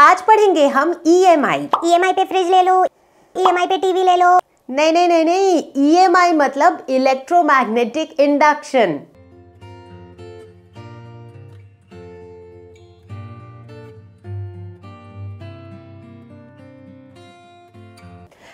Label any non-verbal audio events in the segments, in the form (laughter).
आज पढ़ेंगे हम ई एम आई ई एम आई पे फ्रिज ले लो ई एम आई पे टीवी ले लो नहीं नहीं नहीं नहीं ई एम आई मतलब इलेक्ट्रोमैग्नेटिक इंडक्शन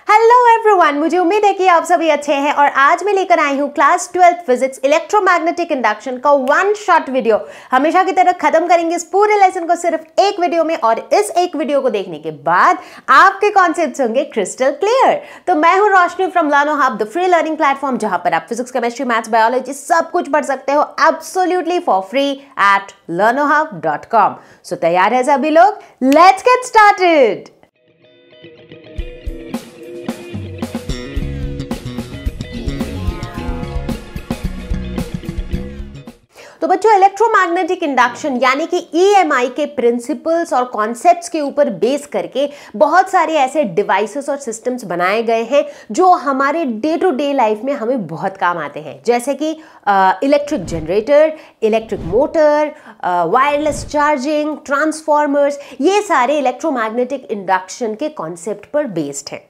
हेलो एवरीवन मुझे उम्मीद है कि आप सभी अच्छे हैं और आज मैं लेकर आई हूँ class twelfth physics electromagnetic induction का वन शॉट वीडियो हमेशा की तरह खत्म करेंगे इस पूरे लेसन को सिर्फ एक वीडियो में और इस एक वीडियो को देखने के बाद आपके कॉन्सेप्ट होंगे क्रिस्टल क्लियर तो मैं हूँ रोशनी फ्रॉम लानो हाब द फ्री लर्निंग प्लेटफॉर्म जहां पर आप फिजिक्स केमिस्ट्री मैथ्स बायोलॉजी सब कुछ पढ़ सकते हो absolutely for free at Learno Hub dot com so तैयार है सभी लोग लेट्स गेट स्टार्टेड तो बच्चों इलेक्ट्रोमैग्नेटिक इंडक्शन यानी कि ई e के प्रिंसिपल्स और कॉन्सेप्ट्स के ऊपर बेस करके बहुत सारे ऐसे डिवाइसेस और सिस्टम्स बनाए गए हैं जो हमारे डे टू डे लाइफ में हमें बहुत काम आते हैं जैसे कि electric generator electric motor wireless charging transformers ये सारे इलेक्ट्रोमैग्नेटिक इंडक्शन के कॉन्सेप्ट पर बेस्ड हैं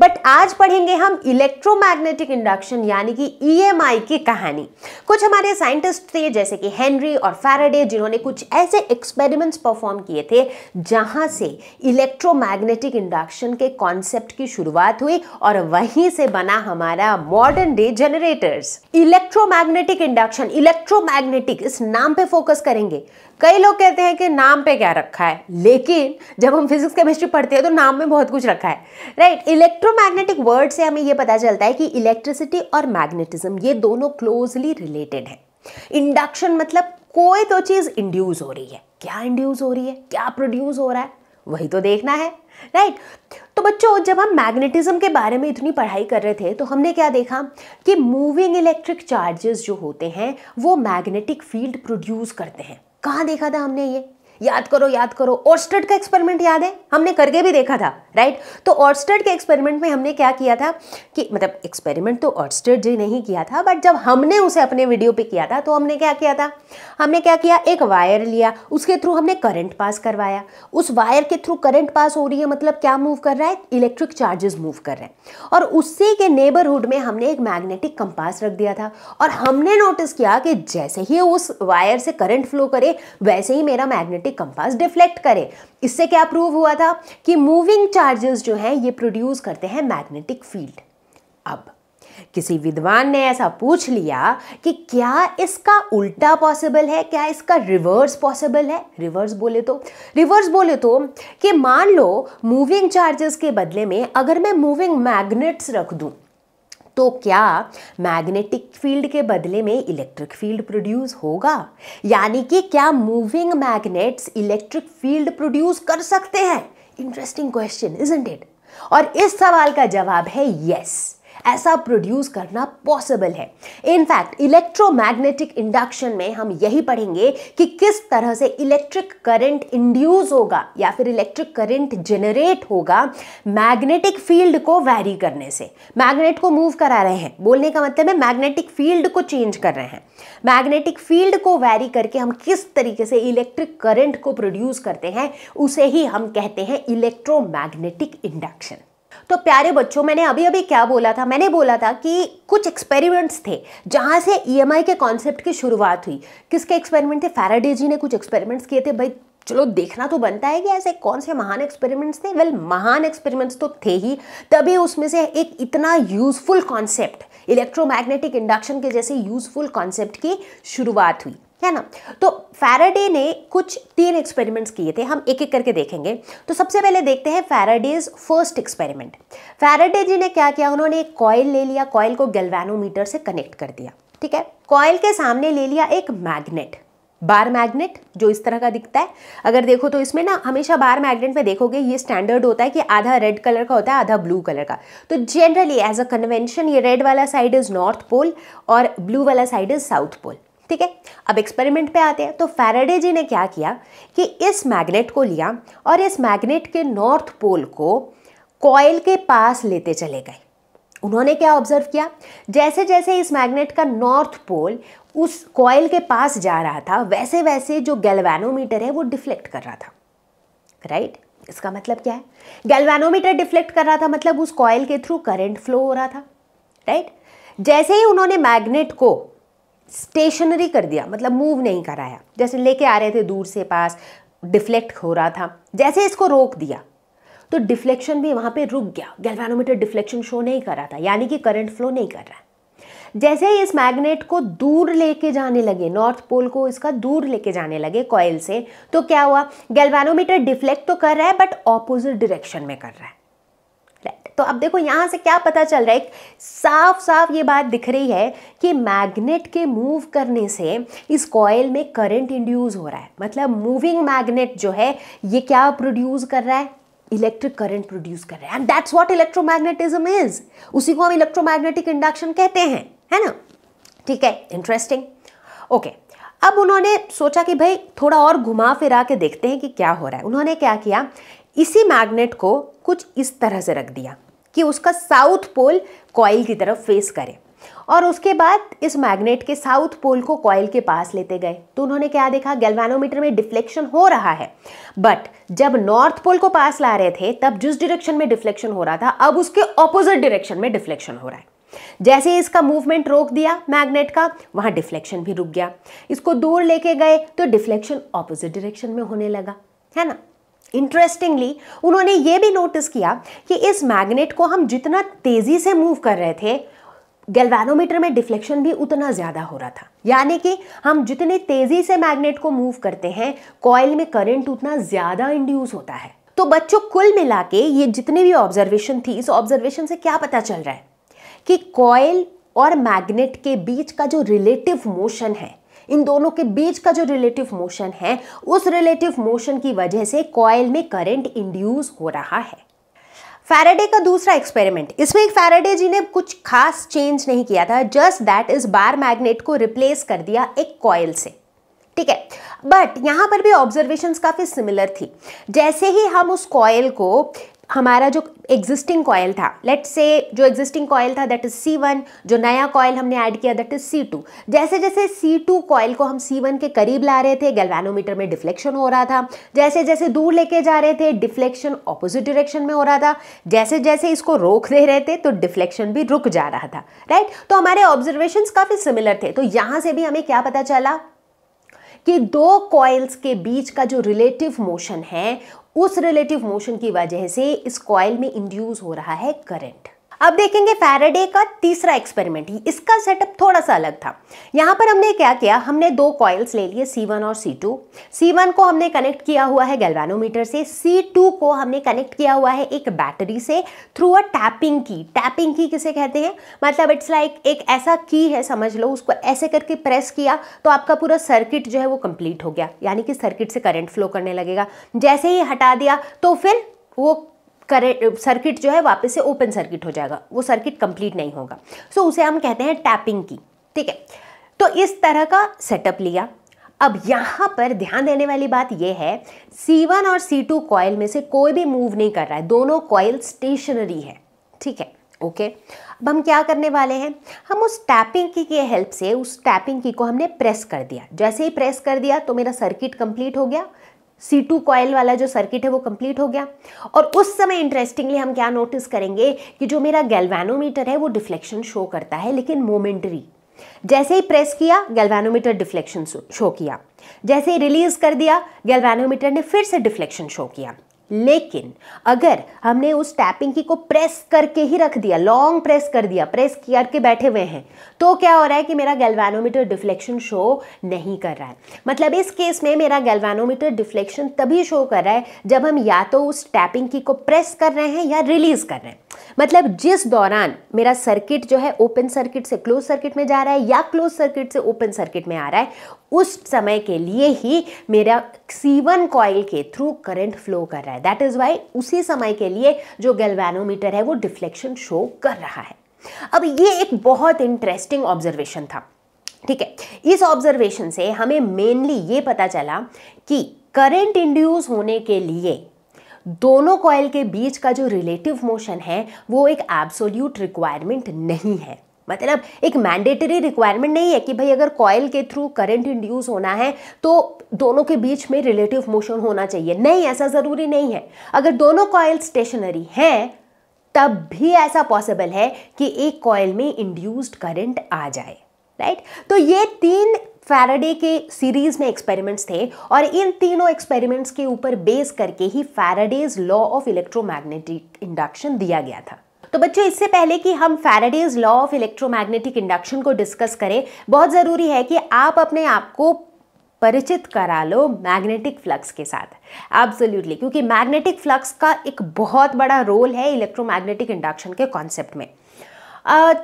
बट आज पढ़ेंगे हम इलेक्ट्रोमैग्नेटिक इंडक्शन यानी कि ईएमआई e की कहानी कुछ हमारे साइंटिस्ट थे जैसे कि हेनरी और फैराडे जिन्होंने कुछ ऐसे एक्सपेरिमेंट्स परफॉर्म किए थे जहां से इलेक्ट्रोमैग्नेटिक इंडक्शन के कॉन्सेप्ट की शुरुआत हुई और वहीं से बना हमारा modern day generators electromagnetic induction electromagnetic इस नाम पे फोकस करेंगे कई लोग कहते हैं कि नाम पे क्या रखा है लेकिन जब हम फिजिक्स केमिस्ट्री पढ़ते हैं तो नाम में बहुत कुछ रखा है राइट इलेक्ट्रोमैग्नेटिक वर्ड से हमें ये पता चलता है कि इलेक्ट्रिसिटी और मैग्नेटिज्म ये दोनों क्लोजली रिलेटेड है इंडक्शन मतलब कोई तो चीज़ इंड्यूस हो रही है क्या इंड्यूस हो रही है क्या प्रोड्यूस हो रहा है वही तो देखना है राइट तो बच्चों जब हम मैग्नेटिज्म के बारे में इतनी पढ़ाई कर रहे थे तो हमने क्या देखा कि मूविंग इलेक्ट्रिक चार्जेस जो होते हैं वो मैग्नेटिक फील्ड प्रोड्यूस करते हैं कहाँ देखा था हमने ये याद करो याद करो ऑर्स्टर्ड का एक्सपेरिमेंट याद है हमने करके भी देखा था राइट तो ऑर्स्टर्ड के एक्सपेरिमेंट में हमने क्या किया था कि मतलब एक्सपेरिमेंट तो ऑर्स्टर्ड जी ने ही किया था बट जब हमने उसे अपने वीडियो पे किया था तो हमने क्या किया था हमने क्या किया एक वायर लिया उसके थ्रू हमने करंट पास करवाया उस वायर के थ्रू करंट पास हो रही है मतलब क्या मूव कर रहा है इलेक्ट्रिक चार्जेस मूव कर रहे हैं और उसी के नेबरहुड में हमने एक मैग्नेटिक कंपास रख दिया था और हमने नोटिस किया कि जैसे ही उस वायर से करंट फ्लो करे वैसे ही मेरा मैग्नेटिक मैग्नेटिक कंपास डिफ्लेक्ट करे इससे क्या प्रूव हुआ था कि मूविंग चार्जेस जो हैं ये प्रोड्यूस करते हैं मैग्नेटिक फील्ड अब किसी विद्वान ने ऐसा पूछ लिया कि क्या इसका उल्टा पॉसिबल है क्या इसका रिवर्स पॉसिबल है रिवर्स बोले तो रिवर्स बोले तो कि मान लो मूविंग चार्जेस के बदले में अगर मैं मूविंग मैग्नेट्स रख दूं तो क्या मैग्नेटिक फील्ड के बदले में इलेक्ट्रिक फील्ड प्रोड्यूस होगा यानी कि क्या moving magnets electric field produce कर सकते हैं इंटरेस्टिंग क्वेश्चन इज इट और इस सवाल का जवाब है यस yes. ऐसा प्रोड्यूस करना पॉसिबल है इनफैक्ट इलेक्ट्रोमैग्नेटिक इंडक्शन में हम यही पढ़ेंगे कि किस तरह से इलेक्ट्रिक करंट इंड्यूस होगा या फिर इलेक्ट्रिक करंट जनरेट होगा मैग्नेटिक फील्ड को वैरी करने से मैग्नेट को मूव करा रहे हैं बोलने का मतलब है मैग्नेटिक फील्ड को चेंज कर रहे हैं मैग्नेटिक फील्ड को वैरी करके हम किस तरीके से इलेक्ट्रिक करंट को प्रोड्यूस करते हैं उसे ही हम कहते हैं इलेक्ट्रोमैग्नेटिक इंडक्शन तो प्यारे बच्चों मैंने अभी अभी क्या बोला था मैंने बोला था कि कुछ एक्सपेरिमेंट्स थे जहाँ से ईएमआई e के कॉन्सेप्ट की शुरुआत हुई किसके एक्सपेरिमेंट थे फैराडे जी ने कुछ एक्सपेरिमेंट्स किए थे भाई चलो देखना तो बनता है कि ऐसे कौन से महान एक्सपेरिमेंट्स थे वेल महान एक्सपेरिमेंट्स तो थे ही तभी उसमें से एक इतना यूजफुल कॉन्सेप्ट इलेक्ट्रोमैग्नेटिक इंडक्शन के जैसे यूजफुल कॉन्सेप्ट की शुरुआत हुई है ना तो फैराडे ने कुछ तीन एक्सपेरिमेंट्स किए थे हम एक एक करके देखेंगे तो सबसे पहले देखते हैं Faraday's first experiment Faraday ji ने क्या किया उन्होंने एक कॉयल ले लिया कॉयल को गैल्वेनोमीटर से कनेक्ट कर दिया ठीक है कॉयल के सामने ले लिया एक मैग्नेट बार मैग्नेट जो इस तरह का दिखता है अगर देखो तो इसमें ना हमेशा बार मैग्नेट में देखोगे ये स्टैंडर्ड होता है कि आधा रेड कलर का होता है आधा ब्लू कलर का तो जनरली एज अ कन्वेंशन ये रेड वाला साइड इज़ नॉर्थ पोल और ब्लू वाला साइड इज़ साउथ पोल ठीक है अब एक्सपेरिमेंट पे आते हैं तो फैराडे जी ने क्या किया कि इस मैग्नेट को लिया और इस मैग्नेट के नॉर्थ पोल को कॉयल के पास लेते चले गए उन्होंने क्या ऑब्जर्व किया जैसे जैसे इस मैग्नेट का नॉर्थ पोल उस कॉयल के पास जा रहा था वैसे वैसे जो गैल्वेनोमीटर है वो डिफ्लेक्ट कर रहा था राइट right? इसका मतलब क्या है गैल्वेनोमीटर डिफ्लेक्ट कर रहा था मतलब उस कॉयल के थ्रू करंट फ्लो हो रहा था राइट right? जैसे ही उन्होंने मैग्नेट को स्टेशनरी कर दिया मतलब मूव नहीं कराया जैसे लेके आ रहे थे दूर से पास डिफ्लेक्ट हो रहा था जैसे इसको रोक दिया तो डिफ्लेक्शन भी वहाँ पे रुक गया गैल्वेनोमीटर डिफ्लेक्शन शो नहीं कर रहा था यानी कि करंट फ्लो नहीं कर रहा है जैसे ही इस मैग्नेट को दूर लेके जाने लगे नॉर्थ पोल को इसका दूर लेके जाने लगे कॉयल से तो क्या हुआ गैल्वेनोमीटर डिफ्लेक्ट तो कर रहा है बट ऑपोजिट डिरेक्शन में कर रहा है तो अब देखो यहाँ से क्या पता चल रहा है साफ साफ ये बात दिख रही है कि मैग्नेट के मूव करने से इस कॉयल में करंट इंड्यूस हो रहा है मतलब मूविंग मैग्नेट जो है ये क्या प्रोड्यूस कर रहा है इलेक्ट्रिक करंट प्रोड्यूस कर रहा है and that's what electromagnetism is उसी को हम इलेक्ट्रोमैग्नेटिक इंडक्शन कहते हैं है ना ठीक है इंटरेस्टिंग ओके अब उन्होंने सोचा कि भाई थोड़ा और घुमा फिरा के देखते हैं कि क्या हो रहा है उन्होंने क्या किया इसी मैग्नेट को कुछ इस तरह से रख दिया कि उसका साउथ पोल कॉयल की तरफ फेस करे और उसके बाद इस मैग्नेट के साउथ पोल को कॉयल के पास लेते गए तो उन्होंने क्या देखा गैल्वेनोमीटर में डिफ्लेक्शन हो रहा है बट जब नॉर्थ पोल को पास ला रहे थे तब जिस डायरेक्शन में डिफ्लेक्शन हो रहा था अब उसके ऑपोजिट डायरेक्शन में डिफ्लेक्शन हो रहा है जैसे ही इसका मूवमेंट रोक दिया मैग्नेट का वहाँ डिफ्लेक्शन भी रुक गया इसको दूर लेके गए तो डिफ्लेक्शन ऑपोजिट डायरेक्शन में होने लगा है ना इंटरेस्टिंगली उन्होंने ये भी नोटिस किया कि इस मैग्नेट को हम जितना तेज़ी से मूव कर रहे थे गैल्वानोमीटर में डिफ्लेक्शन भी उतना ज़्यादा हो रहा था यानी कि हम जितनी तेज़ी से मैग्नेट को मूव करते हैं कॉयल में करंट उतना ज़्यादा इंड्यूस होता है तो बच्चों कुल मिला के ये जितनी भी ऑब्जर्वेशन थी इस ऑब्जर्वेशन से क्या पता चल रहा है कि कॉयल और मैग्नेट के बीच का जो रिलेटिव मोशन है इन दोनों के बीच का जो रिलेटिव मोशन है उस रिलेटिव मोशन की वजह से कॉयल में करंट इंड्यूस हो रहा है फैराडे का दूसरा एक्सपेरिमेंट इसमें एक फैराडे जी ने कुछ खास चेंज नहीं किया था just that is bar magnet को रिप्लेस कर दिया एक कॉयल से ठीक है बट यहाँ पर भी ऑब्जर्वेशंस काफ़ी सिमिलर थी जैसे ही हम उस कॉयल को हमारा जो एग्जिस्टिंग कॉयल था लेट से जो एग्जिस्टिंग कॉयल था दैट इज़ सी वन जो नया कॉयल हमने ऐड किया दैट इज़ सी टू जैसे जैसे सी टू कॉयल को हम सी वन के करीब ला रहे थे गैल्वेनोमीटर में डिफ्लेक्शन हो रहा था जैसे जैसे दूर लेके जा रहे थे डिफ्लेक्शन ऑपोजिट डायरेक्शन में हो रहा था जैसे जैसे इसको रोक दे रहे थे तो डिफ्लेक्शन भी रुक जा रहा था राइट right? तो हमारे ऑब्जर्वेशन काफ़ी सिमिलर थे तो यहां से भी हमें क्या पता चला कि दो कॉयल्स के बीच का जो रिलेटिव मोशन है उस रिलेटिव मोशन की वजह से इस कॉयल में इंड्यूस हो रहा है करंट अब देखेंगे फैराडे का तीसरा एक्सपेरिमेंट ही इसका सेटअप थोड़ा सा अलग था यहाँ पर हमने क्या किया हमने दो कॉयल्स ले लिए C1 और C2 C1 को हमने कनेक्ट किया हुआ है गैल्वेनोमीटर से C2 को हमने कनेक्ट किया हुआ है एक बैटरी से थ्रू अ टैपिंग की टैपिंग की किसे कहते हैं मतलब इट्स लाइक एक ऐसा की है समझ लो उसको ऐसे करके प्रेस किया तो आपका पूरा सर्किट जो है वो कंप्लीट हो गया यानी कि सर्किट से करेंट फ्लो करने लगेगा जैसे ही हटा दिया तो फिर वो करेंट सर्किट uh, जो है वापस से ओपन सर्किट हो जाएगा वो सर्किट कंप्लीट नहीं होगा सो so, उसे हम कहते हैं टैपिंग की ठीक है तो इस तरह का सेटअप लिया अब यहाँ पर ध्यान देने वाली बात यह है C1 और C2 कॉयल में से कोई भी मूव नहीं कर रहा है दोनों कॉयल स्टेशनरी है ठीक है ओके अब हम क्या करने वाले हैं हम उस टैपिंग की के हेल्प से उस टैपिंग की को हमने प्रेस कर दिया जैसे ही प्रेस कर दिया तो मेरा सर्किट कंप्लीट हो गया C2 टू कॉयल वाला जो सर्किट है वो कंप्लीट हो गया और उस समय इंटरेस्टिंगली हम क्या नोटिस करेंगे कि जो मेरा गैल्वानोमीटर है वो डिफ्लेक्शन शो करता है लेकिन मोमेंटरी जैसे ही प्रेस किया गैल्वानोमीटर डिफ्लेक्शन शो किया जैसे ही रिलीज कर दिया गैल्वानोमीटर ने फिर से डिफ्लेक्शन शो किया लेकिन अगर हमने उस टैपिंग की को प्रेस करके ही रख दिया लॉन्ग प्रेस कर दिया प्रेस करके बैठे हुए हैं तो क्या हो रहा है कि मेरा गैल्वेनोमीटर डिफ्लेक्शन शो नहीं कर रहा है मतलब इस केस में मेरा गैल्वेनोमीटर डिफ्लेक्शन तभी शो कर रहा है जब हम या तो उस टैपिंग की को प्रेस कर रहे हैं या रिलीज कर रहे हैं मतलब जिस दौरान मेरा सर्किट जो है ओपन सर्किट से क्लोज सर्किट में जा रहा है या क्लोज सर्किट से ओपन सर्किट में आ रहा है उस समय के लिए ही मेरा वन कॉइल के थ्रू करंट फ्लो कर रहा है दैट इज वाई उसी समय के लिए जो गैल्वेनोमीटर है वो डिफ्लेक्शन शो कर रहा है अब ये एक बहुत इंटरेस्टिंग ऑब्जर्वेशन था ठीक है इस ऑब्जर्वेशन से हमें मेनली ये पता चला कि करंट इंड्यूस होने के लिए दोनों कॉयल के बीच का जो रिलेटिव मोशन है वो एक एब्सोल्यूट रिक्वायरमेंट नहीं है मतलब एक मैंडेटरी रिक्वायरमेंट नहीं है कि भाई अगर कॉयल के थ्रू करंट इंड्यूस होना है तो दोनों के बीच में रिलेटिव मोशन होना चाहिए नहीं ऐसा ज़रूरी नहीं है अगर दोनों कॉयल स्टेशनरी हैं तब भी ऐसा पॉसिबल है कि एक कॉयल में इंड्यूस्ड करंट आ जाए राइट तो ये तीन फैराडे के सीरीज में एक्सपेरिमेंट्स थे और इन तीनों एक्सपेरिमेंट्स के ऊपर बेस करके ही Faraday's law of electromagnetic induction दिया गया था तो बच्चों इससे पहले कि हम Faraday's law of electromagnetic induction को डिस्कस करें बहुत ज़रूरी है कि आप अपने आप को परिचित करा लो मैग्नेटिक फ्लक्स के साथ एब्सोल्यूटली क्योंकि मैग्नेटिक फ्लक्स का एक बहुत बड़ा रोल है इलेक्ट्रोमैग्नेटिक इंडक्शन के कॉन्सेप्ट में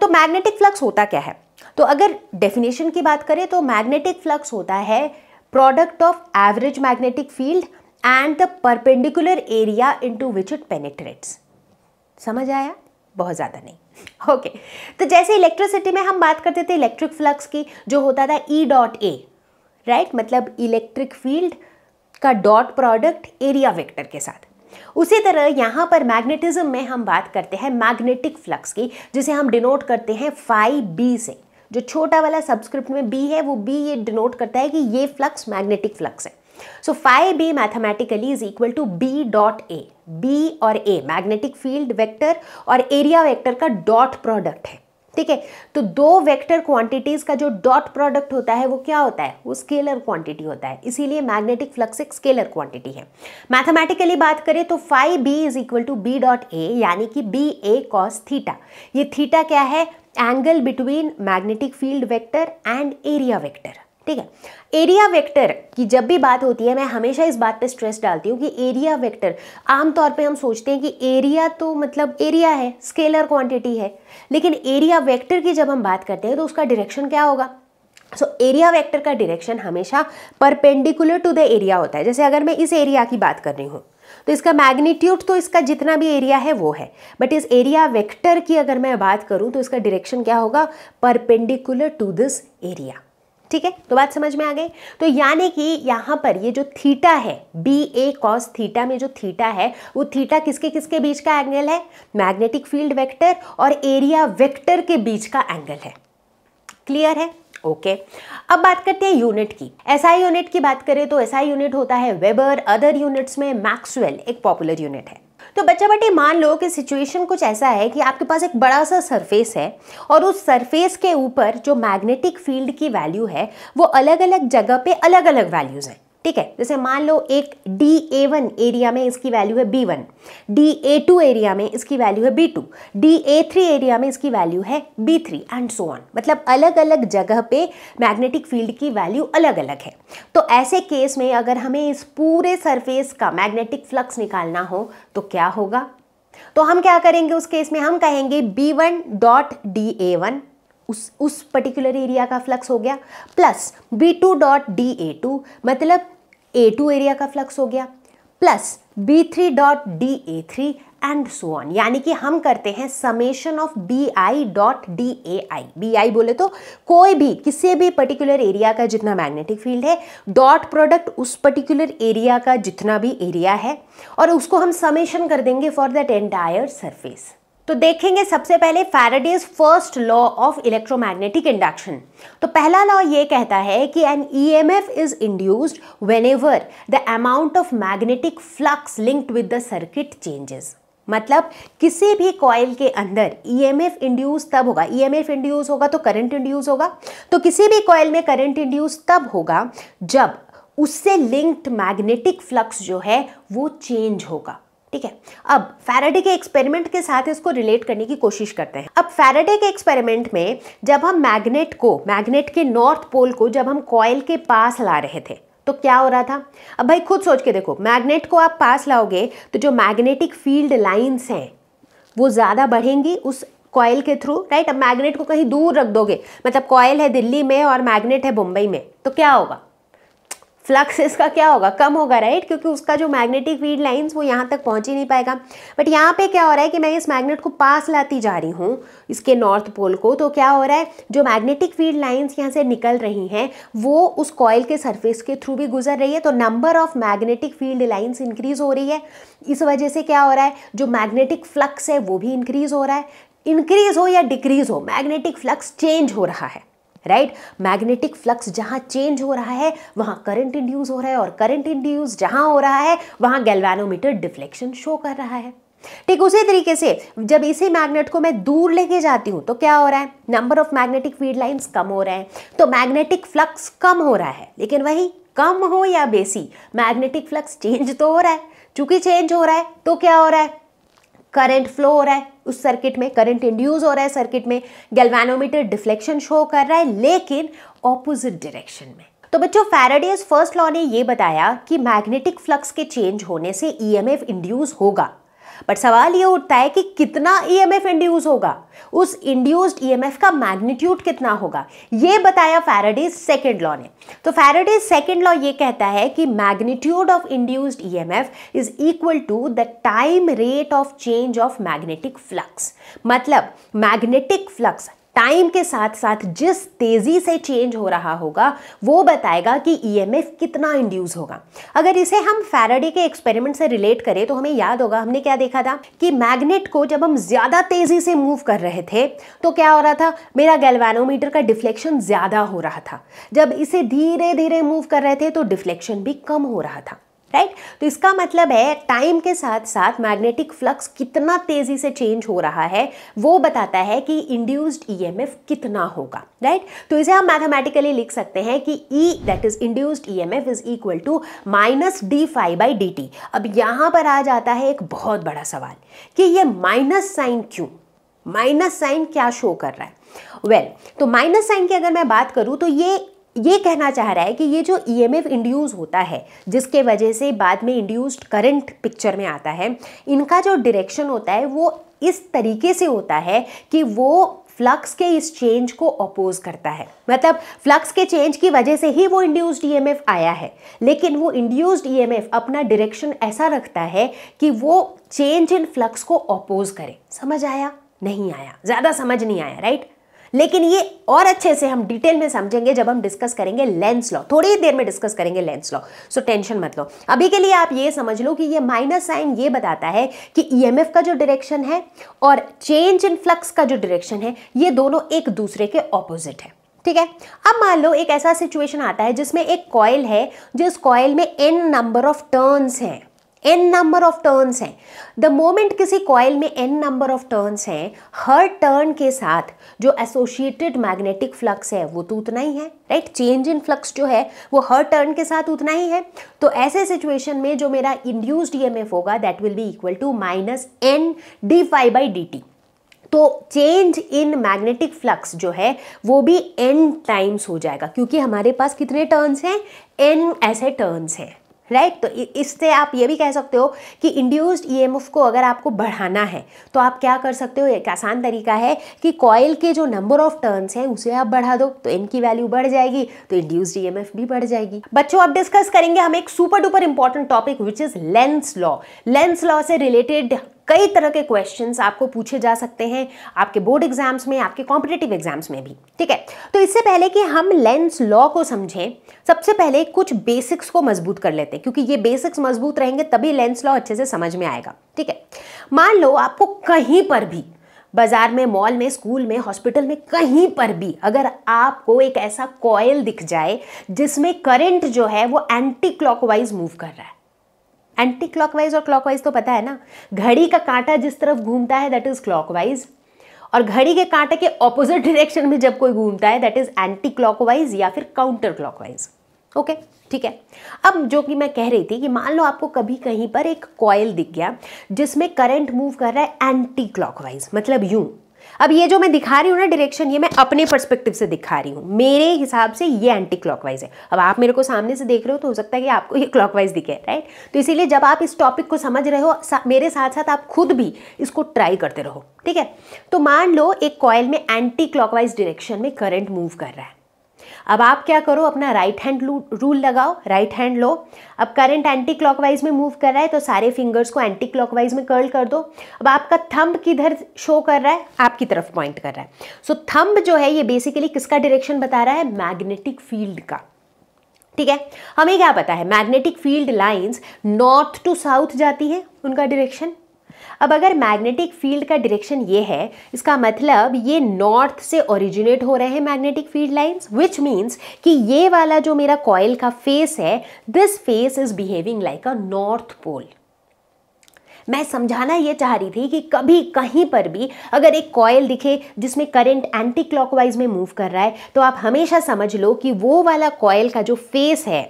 तो मैग्नेटिक फ्लक्स होता क्या है तो अगर डेफिनेशन की बात करें तो मैग्नेटिक फ्लक्स होता है product of average magnetic field and the perpendicular area into which it penetrates समझ आया बहुत ज़्यादा नहीं ओके okay. तो जैसे इलेक्ट्रिसिटी में हम बात करते थे इलेक्ट्रिक फ्लक्स की जो होता था ई डॉट ए राइट मतलब इलेक्ट्रिक फील्ड का डॉट प्रोडक्ट एरिया वेक्टर के साथ उसी तरह यहाँ पर मैग्नेटिज्म में हम बात करते हैं मैग्नेटिक फ्लक्स की जिसे हम डिनोट करते हैं फाइव बी से जो छोटा वाला सब्सक्रिप्ट में बी है वो बी ये डिनोट करता है कि ये फ्लक्स मैग्नेटिक फ्लक्स है so phi B mathematically is equal to B dot A B और ए मैग्नेटिक फील्ड वेक्टर और एरिया वेक्टर का डॉट प्रोडक्ट है ठीक है तो दो वेक्टर क्वांटिटीज का जो डॉट प्रोडक्ट होता है वो क्या होता है वो स्केलर क्वांटिटी होता है इसीलिए मैग्नेटिक फ्लक्स एक स्केलर क्वांटिटी है मैथमेटिकली बात करें तो phi B is equal to B dot A यानी कि बी ए कॉस थीटा ये थीटा क्या है angle between magnetic field vector and area vector ठीक है एरिया वेक्टर की जब भी बात होती है मैं हमेशा इस बात पे स्ट्रेस डालती हूँ कि एरिया वेक्टर आमतौर पे हम सोचते हैं कि एरिया तो मतलब एरिया है स्केलर क्वांटिटी है लेकिन एरिया वेक्टर की जब हम बात करते हैं तो उसका डायरेक्शन क्या होगा सो एरिया वेक्टर का डायरेक्शन हमेशा परपेंडिकुलर टू द एरिया होता है जैसे अगर मैं इस एरिया की बात कर रही हूँ तो इसका मैग्नीट्यूड तो इसका जितना भी एरिया है वो है बट इस एरिया वेक्टर की अगर मैं बात करूँ तो इसका डायरेक्शन क्या होगा परपेंडिकुलर टू दिस एरिया ठीक है तो बात समझ में आ गई तो यानी कि यहां पर ये जो थीटा है बी ए कॉस थीटा में जो थीटा है वो थीटा किसके किसके बीच का एंगल है मैग्नेटिक फील्ड वेक्टर और एरिया वेक्टर के बीच का एंगल है क्लियर है ओके okay. अब बात करते हैं यूनिट की एसआई यूनिट की बात करें तो एसआई यूनिट होता है वेबर अदर यूनिट्स में मैक्सवेल एक पॉपुलर यूनिट है तो बच्चा बटी मान लो कि सिचुएशन कुछ ऐसा है कि आपके पास एक बड़ा सा सरफेस है और उस सरफेस के ऊपर जो मैग्नेटिक फील्ड की वैल्यू है वो अलग अलग जगह पे अलग अलग वैल्यूज़ हैं ठीक है जैसे मान लो एक डी ए वन एरिया में इसकी वैल्यू है B one D A two area में इसकी वैल्यू है B two D A three area में इसकी वैल्यू है B three and so on मतलब अलग अलग जगह पे मैग्नेटिक फील्ड की वैल्यू अलग अलग है तो ऐसे केस में अगर हमें इस पूरे सरफेस का मैग्नेटिक फ्लक्स निकालना हो तो क्या होगा तो हम क्या करेंगे उस केस में हम कहेंगे B one dot D A one उस उस पर्टिकुलर एरिया का फ्लक्स हो गया plus B two dot D A two मतलब ए टू एरिया का फ्लक्स हो गया plus B three dot D A three and so on यानी कि हम करते हैं summation of B I dot D A I B I बोले तो कोई भी किसी भी पर्टिकुलर एरिया का जितना मैग्नेटिक फील्ड है डॉट प्रोडक्ट उस पर्टिकुलर एरिया का जितना भी एरिया है और उसको हम समेशन कर देंगे फॉर दैट एंटायर सरफेस तो देखेंगे सबसे पहले Faraday's first law of electromagnetic induction तो पहला लॉ ये कहता है कि an EMF is induced whenever the amount of magnetic flux linked with the circuit changes मतलब किसी भी कॉयल के अंदर ईएमएफ e इंड्यूस तब होगा ईएमएफ e इंड्यूस होगा तो करंट इंड्यूस होगा तो किसी भी कॉयल में करंट इंड्यूस तब होगा जब उससे लिंक्ड मैग्नेटिक फ्लक्स जो है वो चेंज होगा ठीक है अब फैराडे के एक्सपेरिमेंट के साथ इसको रिलेट करने की कोशिश करते हैं अब फैराडे के एक्सपेरिमेंट में जब हम मैग्नेट को मैग्नेट के नॉर्थ पोल को जब हम कॉयल के पास ला रहे थे तो क्या हो रहा था अब भाई खुद सोच के देखो मैग्नेट को आप पास लाओगे तो जो मैग्नेटिक फील्ड लाइन्स हैं वो ज़्यादा बढ़ेंगी उस कॉयल के थ्रू राइट अब मैग्नेट को कहीं दूर रख दोगे मतलब कॉयल है दिल्ली में और मैग्नेट है मुंबई में तो क्या होगा फ्लक्स इसका क्या होगा कम होगा राइट क्योंकि उसका जो मैग्नेटिक फील्ड लाइंस वो यहाँ तक पहुँच ही नहीं पाएगा बट यहाँ पे क्या हो रहा है कि मैं इस मैग्नेट को पास लाती जा रही हूँ इसके नॉर्थ पोल को तो क्या हो रहा है जो मैग्नेटिक फील्ड लाइंस यहाँ से निकल रही हैं वो उस कॉयल के सरफेस के थ्रू भी गुजर रही है तो number of magnetic field lines increase हो रही है इस वजह से क्या हो रहा है जो मैग्नेटिक फ्लक्स है वो भी इंक्रीज़ हो रहा है इंक्रीज़ हो या डिक्रीज़ हो मैग्नेटिक फ्लक्स चेंज हो रहा है राइट मैग्नेटिक फ्लक्स जहां चेंज हो रहा है वहां करंट इंड्यूस हो रहा है और करंट इंड्यूस जहां हो रहा है वहां गैल्वेनोमीटर डिफ्लेक्शन शो कर रहा है ठीक उसी तरीके से जब इसी मैग्नेट को मैं दूर लेके जाती हूं तो क्या हो रहा है number of magnetic field lines कम हो रहे हैं तो मैग्नेटिक फ्लक्स कम हो रहा है लेकिन वही कम हो या बेसी मैग्नेटिक फ्लक्स चेंज तो हो रहा है चूंकि चेंज हो रहा है तो क्या हो रहा है करंट फ्लो हो रहा है उस सर्किट में करंट इंड्यूज हो रहा है सर्किट में गैल्वेनोमीटर डिफ्लेक्शन शो कर रहा है लेकिन ऑपोजिट डायरेक्शन में तो बच्चों फैराडेज फर्स्ट लॉ ने ये बताया कि मैग्नेटिक फ्लक्स के चेंज होने से ईएमएफ e इंड्यूस होगा बट सवाल ये उठता है कि कितना ईएमएफ e इंड्यूस होगा उस इंड्यूस्ड ईएमएफ e का मैग्नीट्यूड कितना होगा ये बताया फैराडेज सेकेंड लॉ ने तो फैराडेज सेकेंड लॉ ये कहता है कि magnitude of induced EMF is equal to the time rate of change of magnetic flux मतलब मैग्नेटिक फ्लक्स टाइम के साथ साथ जिस तेज़ी से चेंज हो रहा होगा वो बताएगा कि ईएमएफ e कितना इंड्यूस होगा अगर इसे हम फैराडे के एक्सपेरिमेंट से रिलेट करें तो हमें याद होगा हमने क्या देखा था कि मैग्नेट को जब हम ज़्यादा तेज़ी से मूव कर रहे थे तो क्या हो रहा था मेरा गैल्वानोमीटर का डिफ्लेक्शन ज़्यादा हो रहा था जब इसे धीरे धीरे मूव कर रहे थे तो डिफ्लेक्शन भी कम हो रहा था राइट right? तो इसका मतलब है टाइम के साथ साथ मैग्नेटिक फ्लक्स कितना तेजी से चेंज हो रहा है वो बताता है कि इंड्यूस्ड ईएमएफ e कितना होगा राइट right? तो इसे हम मैथमेटिकली लिख सकते हैं कि E that is induced EMF is equal to minus D five by D अब यहां पर आ जाता है एक बहुत बड़ा सवाल कि ये माइनस साइन क्यों माइनस साइन क्या शो कर रहा है वेल well, तो माइनस साइन की अगर मैं बात करूं तो ये ये कहना चाह रहा है कि ये जो ई एम एफ इंड्यूज होता है जिसके वजह से बाद में इंड्यूस्ड करंट पिक्चर में आता है इनका जो डायरेक्शन होता है वो इस तरीके से होता है कि वो फ्लक्स के इस चेंज को अपोज करता है मतलब फ्लक्स के चेंज की वजह से ही वो इंड्यूस्ड ईएमएफ e आया है लेकिन वो इंड्यूस्ड ईएमएफ e अपना डायरेक्शन ऐसा रखता है कि वो चेंज इन फ्लक्स को अपोज करे समझ आया नहीं आया ज़्यादा समझ नहीं आया राइट लेकिन ये और अच्छे से हम डिटेल में समझेंगे जब हम डिस्कस करेंगे लेंस लॉ थोड़ी देर में डिस्कस करेंगे लेंस लॉ सो टेंशन मत लो अभी के लिए आप ये समझ लो कि ये माइनस साइन ये बताता है कि ई का जो डायरेक्शन है और चेंज इन फ्लक्स का जो डायरेक्शन है ये दोनों एक दूसरे के ऑपोजिट है ठीक है अब मान लो एक ऐसा सिचुएशन आता है जिसमें एक कॉयल है जिस कॉयल में एन नंबर ऑफ टर्न्स हैं एन नंबर ऑफ टर्न्स हैं द मोमेंट किसी कॉयल में एन नंबर ऑफ टर्न्स हैं हर टर्न के साथ जो एसोशिएटेड मैग्नेटिक फ्लक्स है वो तो उतना ही है राइट चेंज इन फ्लक्स जो है वो हर टर्न के साथ उतना ही है तो ऐसे सिचुएशन में जो मेरा इंड्यूस्ड ईएमएफ होगा that will be equal to minus N D five by D T तो चेंज इन मैग्नेटिक फ्लक्स जो है वो भी एन टाइम्स हो जाएगा क्योंकि हमारे पास कितने टर्न्स हैं एन ऐसे टर्न्स हैं राइट तो इससे आप ये भी कह सकते हो कि इंड्यूस्ड ईएमएफ e को अगर आपको बढ़ाना है तो आप क्या कर सकते हो एक आसान तरीका है कि कॉयल के जो नंबर ऑफ टर्न्स हैं उसे आप बढ़ा दो तो इनकी वैल्यू बढ़ जाएगी तो इंड्यूस्ड ईएमएफ e भी बढ़ जाएगी बच्चों अब डिस्कस करेंगे हम एक super duper important topic which is Lenz law Lenz law से रिलेटेड कई तरह के क्वेश्चंस आपको पूछे जा सकते हैं आपके बोर्ड एग्जाम्स में आपके कॉम्पिटेटिव एग्जाम्स में भी ठीक है तो इससे पहले कि हम लेंस लॉ को समझें सबसे पहले कुछ बेसिक्स को मजबूत कर लेते हैं क्योंकि ये बेसिक्स मजबूत रहेंगे तभी लेंस लॉ अच्छे से समझ में आएगा ठीक है मान लो आपको कहीं पर भी बाजार में मॉल में स्कूल में हॉस्पिटल में कहीं पर भी अगर आपको एक ऐसा कॉयल दिख जाए जिसमें करंट जो है वो एंटी क्लॉकवाइज मूव कर रहा है एंटी क्लॉकवाइज और क्लॉकवाइज तो पता है ना घड़ी का कांटा जिस तरफ घूमता है दैट इज क्लॉकवाइज और घड़ी के कांटे के ऑपोजिट डायरेक्शन में जब कोई घूमता है दैट इज एंटी क्लॉकवाइज या फिर काउंटर क्लॉकवाइज ओके ठीक है अब जो कि मैं कह रही थी कि मान लो आपको कभी कहीं पर एक कॉयल दिख गया जिसमें करंट मूव कर रहा है एंटी क्लॉकवाइज मतलब यूं अब ये जो मैं दिखा रही हूँ ना डायरेक्शन ये मैं अपने परस्पेक्टिव से दिखा रही हूँ मेरे हिसाब से ये एंटी क्लॉकवाइज है अब आप मेरे को सामने से देख रहे हो तो हो सकता है कि आपको ये क्लॉकवाइज दिखे राइट तो इसीलिए जब आप इस टॉपिक को समझ रहे हो सा, मेरे साथ साथ आप खुद भी इसको ट्राई करते रहो ठीक है तो मान लो एक कॉयल में एंटी क्लॉकवाइज डायरेक्शन में करंट मूव कर रहा है अब आप क्या करो अपना राइट हैंड रूल लगाओ राइट हैंड लो अब करंट एंटी क्लॉकवाइज में मूव कर रहा है तो सारे फिंगर्स को एंटी क्लॉकवाइज में कर्ल कर दो अब आपका थंब किधर शो कर रहा है आपकी तरफ पॉइंट कर रहा है सो so, थंब जो है ये बेसिकली किसका डायरेक्शन बता रहा है मैग्नेटिक फील्ड का ठीक है हमें क्या पता है magnetic field lines north to south जाती है उनका डायरेक्शन अब अगर मैग्नेटिक फील्ड का डायरेक्शन ये है इसका मतलब ये नॉर्थ से ओरिजिनेट हो रहे हैं magnetic field lines which means कि ये वाला जो मेरा कॉयल का फेस है this face is behaving like a north pole मैं समझाना ये चाह रही थी कि कभी कहीं पर भी अगर एक कॉयल दिखे जिसमें करंट एंटी क्लॉकवाइज में मूव कर रहा है तो आप हमेशा समझ लो कि वो वाला कॉयल का जो फेस है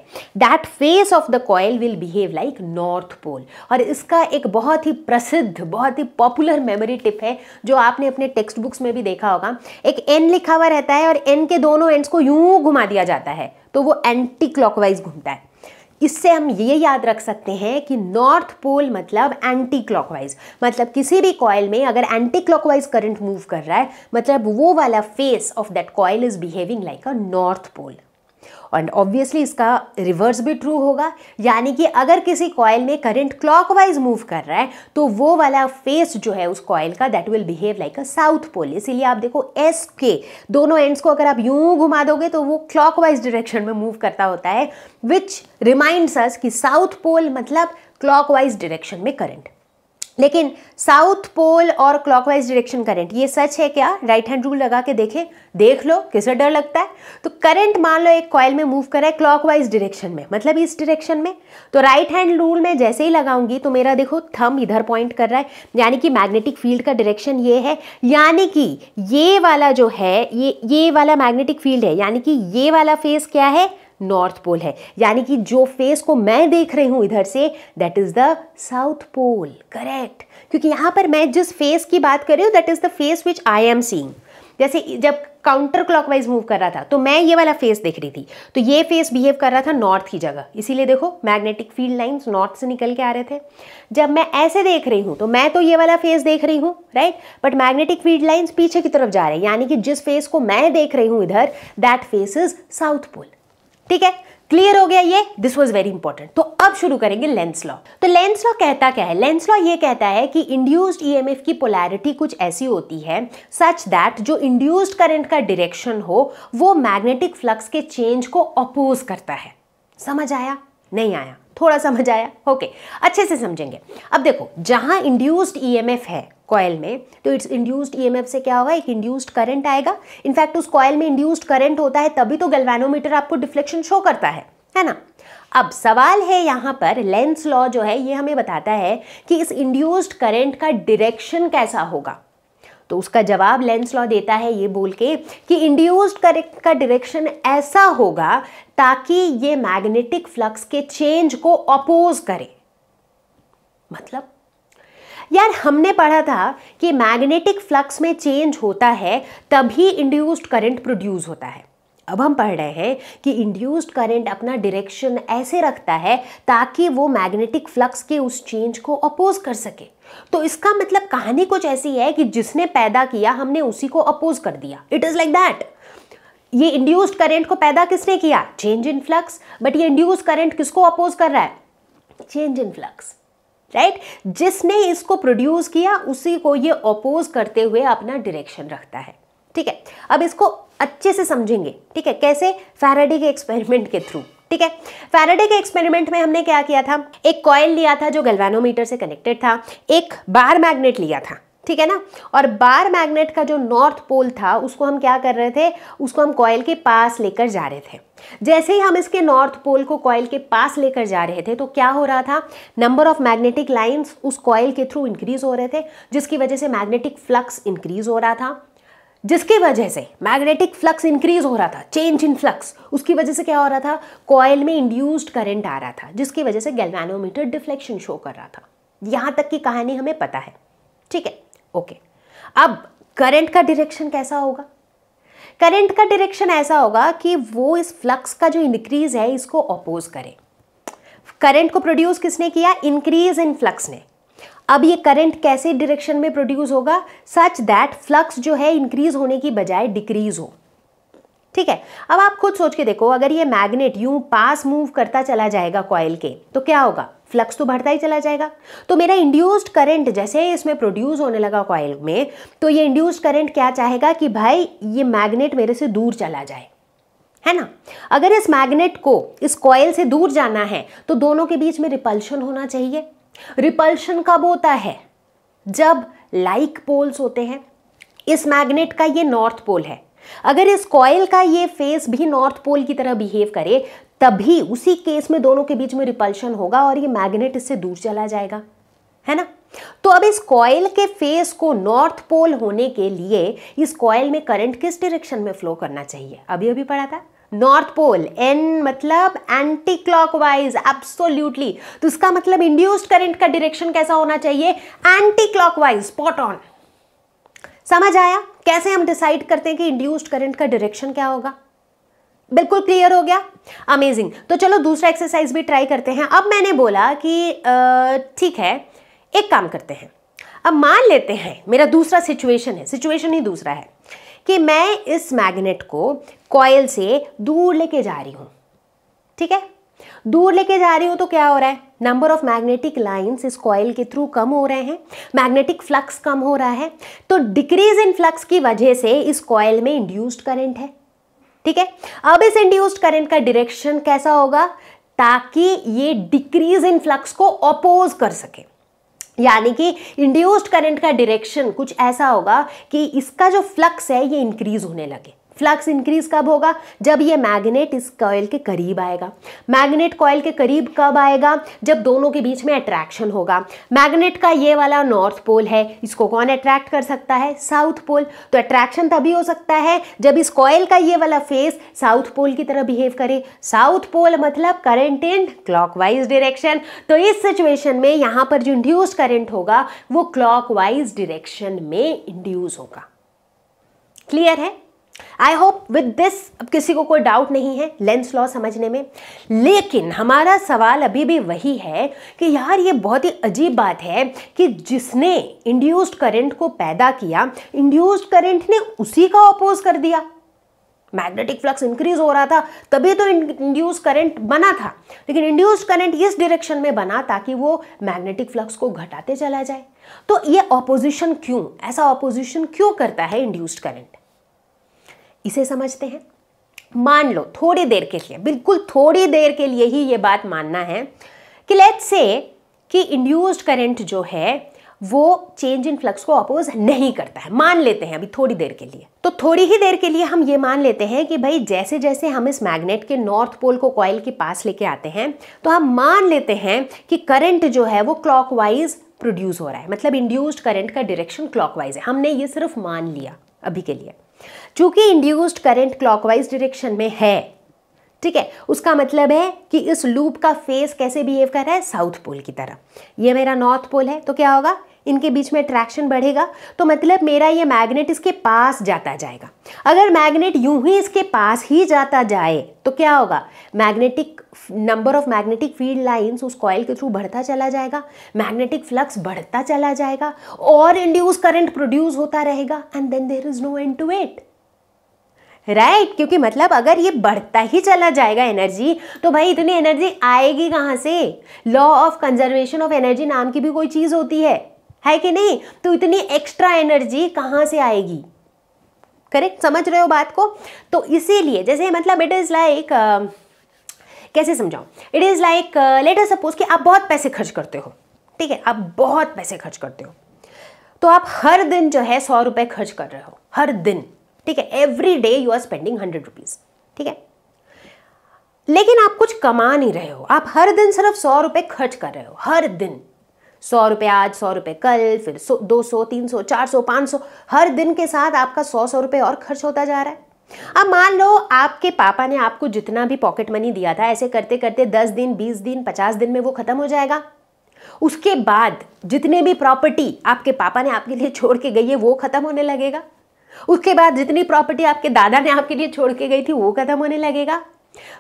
that face of the coil will behave like north pole और इसका एक बहुत ही प्रसिद्ध बहुत ही पॉपुलर मेमोरी टिप है जो आपने अपने टेक्स्ट बुक्स में भी देखा होगा एक एन लिखा हुआ रहता है और एन के दोनों एंड्स को यूं घुमा दिया जाता है तो वो एंटी क्लॉकवाइज घूमता है इससे हम ये याद रख सकते हैं कि नॉर्थ पोल मतलब एंटी क्लॉकवाइज मतलब किसी भी कॉयल में अगर एंटी क्लॉकवाइज करंट मूव कर रहा है मतलब वो वाला face of that coil is behaving like a north pole and obviously इसका रिवर्स भी ट्रू होगा यानी कि अगर किसी कॉयल में करंट क्लॉकवाइज मूव कर रहा है तो वो वाला फेस जो है उस कॉयल का that will behave like a south pole इसीलिए आप देखो एस के दोनों एंड्स को अगर आप यूं घुमा दोगे तो वो क्लॉकवाइज डायरेक्शन में मूव करता होता है विच रिमाइंड्स अस कि साउथ पोल मतलब क्लॉकवाइज डायरेक्शन में करंट लेकिन साउथ पोल और क्लॉकवाइज डायरेक्शन करंट ये सच है क्या राइट हैंड रूल लगा के देखें देख लो किसे डर लगता है तो करंट मान लो एक कॉयल में मूव करा है क्लॉकवाइज डायरेक्शन में मतलब इस डायरेक्शन में तो राइट हैंड रूल में जैसे ही लगाऊंगी तो मेरा देखो थम इधर पॉइंट कर रहा है यानी कि मैग्नेटिक फील्ड का डायरेक्शन ये है यानी कि ये वाला जो है ये ये वाला मैग्नेटिक फील्ड है यानी कि ये वाला फेस क्या है नॉर्थ पोल है यानी कि जो फेस को मैं देख रही हूँ इधर से that is the south pole correct क्योंकि यहाँ पर मैं जिस फेस की बात कर रही हूँ that is the face which I am seeing जैसे जब काउंटर क्लॉकवाइज मूव कर रहा था तो मैं ये वाला फेस देख रही थी तो ये फेस बिहेव कर रहा था नॉर्थ की जगह इसीलिए देखो मैग्नेटिक फील्ड लाइंस नॉर्थ से निकल के आ रहे थे जब मैं ऐसे देख रही हूँ तो मैं तो ये वाला फेस देख रही हूँ right but magnetic field lines पीछे की तरफ जा रहे हैं यानी कि जिस फेस को मैं देख रही हूँ इधर that face is south pole ठीक है क्लियर हो गया ये दिस वॉज वेरी इंपॉर्टेंट तो अब शुरू करेंगे लेंस लॉ तो लेंस लॉ कहता क्या है लेंस लॉ ये कहता है कि इंड्यूस्ड ईएमएफ e की पोलैरिटी कुछ ऐसी होती है सच दैट जो इंड्यूस्ड करंट का डायरेक्शन हो वो मैग्नेटिक फ्लक्स के चेंज को अपोज करता है समझ आया नहीं आया थोड़ा समझ आया ओके अच्छे से समझेंगे अब देखो जहाँ इंड्यूस्ड ईएमएफ e है कॉयल में तो इट्स इंड्यूस्ड ईएमएफ से क्या होगा एक इंड्यूस्ड करंट आएगा इनफैक्ट उस कॉयल में इंड्यूस्ड करंट होता है तभी तो गलवानोमीटर आपको डिफ्लेक्शन शो करता है है ना अब सवाल है यहाँ पर लेंस लॉ जो है ये हमें बताता है कि इस इंड्यूस्ड करंट का डिरेक्शन कैसा होगा तो उसका जवाब लेंस लॉ देता है ये बोल के कि इंड्यूस्ड करेक्ट का डायरेक्शन ऐसा होगा ताकि ये मैग्नेटिक फ्लक्स के चेंज को अपोज करे मतलब यार हमने पढ़ा था कि मैग्नेटिक फ्लक्स में चेंज होता है तभी इंड्यूस्ड करंट प्रोड्यूस होता है अब हम पढ़ रहे हैं कि इंड्यूस्ड करंट अपना डायरेक्शन ऐसे रखता है ताकि वो मैग्नेटिक फ्लक्स के उस चेंज को अपोज कर सके तो इसका मतलब कहानी कुछ ऐसी है कि जिसने पैदा किया हमने उसी को अपोज कर दिया इट इज़ लाइक दैट ये इंड्यूस्ड करंट को पैदा किसने किया चेंज इन फ्लक्स बट ये इंड्यूस्ड करंट किसको अपोज कर रहा है चेंज इन फ्लक्स राइट जिसने इसको प्रोड्यूस किया उसी को ये अपोज करते हुए अपना डायरेक्शन रखता है ठीक है अब इसको अच्छे से समझेंगे ठीक है कैसे फैराडे के एक्सपेरिमेंट के थ्रू ठीक है फैराडे के एक्सपेरिमेंट में हमने क्या किया था एक कॉयल लिया था जो गलवानोमीटर से कनेक्टेड था एक बार मैग्नेट लिया था ठीक है ना और बार मैग्नेट का जो नॉर्थ पोल था उसको हम क्या कर रहे थे उसको हम कॉयल के पास लेकर जा रहे थे जैसे ही हम इसके नॉर्थ पोल को कॉयल के पास लेकर जा रहे थे तो क्या हो रहा था नंबर ऑफ मैग्नेटिक लाइंस उस कॉयल के थ्रू इंक्रीज हो रहे थे जिसकी वजह से मैग्नेटिक फ्लक्स इंक्रीज हो रहा था जिसकी वजह से मैग्नेटिक फ्लक्स इंक्रीज हो रहा था चेंज इन फ्लक्स उसकी वजह से क्या हो रहा था कॉयल में इंड्यूस्ड करंट आ रहा था जिसकी वजह से गैल्वेनोमीटर डिफ्लेक्शन शो कर रहा था यहाँ तक की कहानी हमें पता है ठीक है ओके अब करंट का डायरेक्शन कैसा होगा करंट का डायरेक्शन ऐसा होगा कि वो इस फ्लक्स का जो इंक्रीज है इसको अपोज करे करंट को प्रोड्यूस किसने किया इंक्रीज इन फ्लक्स ने अब ये करंट कैसे डायरेक्शन में प्रोड्यूस होगा सच दैट फ्लक्स जो है इंक्रीज होने की बजाय डिक्रीज हो ठीक है अब आप खुद सोच के देखो अगर ये मैग्नेट यूं पास मूव करता चला जाएगा कॉयल के तो क्या होगा फ्लक्स तो बढ़ता ही चला जाएगा तो मेरा इंड्यूस्ड करंट जैसे इसमें प्रोड्यूस होने लगा कॉयल में तो ये इंड्यूस्ड करंट क्या चाहेगा कि भाई ये मैग्नेट मेरे से दूर चला जाए है ना अगर इस मैग्नेट को इस कॉयल से दूर जाना है तो दोनों के बीच में रिपल्शन होना चाहिए रिपल्शन कब होता है जब लाइक like पोल्स होते हैं इस मैग्नेट का ये नॉर्थ पोल है अगर इस कॉयल का ये फेस भी नॉर्थ पोल की तरह बिहेव करे तभी उसी केस में दोनों के बीच में रिपल्शन होगा और ये मैग्नेट इससे दूर चला जाएगा है ना तो अब इस कॉयल के फेस को नॉर्थ पोल होने के लिए इस कॉयल में करंट किस डायरेक्शन में फ्लो करना चाहिए अभी अभी पढ़ा था नॉर्थ पोल एन मतलब एंटी क्लॉक वाइज एब्सोल्यूटली तो इसका मतलब इंड्यूस्ड करंट का डायरेक्शन कैसा होना चाहिए anticlockwise spot on समझ आया कैसे हम डिसाइड करते हैं कि इंड्यूस्ड करंट का डायरेक्शन क्या होगा बिल्कुल क्लियर हो गया अमेजिंग तो चलो दूसरा एक्सरसाइज भी ट्राई करते हैं अब मैंने बोला कि ठीक है एक काम करते हैं अब मान लेते हैं मेरा दूसरा सिचुएशन है सिचुएशन ही दूसरा है कि मैं इस मैग्नेट को कॉयल से दूर लेके जा रही हूँ ठीक है दूर लेके जा रही हूँ तो क्या हो रहा है नंबर ऑफ मैग्नेटिक लाइंस इस कॉयल के थ्रू कम हो रहे हैं मैग्नेटिक फ्लक्स कम हो रहा है तो डिक्रीज इन फ्लक्स की वजह से इस कॉयल में इंड्यूस्ड करंट है ठीक है अब इस इंड्यूस्ड करंट का डायरेक्शन कैसा होगा ताकि ये डिक्रीज इन फ्लक्स को अपोज कर सके यानी कि इंड्यूस्ड करंट का डायरेक्शन कुछ ऐसा होगा कि इसका जो फ्लक्स है ये इंक्रीज होने लगे फ्लक्स इंक्रीज कब होगा जब ये मैग्नेट इस कॉयल के करीब आएगा मैग्नेट कॉयल के करीब कब आएगा जब दोनों के बीच में अट्रैक्शन होगा मैग्नेट का ये वाला नॉर्थ पोल है इसको कौन अट्रैक्ट कर सकता है साउथ पोल तो अट्रैक्शन तभी हो सकता है जब इस कॉयल का ये वाला फेस साउथ पोल की तरह बिहेव करे साउथ पोल मतलब करेंट इन क्लॉक डायरेक्शन तो इस सिचुएशन में यहाँ पर जो इंड्यूस करेंट होगा वो क्लॉक डायरेक्शन में इंड्यूस होगा क्लियर है आई होप विद दिस अब किसी को कोई डाउट नहीं है लेंस लॉ समझने में लेकिन हमारा सवाल अभी भी वही है कि यार ये बहुत ही अजीब बात है कि जिसने इंड्यूस्ड करंट को पैदा किया इंड्यूस्ड करंट ने उसी का अपोज कर दिया मैग्नेटिक फ्लक्स इंक्रीज हो रहा था तभी तो इंड्यूस करंट बना था लेकिन इंड्यूस करंट इस डायरेक्शन में बना ताकि वो मैग्नेटिक फ्लक्स को घटाते चला जाए तो ये ऑपोजिशन क्यों ऐसा ऑपोजिशन क्यों करता है इंड्यूस्ड करंट इसे समझते हैं मान लो थोड़ी देर के लिए बिल्कुल थोड़ी देर के लिए ही ये बात मानना है कि लेट्स से कि इंड्यूस्ड करंट जो है वो चेंज इन फ्लक्स को अपोज नहीं करता है मान लेते हैं अभी थोड़ी देर के लिए तो थोड़ी ही देर के लिए हम ये मान लेते हैं कि भाई जैसे जैसे हम इस मैग्नेट के नॉर्थ पोल को कॉयल के पास लेके आते हैं तो हम मान लेते हैं कि करंट जो है वो क्लॉकवाइज प्रोड्यूस हो रहा है मतलब इंड्यूस्ड करंट का डायरेक्शन क्लॉकवाइज है हमने ये सिर्फ मान लिया अभी के लिए जो कि इंड्यूस्ड करंट क्लॉकवाइज डायरेक्शन में है ठीक है उसका मतलब है कि इस लूप का फेस कैसे बिहेव कर रहा है साउथ पोल की तरफ ये मेरा नॉर्थ पोल है तो क्या होगा इनके बीच में अट्रैक्शन बढ़ेगा तो मतलब मेरा ये मैग्नेट इसके पास जाता जाएगा अगर मैग्नेट यूं ही इसके पास ही जाता जाए तो क्या होगा magnetic number of magnetic field lines उस कॉयल के थ्रू बढ़ता चला जाएगा मैग्नेटिक फ्लक्स बढ़ता चला जाएगा और इंड्यूस करंट प्रोड्यूस होता रहेगा and then there is no end to it right right? क्योंकि मतलब अगर ये बढ़ता ही चला जाएगा एनर्जी तो भाई इतनी एनर्जी आएगी कहाँ से law of conservation of energy नाम की भी कोई चीज़ होती है है कि नहीं तो इतनी एक्स्ट्रा एनर्जी कहाँ से आएगी करेक्ट समझ रहे हो बात को तो इसीलिए जैसे मतलब इट इज़ लाइक कैसे समझाऊँ it is like let us suppose कि आप बहुत पैसे खर्च करते हो ठीक है आप बहुत पैसे खर्च करते हो तो आप हर दिन जो है सौ रुपये खर्च कर रहे हो हर दिन ठीक है every day you are spending hundred rupees ठीक है लेकिन आप कुछ कमा नहीं रहे हो आप हर दिन सिर्फ सौ रुपए खर्च कर रहे हो हर दिन सौ रुपए आज सौ रुपए कल फिर सौ दो सौ तीन सौ चार सौ पांच सौ हर दिन के साथ आपका सौ सौ रुपए और खर्च होता जा रहा है अब मान लो आपके पापा ने आपको जितना भी पॉकेट मनी दिया था ऐसे करते करते दस दिन बीस दिन पचास दिन में वो खत्म हो जाएगा उसके बाद जितने भी प्रॉपर्टी आपके पापा ने आपके लिए छोड़ के गई है वो खत्म होने लगेगा उसके बाद जितनी प्रॉपर्टी आपके दादा ने आपके लिए छोड़ के गई थी वो खत्म होने लगेगा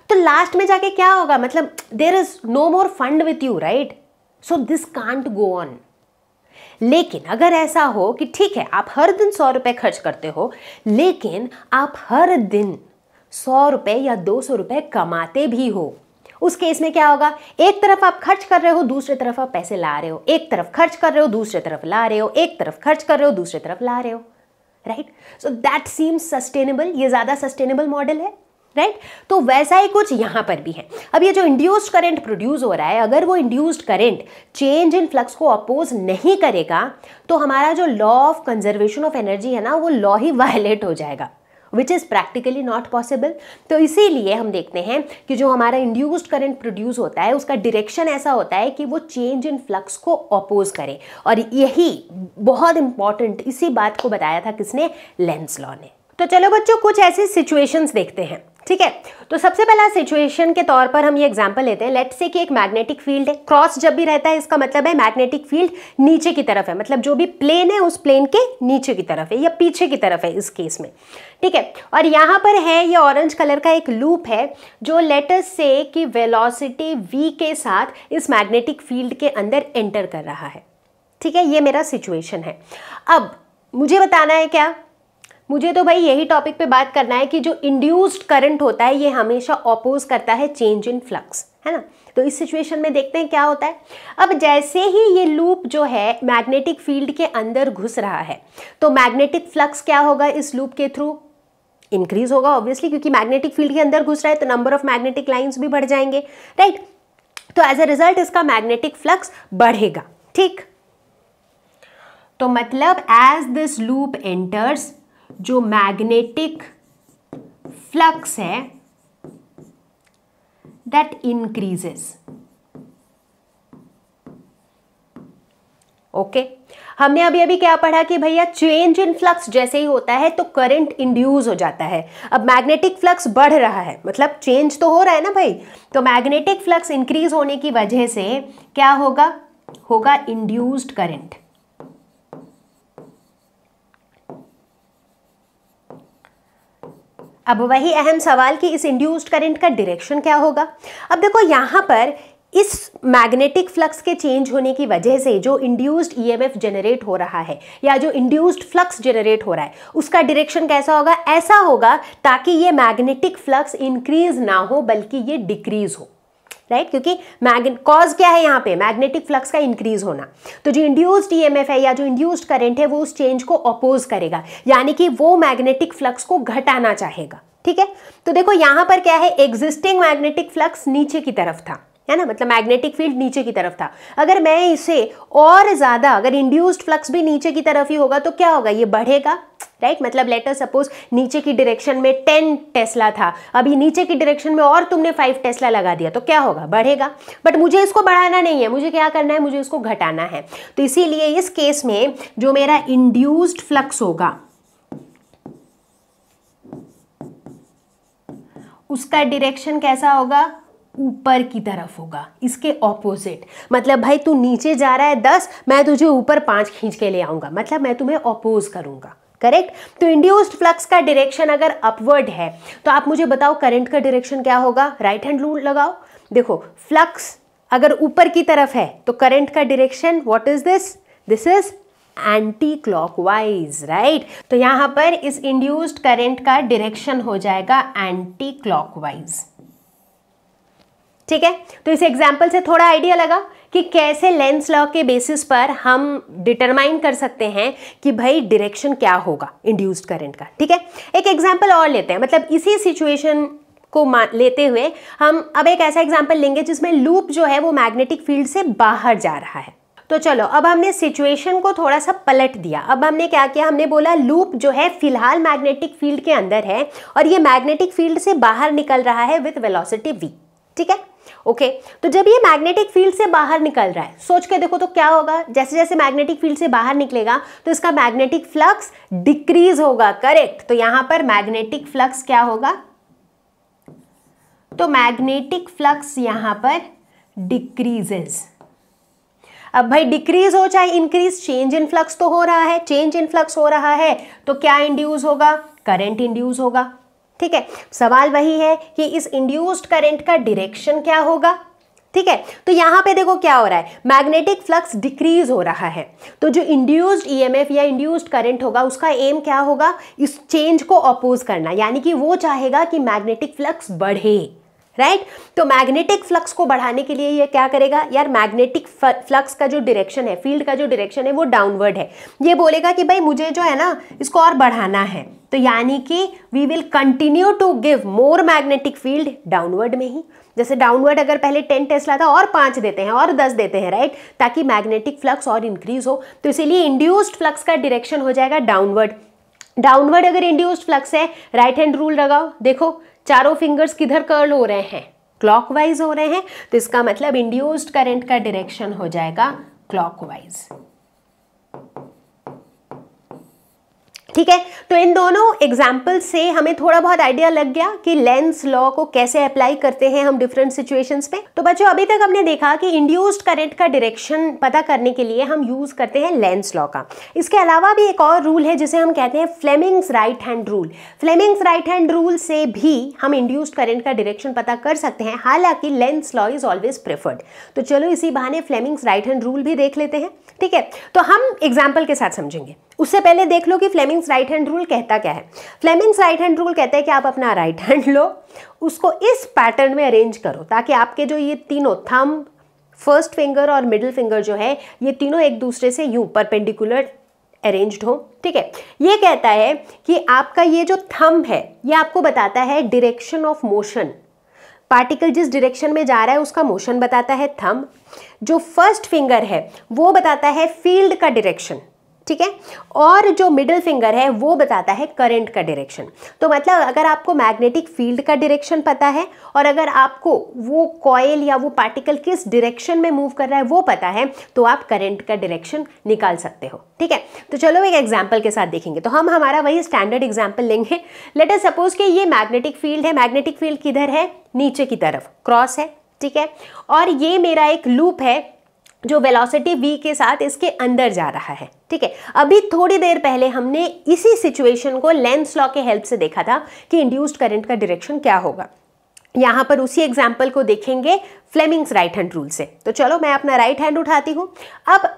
तो लास्ट में जाके क्या होगा मतलब there is no more fund with you right so this can't go on लेकिन अगर ऐसा हो कि ठीक है आप हर दिन सौ रुपए खर्च करते हो लेकिन आप हर दिन सौ रुपए या दो सौ रुपए कमाते भी हो उस केस में क्या होगा एक तरफ आप खर्च कर रहे हो दूसरे तरफ आप पैसे ला रहे हो एक तरफ खर्च कर रहे हो दूसरे तरफ ला रहे हो एक तरफ खर्च कर रहे हो दूसरे तरफ ला रहे हो right so that seems sustainable ये ज़्यादा सस्टेनेबल मॉडल है राइट right? तो वैसा ही कुछ यहां पर भी है अब ये जो इंड्यूस्ड करंट प्रोड्यूस हो रहा है अगर वो induced current change in flux को अपोज नहीं करेगा तो हमारा जो law of conservation of energy है ना वो लॉ ही वायलेट (laughs) हो जाएगा which is practically not possible तो इसीलिए हम देखते हैं कि जो हमारा इंड्यूस्ड करंट प्रोड्यूस होता है उसका डिरेक्शन ऐसा होता है कि वो चेंज इन फ्लक्स को अपोज करे और यही बहुत इंपॉर्टेंट इसी बात को बताया था किसने लेंस लॉ ने तो चलो बच्चों कुछ ऐसे सिचुएशंस देखते हैं ठीक है तो सबसे पहला सिचुएशन के तौर पर हम ये एग्जांपल लेते हैं लेट से कि एक मैग्नेटिक फील्ड है क्रॉस जब भी रहता है इसका मतलब है मैग्नेटिक फील्ड नीचे की तरफ है मतलब जो भी प्लेन है उस प्लेन के नीचे की तरफ है या पीछे की तरफ है इस केस में ठीक है और यहाँ पर है ये ऑरेंज कलर का एक लूप है जो लेटस से कि वेलॉसिटी वी के साथ इस मैग्नेटिक फील्ड के अंदर एंटर कर रहा है ठीक है ये मेरा सिचुएशन है अब मुझे बताना है क्या मुझे तो भाई यही टॉपिक पे बात करना है कि जो इंड्यूस्ड करंट होता है ये हमेशा ऑपोज करता है चेंज इन फ्लक्स है ना तो इस सिचुएशन में देखते हैं क्या होता है अब जैसे ही ये लूप जो है मैग्नेटिक फील्ड के अंदर घुस रहा है तो मैग्नेटिक फ्लक्स क्या होगा इस लूप के थ्रू इंक्रीज होगा ऑब्वियसली क्योंकि मैग्नेटिक फील्ड के अंदर घुस रहा है तो नंबर ऑफ मैग्नेटिक लाइन्स भी बढ़ जाएंगे राइट तो एज अ रिजल्ट इसका मैग्नेटिक फ्लक्स बढ़ेगा ठीक तो मतलब एज दिस लूप एंटर्स जो मैग्नेटिक फ्लक्स है दैट इंक्रीजेस ओके हमने अभी अभी क्या पढ़ा कि भैया चेंज इन फ्लक्स जैसे ही होता है तो करंट इंड्यूस हो जाता है अब मैग्नेटिक फ्लक्स बढ़ रहा है मतलब चेंज तो हो रहा है ना भाई तो मैग्नेटिक फ्लक्स इंक्रीज होने की वजह से क्या होगा होगा इंड्यूस्ड करंट अब वही अहम सवाल कि इस इंड्यूस्ड करंट का डायरेक्शन क्या होगा अब देखो यहाँ पर इस मैग्नेटिक फ्लक्स के चेंज होने की वजह से जो इंड्यूस्ड ईएमएफ जनरेट हो रहा है या जो इंड्यूस्ड फ्लक्स जनरेट हो रहा है उसका डायरेक्शन कैसा होगा ऐसा होगा ताकि ये मैग्नेटिक फ्लक्स इंक्रीज ना हो बल्कि ये डिक्रीज हो राइट क्योंकि मैग्न कॉज क्या है यहाँ पे मैग्नेटिक फ्लक्स का इंक्रीज होना तो जो इंड्यूस्ड ईएमएफ है या जो इंड्यूस्ड करंट है वो उस चेंज को अपोज करेगा यानी कि वो मैग्नेटिक फ्लक्स को घटाना चाहेगा ठीक है तो देखो यहाँ पर क्या है एग्जिस्टिंग मैग्नेटिक फ्लक्स नीचे की तरफ था है ना मतलब मैग्नेटिक फील्ड नीचे की तरफ था अगर मैं इसे और ज़्यादा अगर इंड्यूस्ड फ्लक्स भी नीचे की तरफ ही होगा तो क्या होगा ये बढ़ेगा राइट right? मतलब लेटर सपोज नीचे की डायरेक्शन में टेन टेस्ला था अभी नीचे की डायरेक्शन में और तुमने फाइव टेस्ला लगा दिया तो क्या होगा बढ़ेगा बट मुझे इसको बढ़ाना नहीं है मुझे क्या करना है मुझे इसको घटाना है तो इसीलिए इस केस में जो मेरा इंड्यूस्ड फ्लक्स होगा उसका डायरेक्शन कैसा होगा ऊपर की तरफ होगा इसके ऑपोजिट मतलब भाई तू नीचे जा रहा है दस मैं तुझे ऊपर पाँच खींच के ले आऊँगा मतलब मैं तुम्हें ऑपोज करूँगा करेक्ट तो इंड्यूस्ड फ्लक्स का डायरेक्शन अगर अपवर्ड है तो आप मुझे बताओ करंट का डायरेक्शन क्या होगा राइट हैंड रूल लगाओ देखो फ्लक्स अगर ऊपर की तरफ है तो करंट का direction what is this this is anti clockwise right तो यहां पर इस इंड्यूस्ड करंट का डायरेक्शन हो जाएगा एंटी क्लॉकवाइज ठीक है तो इस एग्जाम्पल से थोड़ा आइडिया लगा कि कैसे लेंस लॉ के बेसिस पर हम डिटरमाइन कर सकते हैं कि भाई डायरेक्शन क्या होगा इंड्यूस्ड करंट का ठीक है एक एग्जाम्पल और लेते हैं मतलब इसी सिचुएशन को लेते हुए हम अब एक ऐसा एग्जाम्पल लेंगे जिसमें लूप जो है वो मैग्नेटिक फील्ड से बाहर जा रहा है तो चलो अब हमने सिचुएशन को थोड़ा सा पलट दिया अब हमने क्या किया हमने बोला लूप जो है फिलहाल मैग्नेटिक फील्ड के अंदर है और ये मैग्नेटिक फील्ड से बाहर निकल रहा है विथ वेलोसिटी वी ठीक है ओके तो जब ये मैग्नेटिक फील्ड से बाहर निकल रहा है सोच के देखो तो क्या होगा जैसे जैसे मैग्नेटिक फील्ड से बाहर निकलेगा तो इसका मैग्नेटिक फ्लक्स डिक्रीज होगा करेक्ट तो यहां पर मैग्नेटिक फ्लक्स क्या होगा तो मैग्नेटिक फ्लक्स यहां पर डिक्रीजेस अब भाई डिक्रीज हो चाहे इंक्रीज चेंज इन फ्लक्स तो हो रहा है चेंज इन फ्लक्स हो रहा है तो क्या इंड्यूस होगा करंट इंड्यूस होगा ठीक है सवाल वही है कि इस इंड्यूस्ड करंट का डिरेक्शन क्या होगा ठीक है तो यहां पे देखो क्या हो रहा है मैग्नेटिक फ्लक्स डिक्रीज हो रहा है तो जो इंड्यूस्ड ईएमएफ e या इंड्यूस्ड करंट होगा उसका एम क्या होगा इस चेंज को अपोज करना यानी कि वो चाहेगा कि मैग्नेटिक फ्लक्स बढ़े राइट तो मैग्नेटिक फ्लक्स को बढ़ाने के लिए ये क्या करेगा यार मैग्नेटिक फ्लक्स का जो डायरेक्शन है फील्ड का जो डायरेक्शन है वो डाउनवर्ड है ये बोलेगा कि भाई मुझे जो है ना इसको और बढ़ाना है तो यानी कि we will continue to give more magnetic field downward में ही जैसे डाउनवर्ड अगर पहले टेन टेस्ला था और पाँच देते हैं और दस देते हैं राइट ताकि मैग्नेटिक फ्लक्स और इंक्रीज हो तो इसीलिए इंड्यूस्ड फ्लक्स का डायरेक्शन हो जाएगा डाउनवर्ड डाउनवर्ड अगर इंड्यूस्ड फ्लक्स है राइट हैंड रूल लगाओ देखो चारों फिंगर्स किधर कर्ल हो रहे हैं क्लॉकवाइज हो रहे हैं तो इसका मतलब इंड्यूस्ड करंट का डायरेक्शन हो जाएगा क्लॉकवाइज ठीक है तो इन दोनों एग्जाम्पल से हमें थोड़ा बहुत आइडिया लग गया कि लेंस लॉ को कैसे अप्लाई करते हैं हम डिफरेंट सिचुएशंस पे तो बच्चों अभी तक हमने देखा कि इंड्यूस्ड करंट का डायरेक्शन पता करने के लिए हम यूज़ करते हैं लेंस लॉ का इसके अलावा भी एक और रूल है जिसे हम कहते हैं Fleming's right hand rule Fleming's right hand rule से भी हम इंड्यूस्ड करेंट का डिरेक्शन पता कर सकते हैं हालांकि Lenz law is always preferred तो चलो इसी बहाने फ्लेमिंग्स राइट हैंड रूल भी देख लेते हैं ठीक है तो हम एग्जाम्पल के साथ समझेंगे उससे पहले देख लो कि फ्लेमिंग्स राइट हैंड रूल कहता क्या है फ्लेमिंग्स राइट हैंड रूल कहता है कि आप अपना राइट हैंड लो उसको इस पैटर्न में अरेंज करो ताकि आपके जो ये तीनों थम फर्स्ट फिंगर और मिडिल फिंगर जो है ये तीनों एक दूसरे से यूं परपेंडिकुलर अरेंज्ड हो ठीक है ये कहता है कि आपका ये जो थम है ये आपको बताता है डिरेक्शन ऑफ मोशन पार्टिकल जिस डायरेक्शन में जा रहा है उसका मोशन बताता है थम जो फर्स्ट फिंगर है वो बताता है फील्ड का डायरेक्शन ठीक है और जो मिडिल फिंगर है वो बताता है करंट का डायरेक्शन तो मतलब अगर आपको मैग्नेटिक फील्ड का डायरेक्शन पता है और अगर आपको वो कॉयल या वो पार्टिकल किस डायरेक्शन में मूव कर रहा है वो पता है तो आप करंट का डायरेक्शन निकाल सकते हो ठीक है तो चलो एक एग्जाम्पल के साथ देखेंगे तो हम हमारा वही स्टैंडर्ड एग्जाम्पल लेंगे लेटर सपोज कि ये मैग्नेटिक फील्ड है मैग्नेटिक फील्ड किधर है नीचे की तरफ क्रॉस है ठीक है और ये मेरा एक लूप है जो वेलोसिटी वी के साथ इसके अंदर जा रहा है ठीक है अभी थोड़ी देर पहले हमने इसी सिचुएशन को लेंस लॉ के हेल्प से देखा था कि इंड्यूस्ड करंट का डायरेक्शन क्या होगा यहां पर उसी एग्जाम्पल को देखेंगे फ्लेमिंग्स राइट हैंड रूल से तो चलो मैं अपना राइट हैंड उठाती हूं अब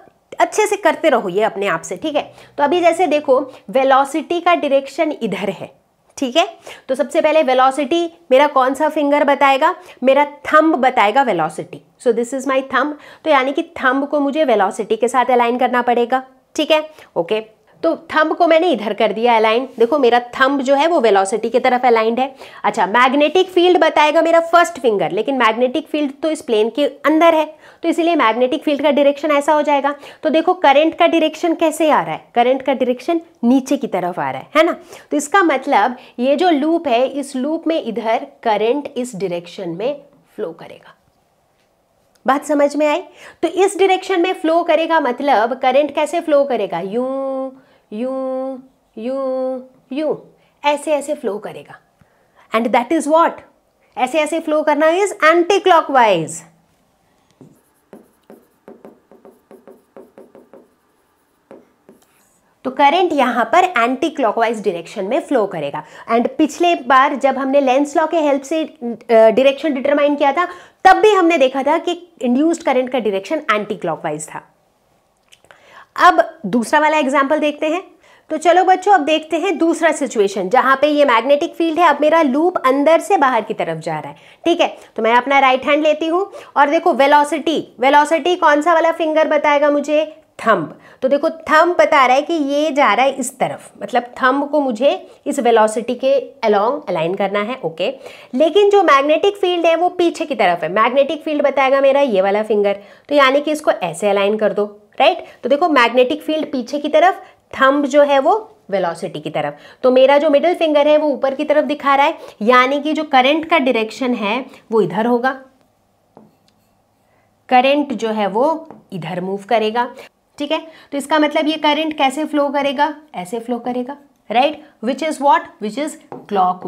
अच्छे से करते रहो ये अपने आप से ठीक है तो अभी जैसे देखो वेलोसिटी का डिरेक्शन इधर है ठीक है तो सबसे पहले वेलोसिटी मेरा कौन सा फिंगर बताएगा मेरा थंब बताएगा velocity so this is my thumb तो यानी कि थंब को मुझे वेलोसिटी के साथ अलाइन करना पड़ेगा ठीक है ओके तो थंब को मैंने इधर कर दिया अलाइन देखो मेरा थंब जो है वो वेलोसिटी की तरफ अलाइंड है अच्छा मैग्नेटिक फील्ड बताएगा मेरा फर्स्ट फिंगर लेकिन मैग्नेटिक फील्ड तो इस प्लेन के अंदर है तो इसीलिए मैग्नेटिक फील्ड का डायरेक्शन ऐसा हो जाएगा तो देखो करंट का डायरेक्शन कैसे आ रहा है करंट का डायरेक्शन नीचे की तरफ आ रहा है है ना तो इसका मतलब ये जो लूप है इस लूप में इधर करेंट इस डिरेक्शन में फ्लो करेगा बात समझ में आई तो इस डायरेक्शन में फ्लो करेगा मतलब करंट कैसे फ्लो करेगा यू यू यू यू ऐसे ऐसे फ्लो करेगा एंड दैट इज वॉट ऐसे ऐसे फ्लो करना इज एंटी क्लॉक वाइज तो करंट यहाँ पर एंटी क्लॉकवाइज डायरेक्शन में फ्लो करेगा एंड पिछले बार जब हमने लेंस लॉ के हेल्प से डायरेक्शन डिटरमाइन किया था तब भी हमने देखा था कि इंड्यूस्ड करंट का डायरेक्शन एंटी क्लॉकवाइज था अब दूसरा वाला एग्जाम्पल देखते हैं तो चलो बच्चों अब देखते हैं दूसरा सिचुएशन जहाँ पे ये मैग्नेटिक फील्ड है अब मेरा लूप अंदर से बाहर की तरफ जा रहा है ठीक है तो मैं अपना राइट हैंड लेती हूँ और देखो वेलोसिटी वेलोसिटी कौन सा वाला फिंगर बताएगा मुझे थंब तो देखो थंब बता रहा है कि ये जा रहा है इस तरफ मतलब थंब को मुझे इस वेलोसिटी के अलोंग अलाइन करना है ओके लेकिन जो मैग्नेटिक फील्ड है वो पीछे की तरफ है मैग्नेटिक फील्ड बताएगा मेरा ये वाला फिंगर तो यानी कि इसको ऐसे अलाइन कर दो राइट तो देखो मैग्नेटिक फील्ड पीछे की तरफ थंब जो है वो वेलोसिटी की तरफ तो मेरा जो मिडिल फिंगर है वो ऊपर की तरफ दिखा रहा है यानी कि जो करंट का डायरेक्शन है वो इधर होगा करंट जो है वो इधर मूव करेगा ठीक है तो इसका मतलब ये करंट कैसे फ्लो करेगा ऐसे फ्लो करेगा right which is what which is clock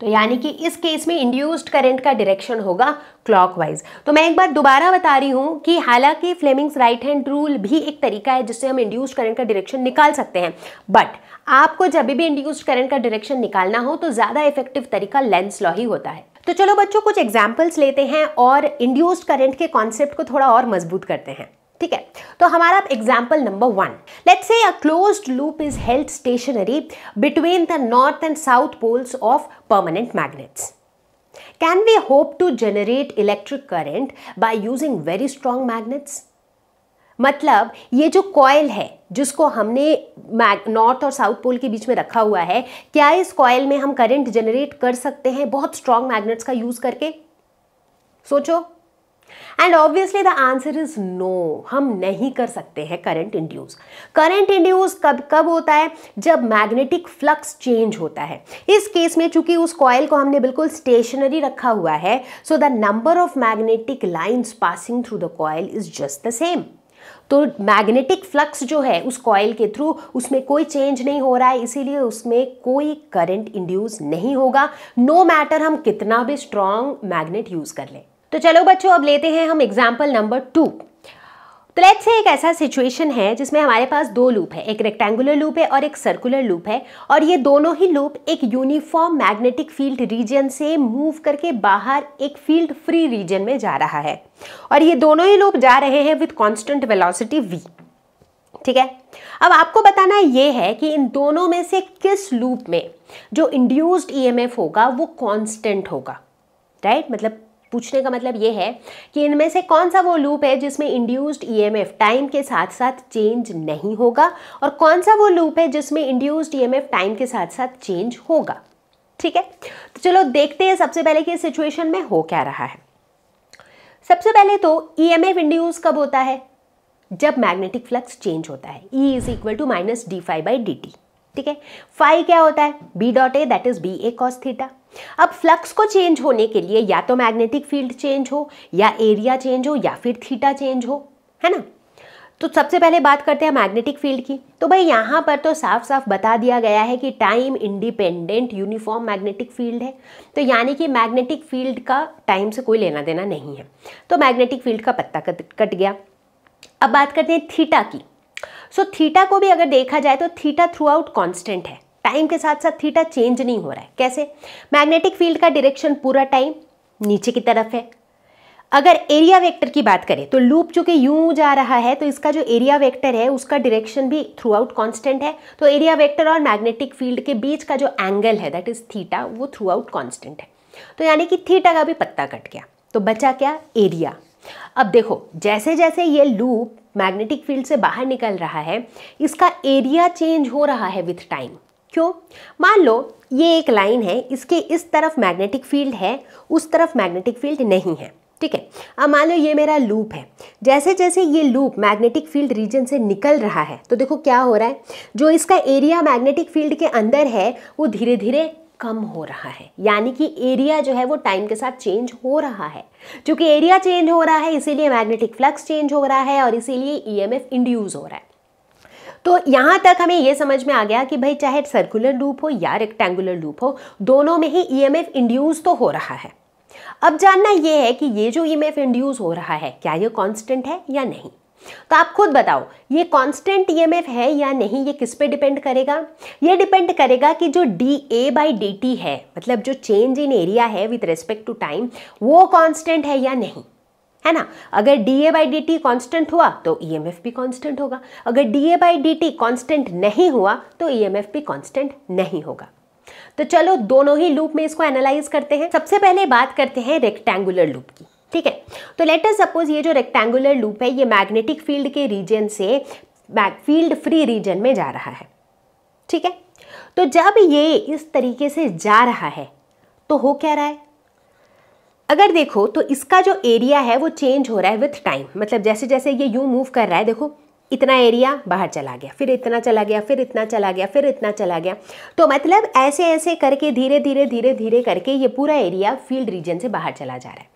तो यानी कि इस केस में इंड्यूस्ड करंट का डायरेक्शन होगा क्लॉकवाइज तो मैं एक बार दोबारा बता रही हूं कि हालांकि फ्लेमिंग्स राइट हैंड रूल भी एक तरीका है जिससे हम इंड्यूस्ड करंट का डायरेक्शन निकाल सकते हैं बट आपको जब भी इंड्यूस्ड करंट का डायरेक्शन निकालना हो तो ज़्यादा इफेक्टिव तरीका लेंस लॉ ही होता है तो चलो बच्चों कुछ एग्जाम्पल्स लेते हैं और इंड्यूस्ड करंट के कॉन्सेप्ट को थोड़ा और मजबूत करते हैं ठीक है तो हमारा example number one let say a close loop is held stationary between the north and south poles of permanent magnets can we hope to generate electric current by using very strong magnets मतलब ये जो coil है जिसको हमने north और south pole के बीच में रखा हुआ है क्या इस कॉयल में हम करंट जनरेट कर सकते हैं बहुत स्ट्रांग मैग्नेट्स का यूज करके सोचो and obviously the answer is no हम नहीं कर सकते हैं करंट इंड्यूस करंट इंड्यूस कब कब होता है जब मैग्नेटिक फ्लक्स चेंज होता है इस केस में चूंकि उस कॉयल को हमने बिल्कुल स्टेशनरी रखा हुआ है so the number of magnetic lines passing through the coil is just the same तो मैग्नेटिक फ्लक्स जो है उस कॉयल के थ्रू उसमें कोई चेंज नहीं हो रहा है इसीलिए उसमें कोई करंट इंड्यूस नहीं होगा नो no मैटर हम कितना भी स्ट्रांग मैग्नेट यूज़ कर लें तो चलो बच्चों अब लेते हैं हम एग्जाम्पल नंबर टू तो लेट्स से एक ऐसा सिचुएशन है जिसमें हमारे पास दो लूप है एक रेक्टेंगुलर लूप है और एक सर्कुलर लूप है और ये दोनों ही लूप एक यूनिफॉर्म मैग्नेटिक फील्ड रीजन से मूव करके बाहर एक फील्ड फ्री रीजन में जा रहा है और ये दोनों ही लूप जा रहे हैं विथ कॉन्स्टेंट वेलोसिटी वी ठीक है अब आपको बताना ये है कि इन दोनों में से किस लूप में जो इंड्यूस्ड ई e होगा वो कॉन्स्टेंट होगा राइट मतलब पूछने का मतलब ये है कि इनमें से कौन सा वो लूप है जिसमें इंड्यूस्ड ईएमएफ टाइम के साथ साथ चेंज नहीं होगा और कौन सा वो लूप है जिसमें इंड्यूस्ड ईएमएफ टाइम के साथ साथ चेंज होगा ठीक है तो चलो देखते हैं सबसे पहले कि इस सिचुएशन में हो क्या रहा है सबसे पहले तो ईएमएफ e इंड्यूस कब होता है जब मैग्नेटिक फ्लक्स चेंज होता है E is equal to minus D five by D T ठीक है फाइव क्या होता है B dot A that is B A cos theta अब फ्लक्स को चेंज होने के लिए या तो मैग्नेटिक फील्ड चेंज हो या एरिया चेंज हो या फिर थीटा चेंज हो है ना तो सबसे पहले बात करते हैं मैग्नेटिक फील्ड की तो भाई यहाँ पर तो साफ साफ बता दिया गया है कि time independent uniform magnetic field है तो यानी कि मैग्नेटिक फील्ड का टाइम से कोई लेना देना नहीं है तो मैग्नेटिक फील्ड का पत्ता कट, गया अब बात करते हैं थीटा की सो so, थीटा को भी अगर देखा जाए तो थीटा थ्रू आउट कॉन्स्टेंट है टाइम के साथ साथ थीटा चेंज नहीं हो रहा है कैसे मैग्नेटिक फील्ड का डायरेक्शन पूरा टाइम नीचे की तरफ है अगर एरिया वेक्टर की बात करें तो लूप चूंकि यूं जा रहा है तो इसका जो एरिया वेक्टर है उसका डायरेक्शन भी थ्रू आउट कॉन्स्टेंट है तो एरिया वेक्टर और मैग्नेटिक फील्ड के बीच का जो एंगल है दैट इज थीटा वो थ्रू आउट कॉन्स्टेंट है तो यानी कि थीटा का भी पत्ता कट गया तो बचा क्या एरिया अब देखो जैसे जैसे ये लूप मैग्नेटिक फील्ड से बाहर निकल रहा है इसका एरिया चेंज हो रहा है विथ टाइम क्यों मान लो ये एक लाइन है इसके इस तरफ मैग्नेटिक फील्ड है उस तरफ मैग्नेटिक फील्ड नहीं है ठीक है अब मान लो ये मेरा लूप है जैसे जैसे ये लूप मैग्नेटिक फील्ड रीजन से निकल रहा है तो देखो क्या हो रहा है जो इसका एरिया मैग्नेटिक फील्ड के अंदर है वो धीरे धीरे कम हो रहा है यानी कि एरिया जो है वो टाइम के साथ चेंज हो रहा है क्योंकि एरिया चेंज हो रहा है इसीलिए मैग्नेटिक फ्लक्स चेंज हो रहा है और इसीलिए ईएमएफ e इंड्यूस हो रहा है तो यहाँ तक हमें ये समझ में आ गया कि भाई चाहे सर्कुलर लूप हो या रेक्टेंगुलर लूप हो दोनों में ही ई e इंड्यूस तो हो रहा है अब जानना ये है कि ये जो ई e इंड्यूस हो रहा है क्या ये कॉन्स्टेंट है या नहीं तो आप खुद बताओ ये कांस्टेंट ईएमएफ e है या नहीं ये किस पे डिपेंड करेगा ये डिपेंड करेगा कि जो d A by D t है मतलब जो चेंज इन एरिया है विथ रेस्पेक्ट टू टाइम वो कांस्टेंट है या नहीं है ना अगर d A by D t constant हुआ तो ई एम एफ भी कॉन्स्टेंट होगा अगर d A by D t constant नहीं हुआ तो ई एम एफ भी कॉन्स्टेंट नहीं होगा तो चलो दोनों ही लूप में इसको एनालाइज करते हैं सबसे पहले बात करते हैं रेक्टेंगुलर लूप की ठीक है तो लेटर सपोज ये जो रेक्टेंगुलर लूप है ये मैग्नेटिक फील्ड के रीजन से फील्ड फ्री रीजन में जा रहा है ठीक है तो जब ये इस तरीके से जा रहा है तो हो क्या रहा है अगर देखो तो इसका जो एरिया है वो चेंज हो रहा है विथ टाइम मतलब जैसे जैसे ये यूँ मूव कर रहा है देखो इतना एरिया बाहर चला गया फिर इतना चला गया फिर इतना चला गया फिर इतना चला गया तो मतलब ऐसे ऐसे करके धीरे धीरे धीरे धीरे करके ये पूरा एरिया फील्ड रीजन से बाहर चला जा रहा है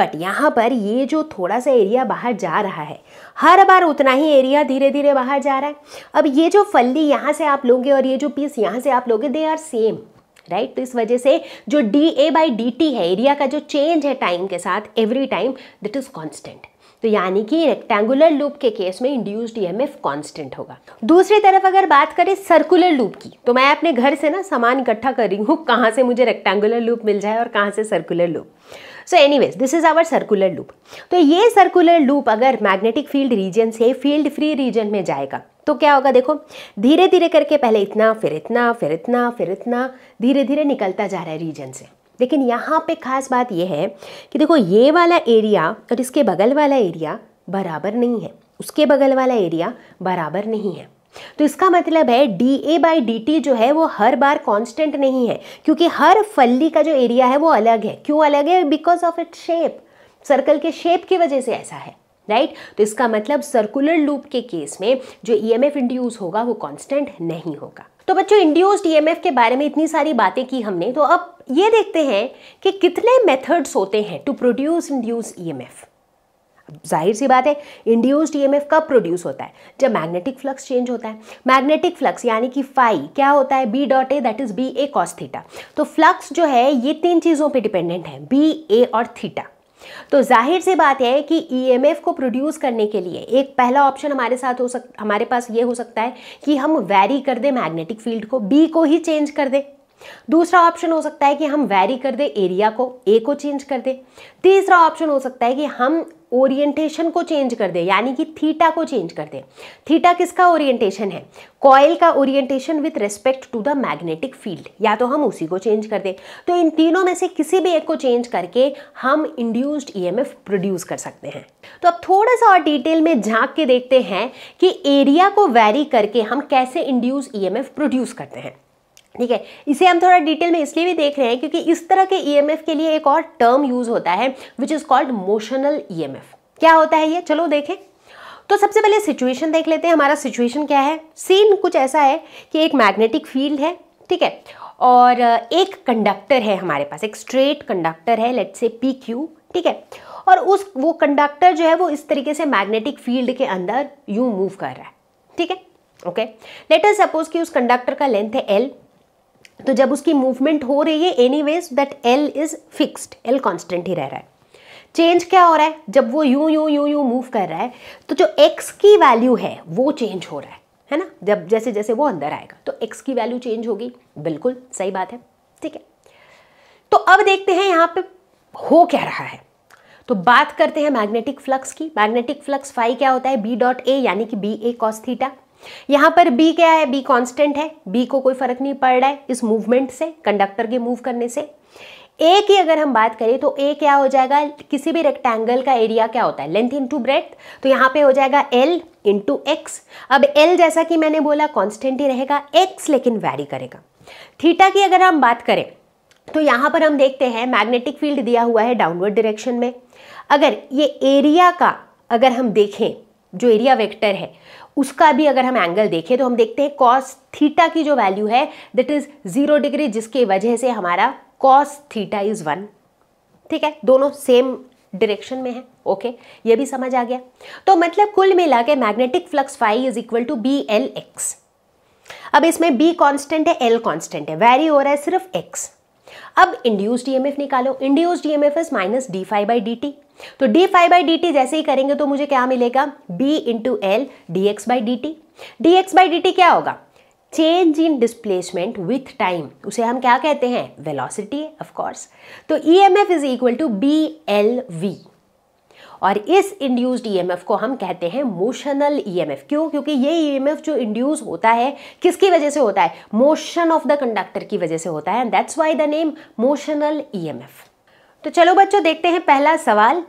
बट यहाँ पर ये जो थोड़ा सा एरिया बाहर जा रहा है हर बार उतना ही एरिया धीरे धीरे बाहर जा रहा है अब ये जो फल्ली यहाँ से आप लोगे और ये जो पीस यहाँ से आप लोगे they are same right right? तो इस वजह से जो d A by D t है एरिया का जो चेंज है टाइम के साथ every time that is constant तो यानी कि रेक्टेंगुलर लूप के केस में इंड्यूस्ड ईएमएफ कांस्टेंट होगा दूसरी तरफ अगर बात करें सर्कुलर लूप की तो मैं अपने घर से ना सामान इकट्ठा कर रही हूँ कहाँ से मुझे रेक्टेंगुलर लूप मिल जाए और कहाँ से circular loop so anyways this is our circular loop तो ये सर्कुलर लूप अगर मैग्नेटिक फील्ड रीजन से फील्ड फ्री रीजन में जाएगा तो क्या होगा देखो धीरे धीरे करके पहले इतना फिर इतना फिर इतना फिर इतना धीरे धीरे निकलता जा रहा है रीजन से लेकिन यहाँ पे खास बात यह है कि देखो ये वाला एरिया और इसके बगल वाला एरिया बराबर नहीं है उसके बगल वाला एरिया बराबर नहीं है तो इसका मतलब है d A by D t जो है वो हर बार कांस्टेंट नहीं है क्योंकि हर फल्ली का जो एरिया है वो अलग है क्यों अलग है because of it shape circle के शेप की वजह से ऐसा है राइट right? तो इसका मतलब सर्कुलर लूप के केस में जो ई एम इंड्यूस होगा वो कांस्टेंट नहीं होगा तो बच्चों इंड्यूस्ड ईएमएफ e के बारे में इतनी सारी बातें की हमने तो अब ये देखते हैं कि कितने मेथड्स होते हैं टू प्रोड्यूस इंड्यूस ईएमएफ जाहिर सी बात है इंड्यूस्ड ईएमएफ e कब प्रोड्यूस होता है जब मैग्नेटिक फ्लक्स चेंज होता है मैग्नेटिक फ्लक्स यानी कि फाई क्या होता है B dot A that is B A cos theta तो फ्लक्स जो है ये तीन चीज़ों पे डिपेंडेंट है बी ए और थीटा तो जाहिर सी बात है कि ईएमएफ e को प्रोड्यूस करने के लिए एक पहला ऑप्शन हमारे साथ हो सक हमारे पास ये हो सकता है कि हम वैरी कर दें मैग्नेटिक फील्ड को बी को ही चेंज कर दें दूसरा ऑप्शन हो सकता है कि हम वैरी कर दे एरिया को ए को चेंज कर दे तीसरा ऑप्शन हो सकता है कि हम ओरिएंटेशन को चेंज कर दे यानी कि थीटा को चेंज कर दे थीटा किसका ओरिएंटेशन है कॉयल का orientation with respect to the magnetic field या तो हम उसी को चेंज कर दे तो इन तीनों में से किसी भी एक को चेंज करके हम इंड्यूस्ड ईएमएफ प्रोड्यूस कर सकते हैं तो अब थोड़ा सा और डिटेल में झांक के देखते हैं कि एरिया को वैरी करके हम कैसे इंड्यूस ई प्रोड्यूस करते हैं ठीक है इसे हम थोड़ा डिटेल में इसलिए भी देख रहे हैं क्योंकि इस तरह के ई e के लिए एक और टर्म यूज होता है which is called motional E क्या होता है ये चलो देखें तो सबसे पहले सिचुएशन देख लेते हैं हमारा सिचुएशन क्या है सीन कुछ ऐसा है कि एक मैग्नेटिक फील्ड है ठीक है और एक कंडक्टर है हमारे पास एक स्ट्रेट कंडक्टर है लेट्स से पी क्यू ठीक है और उस वो कंडक्टर जो है वो इस तरीके से मैग्नेटिक फील्ड के अंदर यू मूव कर रहा है ठीक है ओके लेटर सपोज कि उस कंडक्टर का लेंथ है एल तो जब उसकी मूवमेंट हो रही है anyways that L is fixed L constant ही रह रहा है चेंज क्या हो रहा है जब वो u u u u move कर रहा है तो जो एक्स की वैल्यू है वो चेंज हो रहा है है ना जब जैसे जैसे वो अंदर आएगा तो एक्स की वैल्यू चेंज होगी बिल्कुल सही बात है ठीक है तो अब देखते हैं यहाँ पे हो क्या रहा है तो बात करते हैं मैग्नेटिक फ्लक्स की मैग्नेटिक फ्लक्स फाइव क्या होता है बी डॉट ए यानी कि बी ए कॉस थीटा यहां पर बी क्या है बी कांस्टेंट है बी को कोई फर्क नहीं पड़ रहा है इस मूवमेंट से कंडक्टर के मूव करने से ए की अगर हम बात करें तो ए क्या हो जाएगा किसी भी रेक्टेंगल का एरिया क्या होता है लेंथ इनटू ब्रेथ तो यहाँ पे हो जाएगा एल इंटू एक्स अब एल जैसा कि मैंने बोला कांस्टेंट ही रहेगा एक्स लेकिन वैरी करेगा थीटा की अगर हम बात करें तो यहाँ पर हम देखते हैं मैग्नेटिक फील्ड दिया हुआ है डाउनवर्ड डायरेक्शन में अगर ये एरिया का अगर हम देखें जो एरिया वेक्टर है उसका भी अगर हम एंगल देखें तो हम देखते हैं कॉस थीटा की जो वैल्यू है दैट इज़ ज़ीरो डिग्री जिसकी वजह से हमारा कॉस थीटा इज़ वन ठीक है दोनों सेम डायरेक्शन में है ओके ये भी समझ आ गया तो मतलब कुल मिला के magnetic flux phi is equal to B L x अब इसमें बी कॉन्स्टेंट है एल कॉन्स्टेंट है वैरी हो रहा है सिर्फ एक्स अब इंड्यूस डीएमएफ निकालो induced EMF is minus D five by D T तो d five by D t जैसे ही करेंगे तो मुझे क्या मिलेगा B into L d x by D t d x by D t क्या होगा change in displacement with time उसे हम क्या कहते हैं वेलॉसिटी ऑफकोर्स तो E M F is equal to B L V और इस इंड्यूस्ड ईएमएफ e को हम कहते हैं मोशनल ईएमएफ e क्यों क्योंकि ये ईएमएफ e जो इंड्यूस होता है किसकी वजह से होता है मोशन ऑफ द कंडक्टर की वजह से होता है that's why the name motional EMF तो चलो बच्चों देखते हैं पहला सवाल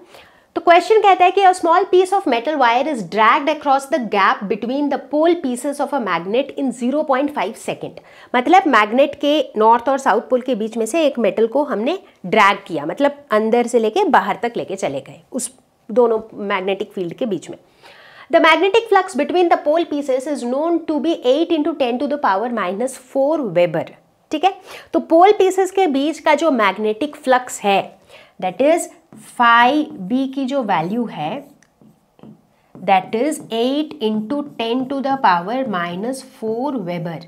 तो क्वेश्चन कहता है कि a small piece of metal wire is dragged across the gap between the pole pieces of a magnet in 0.5 point second मतलब मैग्नेट के नॉर्थ और साउथ पोल के बीच में से एक मेटल को हमने ड्रैग किया मतलब अंदर से लेके बाहर तक लेके चले गए उस दोनों मैग्नेटिक फील्ड के बीच में the magnetic flux between the pole pieces is known to be eight into ten to the power minus four weber ठीक है तो पोल पीसेस के बीच का जो मैग्नेटिक फ्लक्स है दैट इज फाइव बी की जो वैल्यू है that is eight into ten to the power minus four weber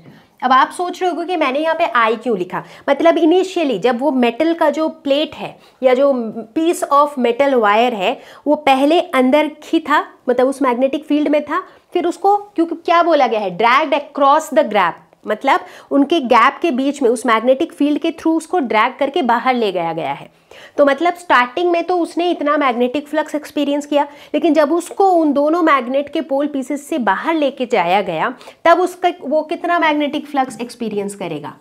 अब आप सोच रहे हो कि मैंने यहाँ पे आई क्यों लिखा मतलब इनिशियली जब वो मेटल का जो प्लेट है या जो पीस ऑफ मेटल वायर है वो पहले अंदर ही था मतलब उस मैग्नेटिक फील्ड में था फिर उसको क्योंकि क्या बोला गया है ड्रैग्ड अक्रॉस द ग्रैप मतलब उनके गैप के बीच में उस मैग्नेटिक फील्ड के थ्रू उसको ड्रैग करके बाहर ले गया गया है तो मतलब स्टार्टिंग में तो उसने इतना मैग्नेटिक फ्लक्स एक्सपीरियंस किया लेकिन जब उसको उन दोनों मैग्नेट के पोल पीसेस से बाहर लेके जाया गया तब उसका वो कितना मैग्नेटिक फ्लक्स एक्सपीरियंस करेगा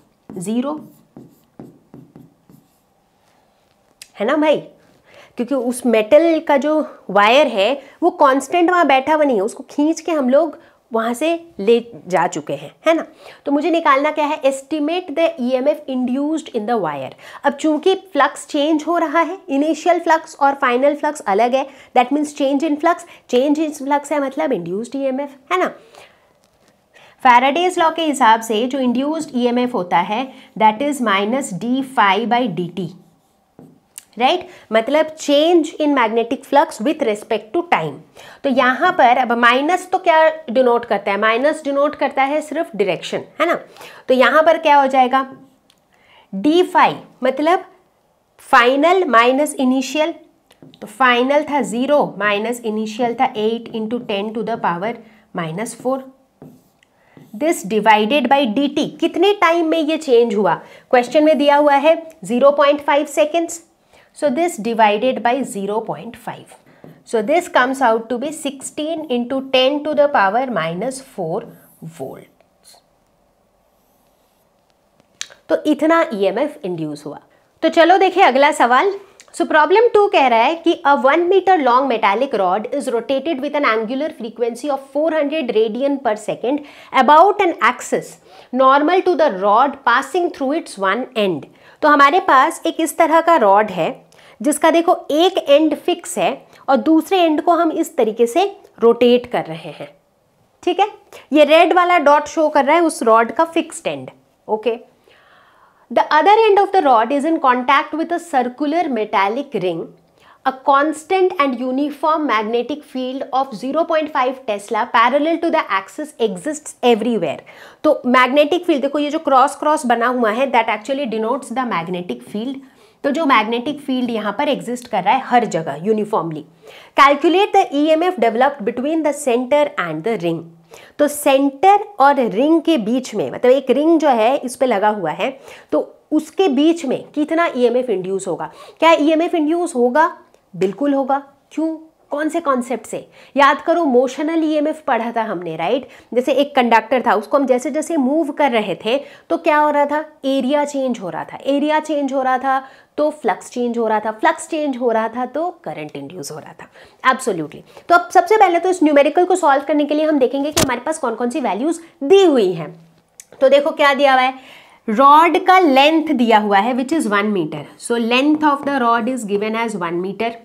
ज़ीरो है ना भाई क्योंकि उस मेटल का जो वायर है वो कांस्टेंट वहाँ बैठा हुआ नहीं है उसको खींच के हम लोग वहाँ से ले जा चुके हैं है ना तो मुझे निकालना क्या है estimate the E M F induced in the wire अब चूंकि फ्लक्स चेंज हो रहा है इनिशियल फ्लक्स और फाइनल फ्लक्स अलग है that means change in flux change in flux है मतलब इंड्यूस्ड ई एम एफ है ना फैराडेज लॉ के हिसाब से जो इंड्यूस्ड ई एम एफ होता है that is minus D five by D t right right? मतलब change in magnetic flux with respect to time तो यहाँ पर अब माइनस तो क्या डिनोट करता है माइनस डिनोट करता है सिर्फ डिरेक्शन है ना तो यहाँ पर क्या हो जाएगा डी फाइव मतलब फाइनल माइनस इनिशियल तो फाइनल था ज़ीरो माइनस इनिशियल था eight into ten to the power minus four this divided by d कितने टाइम में ये चेंज हुआ क्वेश्चन में दिया हुआ है zero point seconds So this divided by 0.5. So this comes out to be 16 into 10 to the power minus 4 volt. तो इतना ई एम एफ इंड्यूस हुआ तो चलो देखिए अगला सवाल सो प्रॉब्लम टू कह रहा है कि a one metre long metallic rod is rotated with an angular frequency of 400 radian per second about an axis normal to the rod passing through its one end तो हमारे पास एक इस तरह का रॉड है जिसका देखो एक एंड फिक्स है और दूसरे एंड को हम इस तरीके से रोटेट कर रहे हैं ठीक है ये रेड वाला डॉट शो कर रहा है उस रॉड का fixed end okay the other end of the rod is in contact with a circular metallic ring a constant and uniform magnetic field of 0.5 tesla parallel to the axis exist everywhere तो magnetic field देखो ये जो cross cross बना हुआ है that actually denotes the magnetic field तो जो magnetic field यहाँ पर एग्जिस्ट कर रहा है हर जगह uniformly calculate the E M F developed between the centre and the ring तो सेंटर और रिंग के बीच में मतलब एक रिंग जो है इस पर लगा हुआ है तो उसके बीच में कितना ई एम एफ इंड्यूस होगा क्या ई एम एफ इंड्यूस होगा बिल्कुल होगा क्यों कौन से कॉन्सेप्ट से याद करो मोशनल ईएमएफ e पढ़ा था हमने राइट जैसे एक कंडक्टर था उसको हम जैसे जैसे मूव कर रहे थे तो क्या हो रहा था एरिया चेंज हो रहा था एरिया चेंज हो रहा था तो फ्लक्स चेंज हो रहा था फ्लक्स चेंज हो रहा था तो करंट इंड्यूस हो रहा था एब्सोल्यूटली तो अब सबसे पहले तो इस न्यूमेरिकल को सॉल्व करने के लिए हम देखेंगे कि हमारे पास कौन कौन सी वैल्यूज़ दी हुई हैं तो देखो क्या दिया हुआ है रॉड का लेंथ दिया हुआ है which is one metre so length of the rod is given as one metre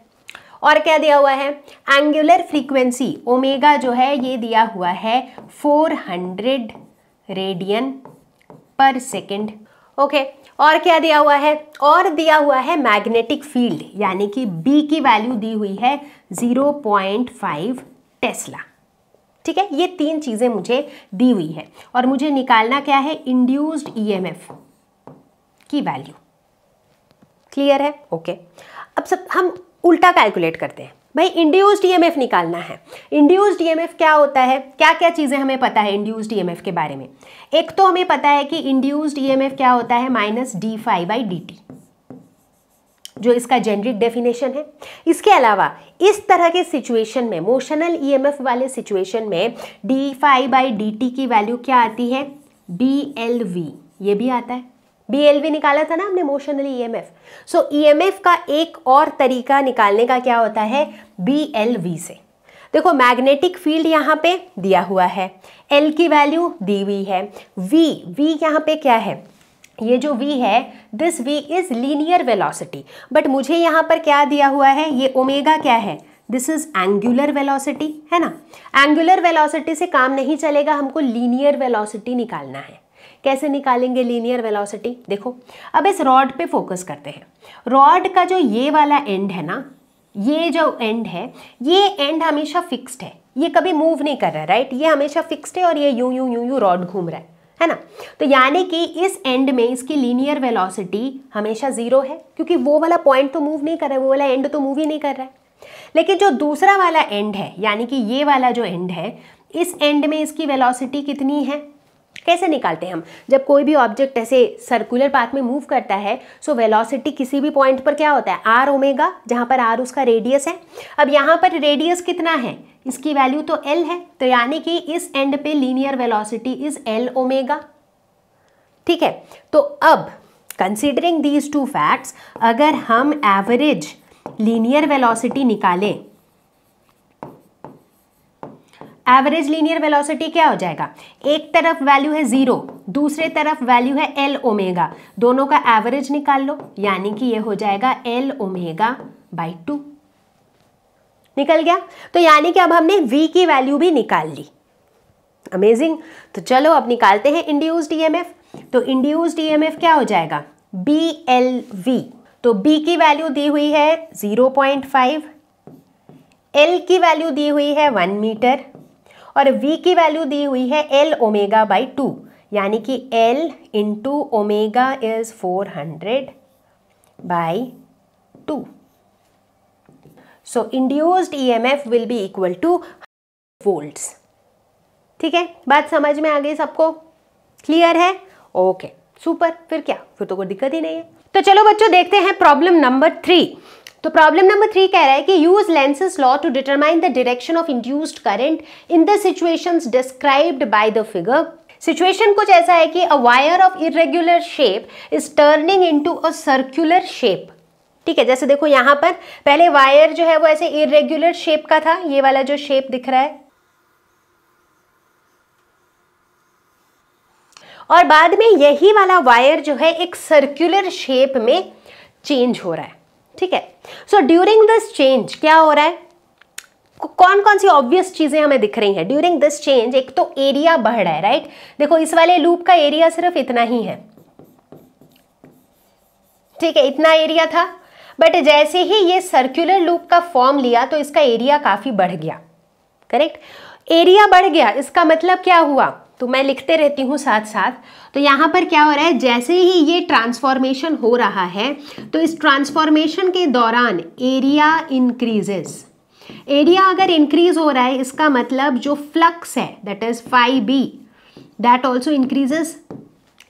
और क्या दिया हुआ है एंगुलर फ्रीक्वेंसी ओमेगा जो है ये दिया हुआ है 400 radian per second okay okay. और क्या दिया हुआ है और दिया हुआ है मैग्नेटिक फील्ड यानी कि बी की वैल्यू दी हुई है 0.5 टेस्ला ठीक है ये तीन चीज़ें मुझे दी हुई है और मुझे निकालना क्या है इंड्यूस्ड ईएमएफ e की वैल्यू क्लियर है ओके अब सब हम उल्टा कैलकुलेट करते हैं भाई इंड्यूस एफ e निकालना है इंड्यूस एफ e क्या होता है क्या क्या चीज़ें हमें पता है इंड्यूस एफ e के बारे में एक तो हमें पता है कि इंड्यूस एफ क्या होता है minus D five by D t जो इसका जेनरिक डेफिनेशन है इसके अलावा इस तरह के सिचुएशन में मोशनल एफ वाले सिचुएशन में d five by D T की वैल्यू क्या आती है डी एल वी ये भी आता है बीएलवी निकाला था ना हमने मोशनली ईएमएफ सो ईएमएफ का एक और तरीका निकालने का क्या होता है बीएलवी से देखो मैग्नेटिक फील्ड यहाँ पे दिया हुआ है एल की वैल्यू दी हुई है वी वी यहाँ पे क्या है ये जो v है this v is linear velocity but मुझे यहाँ पर क्या दिया हुआ है ये ओमेगा क्या है दिस इज एंगुलर वेलोसिटी है ना एंगुलर वेलोसिटी से काम नहीं चलेगा हमको लीनियर वेलोसिटी निकालना है कैसे निकालेंगे लीनियर वेलोसिटी देखो अब इस रॉड पे फोकस करते हैं रॉड का जो ये वाला एंड है ना ये जो एंड है ये एंड हमेशा फिक्स्ड है ये कभी मूव नहीं कर रहा है राइट ये हमेशा फिक्स्ड है और ये यूं यूं यूं यूं रॉड घूम रहा है है ना तो यानी कि इस एंड में इसकी लीनियर वेलोसिटी हमेशा ज़ीरो है क्योंकि वो वाला पॉइंट तो मूव नहीं कर रहा है वो वाला एंड तो मूव ही नहीं कर रहा है लेकिन जो दूसरा वाला एंड है यानी कि ये वाला जो एंड है इस एंड में इसकी वेलोसिटी कितनी है कैसे निकालते हैं हम जब कोई भी ऑब्जेक्ट ऐसे सर्कुलर पाथ में मूव करता है सो so वेलोसिटी किसी भी पॉइंट पर क्या होता है आर ओमेगा जहाँ पर आर उसका रेडियस है अब यहाँ पर रेडियस कितना है इसकी वैल्यू तो एल है तो यानी कि इस एंड पे linear velocity is L omega ठीक है तो अब कंसिडरिंग दीज टू फैक्ट्स अगर हम एवरेज लीनियर वेलोसिटी निकालें एवरेज लीनियर वेलोसिटी क्या हो जाएगा एक तरफ वैल्यू है जीरो दूसरे तरफ वैल्यू है एल ओमेगा दोनों का एवरेज निकाल लो यानी कि ये हो जाएगा एल ओमेगा बाई टू निकल गया तो यानी कि अब हमने v की वैल्यू भी निकाल ली अमेजिंग तो चलो अब निकालते हैं इंड्यूस डीएमएफ तो इंड्यूस डीएमएफ क्या हो जाएगा बी एल वी तो b की वैल्यू दी हुई है जीरो पॉइंट फाइव एल की वैल्यू दी हुई है वन मीटर और v की वैल्यू दी हुई है एल ओमेगा बाई टू यानी कि L into omega is four hundred by two so induced F will be equal to volts ठीक है बात समझ में आ गई सबको क्लियर है ओके सुपर फिर क्या फिर तो कोई दिक्कत ही नहीं है तो चलो बच्चों देखते हैं प्रॉब्लम नंबर थ्री तो प्रॉब्लम नंबर थ्री कह रहा है कि use Lenz's law to determine the direction of induced current in the situation described by the figure situation कुछ ऐसा है कि a wire of irregular shape is turning into a circular shape ठीक है जैसे देखो यहां पर पहले वायर जो है वो ऐसे इरेग्युलर शेप का था ये वाला जो शेप दिख रहा है और बाद में यही वाला वायर जो है एक सर्कुलर शेप में चेंज हो रहा है ठीक है सो ड्यूरिंग दिस चेंज क्या हो रहा है कौन कौन सी ऑब्वियस चीज़ें हमें दिख रही हैं ड्यूरिंग दिस चेंज एक तो एरिया बढ़ रहा है राइट देखो इस वाले लूप का एरिया सिर्फ इतना ही है ठीक है इतना एरिया था बट जैसे ही ये सर्कुलर लूप का फॉर्म लिया तो इसका एरिया काफ़ी बढ़ गया करेक्ट एरिया बढ़ गया इसका मतलब क्या हुआ तो मैं लिखते रहती हूँ साथ साथ तो यहाँ पर क्या हो रहा है जैसे ही ये ट्रांसफॉर्मेशन हो रहा है तो इस ट्रांसफॉर्मेशन के दौरान एरिया इंक्रीजेस एरिया अगर इंक्रीज हो रहा है इसका मतलब जो फ्लक्स है that is phi B that also increases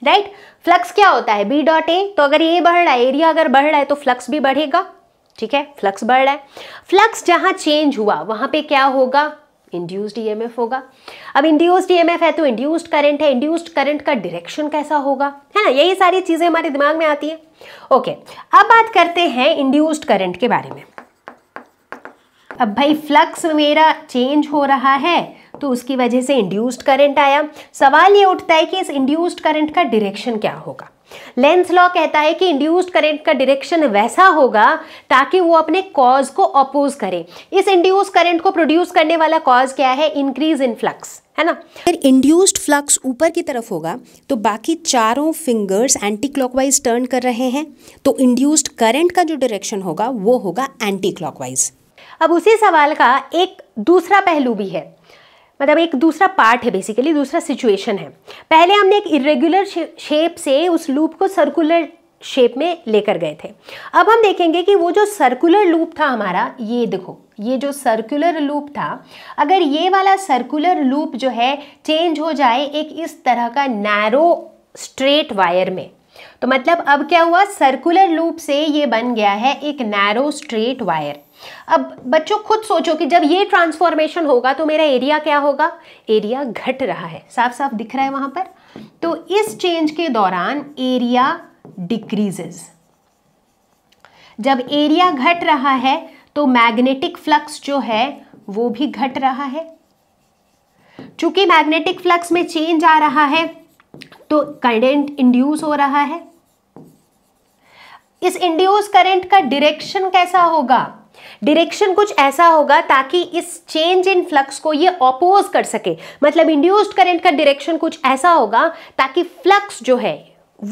right flux क्या होता है बी डॉट ए तो अगर ये बढ़ रहा है एरिया अगर बढ़ रहा है तो फ्लक्स भी बढ़ेगा ठीक है फ्लक्स बढ़ रहा है फ्लक्स जहां चेंज हुआ वहां पे क्या होगा इंड्यूस्ड ईएमएफ e होगा अब इंड्यूस्ड ईएमएफ e है तो इंड्यूस्ड करंट है इंड्यूस्ड करंट का डायरेक्शन कैसा होगा है ना यही सारी चीज़ें हमारे दिमाग में आती है ओके अब बात करते हैं इंड्यूस्ड करंट के बारे में अब भाई फ्लक्स मेरा चेंज हो रहा है तो उसकी वजह से इंड्यूस्ड करंट आया सवाल ये उठता है कि इस इंड्यूस्ड करंट का डायरेक्शन क्या होगा लेंस लॉ कहता है कि इंड्यूस्ड करंट का डायरेक्शन वैसा होगा ताकि वो अपने कॉज को अपोज करे इस इंड्यूस करंट को प्रोड्यूस करने वाला कॉज क्या है इंक्रीज इन फ्लक्स है ना अगर इंड्यूस्ड फ्लक्स ऊपर की तरफ होगा तो बाकी चारों फिंगर्स एंटी क्लॉकवाइज टर्न कर रहे हैं तो इंड्यूस्ड करंट का जो डायरेक्शन होगा वो होगा एंटी क्लॉकवाइज अब उसी सवाल का एक दूसरा पहलू भी है मतलब एक दूसरा पार्ट है बेसिकली दूसरा सिचुएशन है पहले हमने एक इरेगुलर शेप से उस लूप को सर्कुलर शेप में लेकर गए थे अब हम देखेंगे कि वो जो सर्कुलर लूप था हमारा ये देखो ये जो सर्कुलर लूप था अगर ये वाला सर्कुलर लूप जो है चेंज हो जाए एक इस तरह का नैरो स्ट्रेट वायर में तो मतलब अब क्या हुआ सर्कुलर लूप से ये बन गया है एक नैरो स्ट्रेट वायर अब बच्चों खुद सोचो कि जब ये ट्रांसफॉर्मेशन होगा तो मेरा एरिया क्या होगा एरिया घट रहा है साफ साफ दिख रहा है वहां पर तो इस चेंज के दौरान एरिया डिक्रीजेस जब एरिया घट रहा है तो मैग्नेटिक फ्लक्स जो है वो भी घट रहा है चूंकि मैग्नेटिक फ्लक्स में चेंज आ रहा है तो करंट इंड्यूस हो रहा है इस इंड्यूस करंट का डायरेक्शन कैसा होगा डायरेक्शन कुछ ऐसा होगा ताकि इस चेंज इन फ्लक्स को ये अपोज कर सके मतलब इंड्यूस्ड करंट का डायरेक्शन कुछ ऐसा होगा ताकि फ्लक्स जो है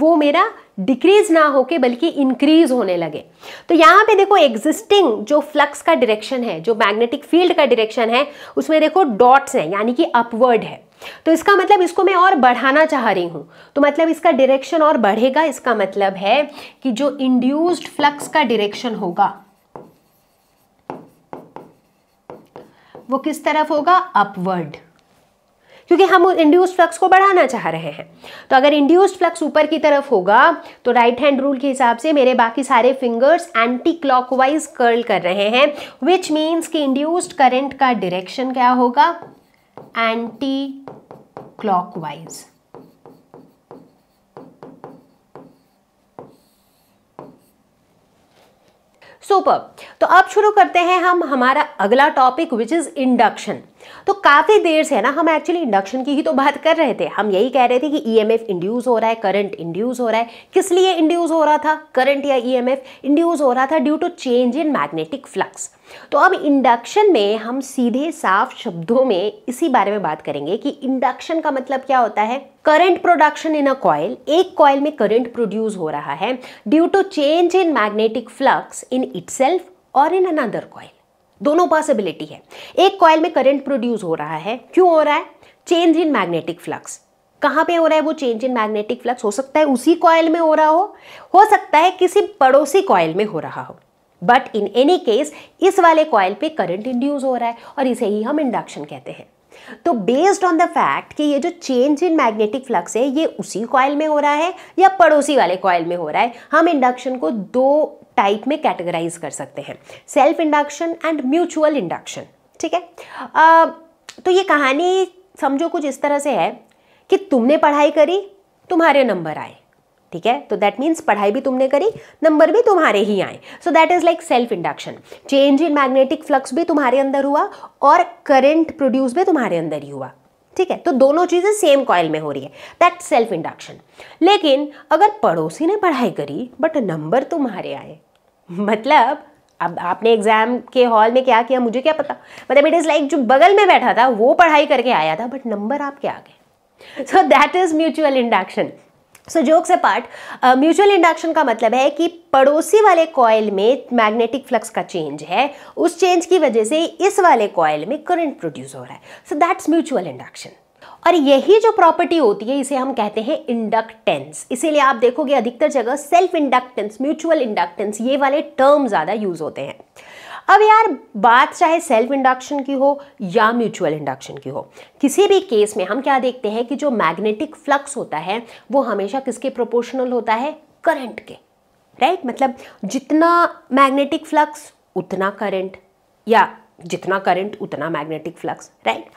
वो मेरा डिक्रीज ना होके बल्कि इंक्रीज होने लगे तो यहां पे देखो एग्जिस्टिंग जो फ्लक्स का डायरेक्शन है जो मैग्नेटिक फील्ड का डायरेक्शन है उसमें देखो डॉट्स हैं यानी कि अपवर्ड है तो इसका मतलब इसको मैं और बढ़ाना चाह रही हूं तो मतलब इसका डायरेक्शन और बढ़ेगा इसका मतलब है कि जो इंड्यूस्ड फ्लक्स का डायरेक्शन होगा वो किस तरफ होगा अपवर्ड क्योंकि हम इंड्यूस्ड फ्लक्स को बढ़ाना चाह रहे हैं तो अगर इंड्यूस्ड फ्लक्स ऊपर की तरफ होगा तो राइट हैंड रूल के हिसाब से मेरे बाकी सारे फिंगर्स एंटी क्लॉकवाइज कर्ल कर रहे हैं विच मीन्स कि इंड्यूस्ड करंट का डायरेक्शन क्या होगा एंटी क्लॉकवाइज सुपर अब शुरू करते हैं हम हमारा अगला टॉपिक विच इज़ इंडक्शन तो काफ़ी देर से है ना हम एक्चुअली इंडक्शन की ही तो बात कर रहे थे हम यही कह रहे थे कि ईएमएफ e इंड्यूस हो रहा है करंट इंड्यूस हो रहा है किस लिए इंड्यूस हो रहा था करंट या ईएमएफ e इंड्यूस हो रहा था due to change in magnetic flux तो अब इंडक्शन में हम सीधे साफ शब्दों में इसी बारे में बात करेंगे कि इंडक्शन का मतलब क्या होता है current production in a coil एक कॉयल में करंट प्रोड्यूस हो रहा है due to change in magnetic flux in it और इन अनदर कॉयल दोनों पॉसिबिलिटी है एक कॉयल में करंट प्रोड्यूस हो रहा है क्यों हो रहा है चेंज इन मैग्नेटिक फ्लक्स कहाँ पे हो रहा है वो चेंज इन मैग्नेटिक फ्लक्स हो सकता है उसी कॉयल में हो रहा हो हो सकता है किसी पड़ोसी कॉयल में हो रहा हो बट इन एनी केस इस वाले कॉयल पे करंट इंड्यूस हो रहा है और इसे ही हम इंडक्शन कहते हैं तो बेस्ड ऑन द फैक्ट कि ये जो चेंज इन मैग्नेटिक फ्लक्स है ये उसी कॉयल में हो रहा है या पड़ोसी वाले कॉयल में हो रहा है हम इंडक्शन को दो टाइप में कैटेगराइज कर सकते हैं self induction and mutual induction ठीक है आ, तो ये कहानी समझो कुछ इस तरह से है कि तुमने पढ़ाई करी तुम्हारे नंबर आए ठीक है तो दैट मीन्स पढ़ाई भी तुमने करी नंबर भी तुम्हारे ही आए so that is like self induction change in magnetic flux भी तुम्हारे अंदर हुआ और करंट प्रोड्यूस भी तुम्हारे अंदर ही हुआ ठीक है तो दोनों चीज़ें सेम कॉयल में हो रही है दैट सेल्फ इंडक्शन लेकिन अगर पड़ोसी ने पढ़ाई करी बट नंबर तुम्हारे आए मतलब अब आपने एग्जाम के हॉल में क्या किया मुझे क्या पता मतलब इट इज़ लाइक जो बगल में बैठा था वो पढ़ाई करके आया था बट नंबर आपके आ गए so that is mutual induction so जोक से पार्ट म्यूचुअल इंडक्शन का मतलब है कि पड़ोसी वाले कॉयल में मैग्नेटिक फ्लक्स का चेंज है उस चेंज की वजह से इस वाले कॉयल में करंट प्रोड्यूस हो रहा है सो दैट्स म्यूचुअल इंडक्शन और यही जो प्रॉपर्टी होती है इसे हम कहते हैं इंडक्टेंस इसीलिए आप देखोगे अधिकतर जगह सेल्फ इंडक्टेंस म्यूचुअल इंडक्टेंस ये वाले टर्म ज़्यादा यूज होते हैं अब यार बात चाहे सेल्फ इंडक्शन की हो या म्यूचुअल इंडक्शन की हो किसी भी केस में हम क्या देखते हैं कि जो मैग्नेटिक फ्लक्स होता है वो हमेशा किसके प्रोपोर्शनल होता है करंट के राइट मतलब जितना मैग्नेटिक फ्लक्स उतना करंट या जितना करंट उतना मैग्नेटिक फ्लक्स राइट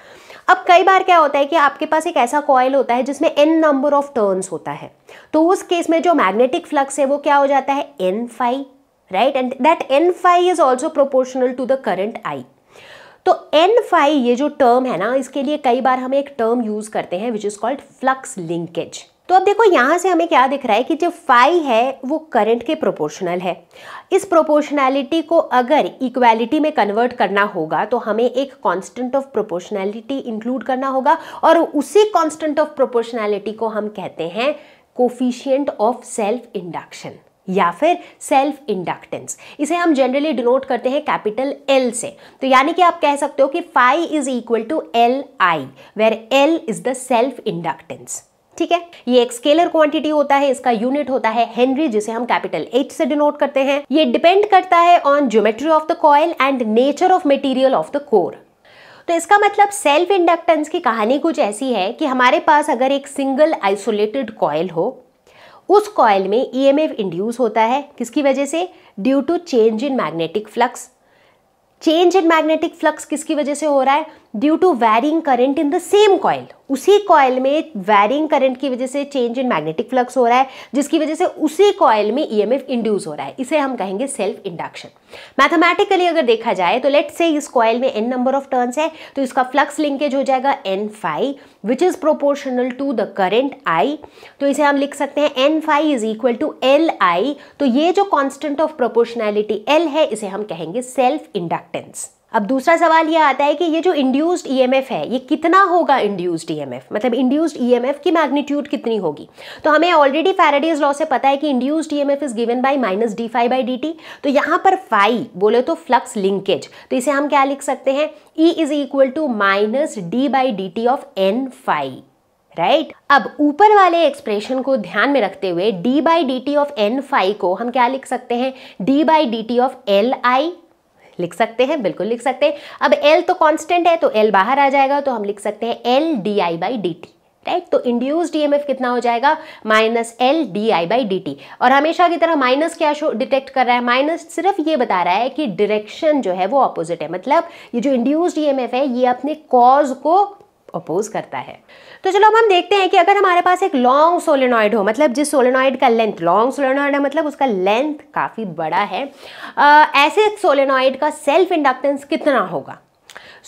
अब कई बार क्या होता है कि आपके पास एक ऐसा कॉयल होता है जिसमें एन नंबर ऑफ टर्न्स होता है तो उस केस में जो मैग्नेटिक फ्लक्स है वो क्या हो जाता है N phi right and that N phi is also proportional to the current I तो एन फाइव ये जो टर्म है ना इसके लिए कई बार हम एक टर्म यूज करते हैं which is called flux linkage तो अब देखो यहाँ से हमें क्या दिख रहा है कि जो फाई है वो करंट के प्रोपोर्शनल है इस प्रोपोर्शनैलिटी को अगर इक्वालिटी में कन्वर्ट करना होगा तो हमें एक कांस्टेंट ऑफ प्रोपोर्शनैलिटी इंक्लूड करना होगा और उसी कांस्टेंट ऑफ प्रोपोर्शनैलिटी को हम कहते हैं कोफिशियंट ऑफ सेल्फ इंडक्शन या फिर सेल्फ इंडक्टेंस इसे हम जनरली डिनोट करते हैं कैपिटल एल से तो यानी कि आप कह सकते हो कि phi is equal to L I where L is the self inductance ठीक है ये एक स्केलर क्वांटिटी होता है इसका यूनिट होता है हेनरी जिसे हम कैपिटल एच से डिनोट करते हैं ये डिपेंड करता है on geometry of the coil and nature of material of the core तो इसका मतलब सेल्फ इंडक्टेंस की कहानी कुछ ऐसी है कि हमारे पास अगर एक सिंगल आइसोलेटेड कॉयल हो उस कॉयल में ईएमएफ इंड्यूस होता है किसकी वजह से due to change in magnetic flux change in magnetic flux किसकी वजह से हो रहा है due to varying current in the same coil उसी कॉयल में वैरिंग करंट की वजह से चेंज इन मैग्नेटिक फ्लक्स हो रहा है जिसकी वजह से उसी कॉयल में ईएमएफ इंड्यूस हो रहा है इसे हम कहेंगे सेल्फ इंडक्शन मैथमेटिकली अगर देखा जाए तो लेट से इस कॉयल में एन नंबर ऑफ टर्न्स है तो इसका फ्लक्स लिंकेज हो जाएगा N phi which is proportional to the current I तो इसे हम लिख सकते हैं N phi is equal to L I तो ये जो कॉन्स्टेंट ऑफ प्रोपोर्शनैलिटी एल है इसे हम कहेंगे सेल्फ इंडक्टेंस अब दूसरा सवाल ये आता है कि ये जो इंड्यूस्ड ईएमएफ e है ये कितना होगा इंड्यूस्ड ईएमएफ e मतलब इंड्यूस्ड ईएमएफ e की मैग्नीट्यूड कितनी होगी तो हमें ऑलरेडी फैराडेज लॉ से पता है कि induced EMF is given by minus D five by D T तो यहाँ पर फाइव बोले तो फ्लक्स लिंकेज तो इसे हम क्या लिख सकते हैं E is equal to minus D by D T of N phi right right? अब ऊपर वाले एक्सप्रेशन को ध्यान में रखते हुए d by D T of N phi को हम क्या लिख सकते हैं d by D T of L I लिख सकते हैं बिल्कुल लिख सकते हैं अब एल तो कॉन्स्टेंट है तो एल बाहर आ जाएगा तो हम लिख सकते हैं L D I by D t right तो इंड्यूस डीएमएफ कितना हो जाएगा minus L D I by D t और हमेशा की तरह माइनस क्या शो डिटेक्ट कर रहा है माइनस सिर्फ ये बता रहा है कि डायरेक्शन जो है वो ऑपोजिट है मतलब ये जो इंड्यूस डीएमएफ है ये अपने कॉज को अपोज करता है तो चलो अब हम देखते हैं कि अगर हमारे पास एक लॉन्ग सोलेनॉइड हो मतलब जिस सोलेनॉइड का लेंथ लॉन्ग सोलेनॉइड है मतलब उसका लेंथ काफ़ी बड़ा है आ, ऐसे सोलेनॉइड का सेल्फ इंडक्टेंस कितना होगा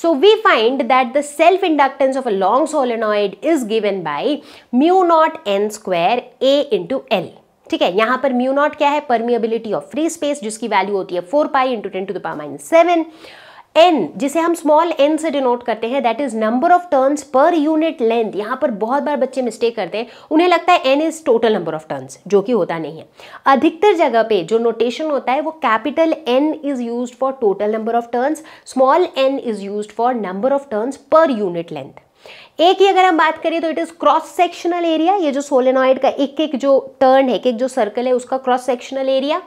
so we find that the self inductance of a long solenoid is given by mu naught N square A into L ठीक है यहाँ पर म्यू नॉट क्या है परमिबिलिटी ऑफ फ्री स्पेस जिसकी वैल्यू होती है four pi into ten to the power minus seven N जिसे हम स्मॉल एन से डिनोट करते हैं that is number of turns per unit length यहाँ पर बहुत बार बच्चे मिस्टेक करते हैं उन्हें लगता है N is total number of turns जो कि होता नहीं है अधिकतर जगह पे जो नोटेशन होता है वो capital N is use for total number of turns small N is use for number of turns per unit length एक ही अगर हम बात करें तो it is cross sectional area ये जो सोलेनॉइड का एक एक जो टर्न है एक एक जो सर्कल है उसका cross sectional area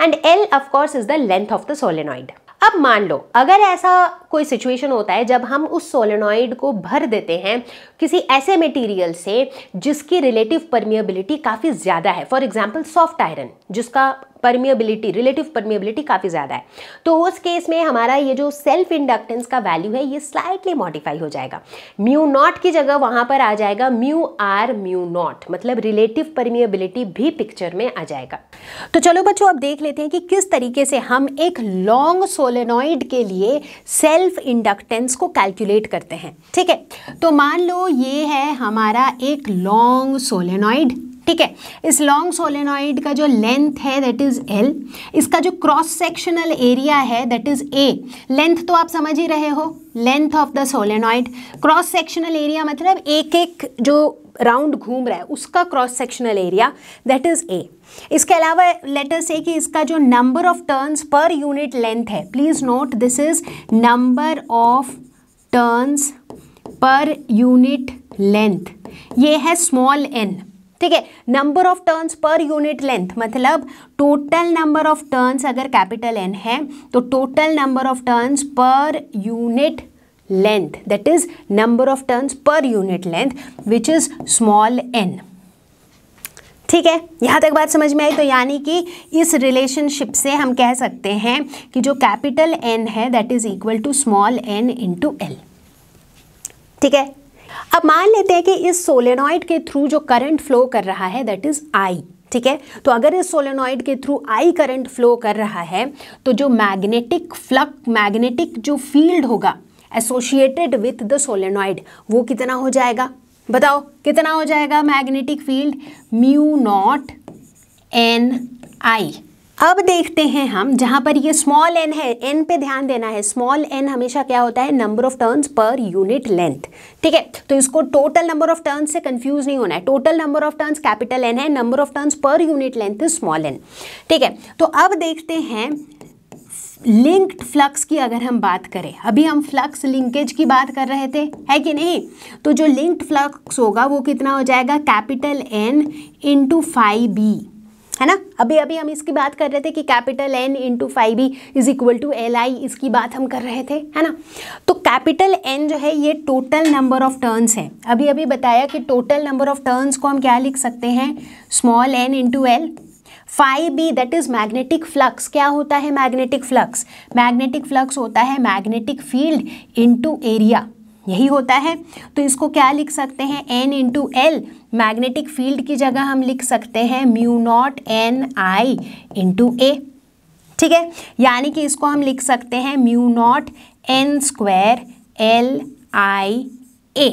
and L of course is the length of the solenoid अब मान लो अगर ऐसा कोई सिचुएशन होता है जब हम उस सोलेनॉइड को भर देते हैं किसी ऐसे मटेरियल से जिसकी रिलेटिव परमिएबिलिटी काफ़ी ज़्यादा है फॉर एग्जांपल सॉफ्ट आयरन जिसका परमिएबिलिटी रिलेटिव परमिबिलिटी काफ़ी ज़्यादा है तो उस केस में हमारा ये जो सेल्फ इंडक्टेंस का वैल्यू है ये स्लाइटली मॉडिफाई हो जाएगा म्यू नॉट की जगह वहाँ पर आ जाएगा म्यू आर म्यू नॉट मतलब रिलेटिव परमिबिलिटी भी पिक्चर में आ जाएगा तो चलो बच्चों अब देख लेते हैं कि किस तरीके से हम एक लॉन्ग सोलेनॉइड के लिए सेल्फ इंडक्टेंस को कैलकुलेट करते हैं ठीक है तो मान लो ये है हमारा एक लॉन्ग सोलेनॉइड ठीक है इस लॉन्ग सोलेनॉइड का जो लेंथ है दैट इज़ एल इसका जो क्रॉस सेक्शनल एरिया है दैट इज़ ए लेंथ तो आप समझ ही रहे हो length of the solenoid cross sectional area मतलब एक एक जो राउंड घूम रहा है उसका cross sectional area that is A इसके अलावा लेटर से कि इसका जो number of turns per unit length है please note this is number of turns per unit length ये है स्मॉल एन ठीक है number of turns per unit length मतलब टोटल नंबर ऑफ टर्न्स अगर कैपिटल एन है तो total number of turns per unit length that is number of turns per unit length which is small N ठीक है यहाँ तक बात समझ में आई तो यानी कि इस रिलेशनशिप से हम कह सकते हैं कि जो कैपिटल एन है that is equal to small N into L ठीक है अब मान लेते हैं कि इस सोलेनॉइड के थ्रू जो करंट फ्लो कर रहा है दैट इज आई ठीक है तो अगर इस सोलेनॉइड के थ्रू आई करंट फ्लो कर रहा है तो जो मैग्नेटिक फ्लक मैग्नेटिक जो फील्ड होगा एसोशिएटेड विथ द सोलेनॉइड वो कितना हो जाएगा बताओ कितना हो जाएगा magnetic field mu naught N I अब देखते हैं हम जहाँ पर ये स्मॉल एन है एन पे ध्यान देना है स्मॉल एन हमेशा क्या होता है number of turns per unit length ठीक है तो इसको टोटल नंबर ऑफ टर्न्स से कंफ्यूज नहीं होना है total number of turns capital N है number of turns per unit length is small N ठीक है तो अब देखते हैं लिंक्ड फ्लक्स की अगर हम बात करें अभी हम फ्लक्स लिंकेज की बात कर रहे थे है कि नहीं तो जो लिंक्ड फ्लक्स होगा वो कितना हो जाएगा capital N into phi B है ना अभी अभी हम इसकी बात कर रहे थे कि capital N into phi E is equal to L I इसकी बात हम कर रहे थे है ना तो कैपिटल एन जो है ये टोटल नंबर ऑफ टर्न्स है अभी अभी बताया कि टोटल नंबर ऑफ टर्न्स को हम क्या लिख सकते हैं small N into L phi B that is magnetic flux क्या होता है मैग्नेटिक फ्लक्स मैग्नेटिक फ्लक्स होता है मैग्नेटिक फील्ड इंटू एरिया यही होता है तो इसको क्या लिख सकते हैं N into L magnetic field की जगह हम लिख सकते हैं mu naught N I into A ठीक है यानी कि इसको हम लिख सकते हैं mu naught N square L I A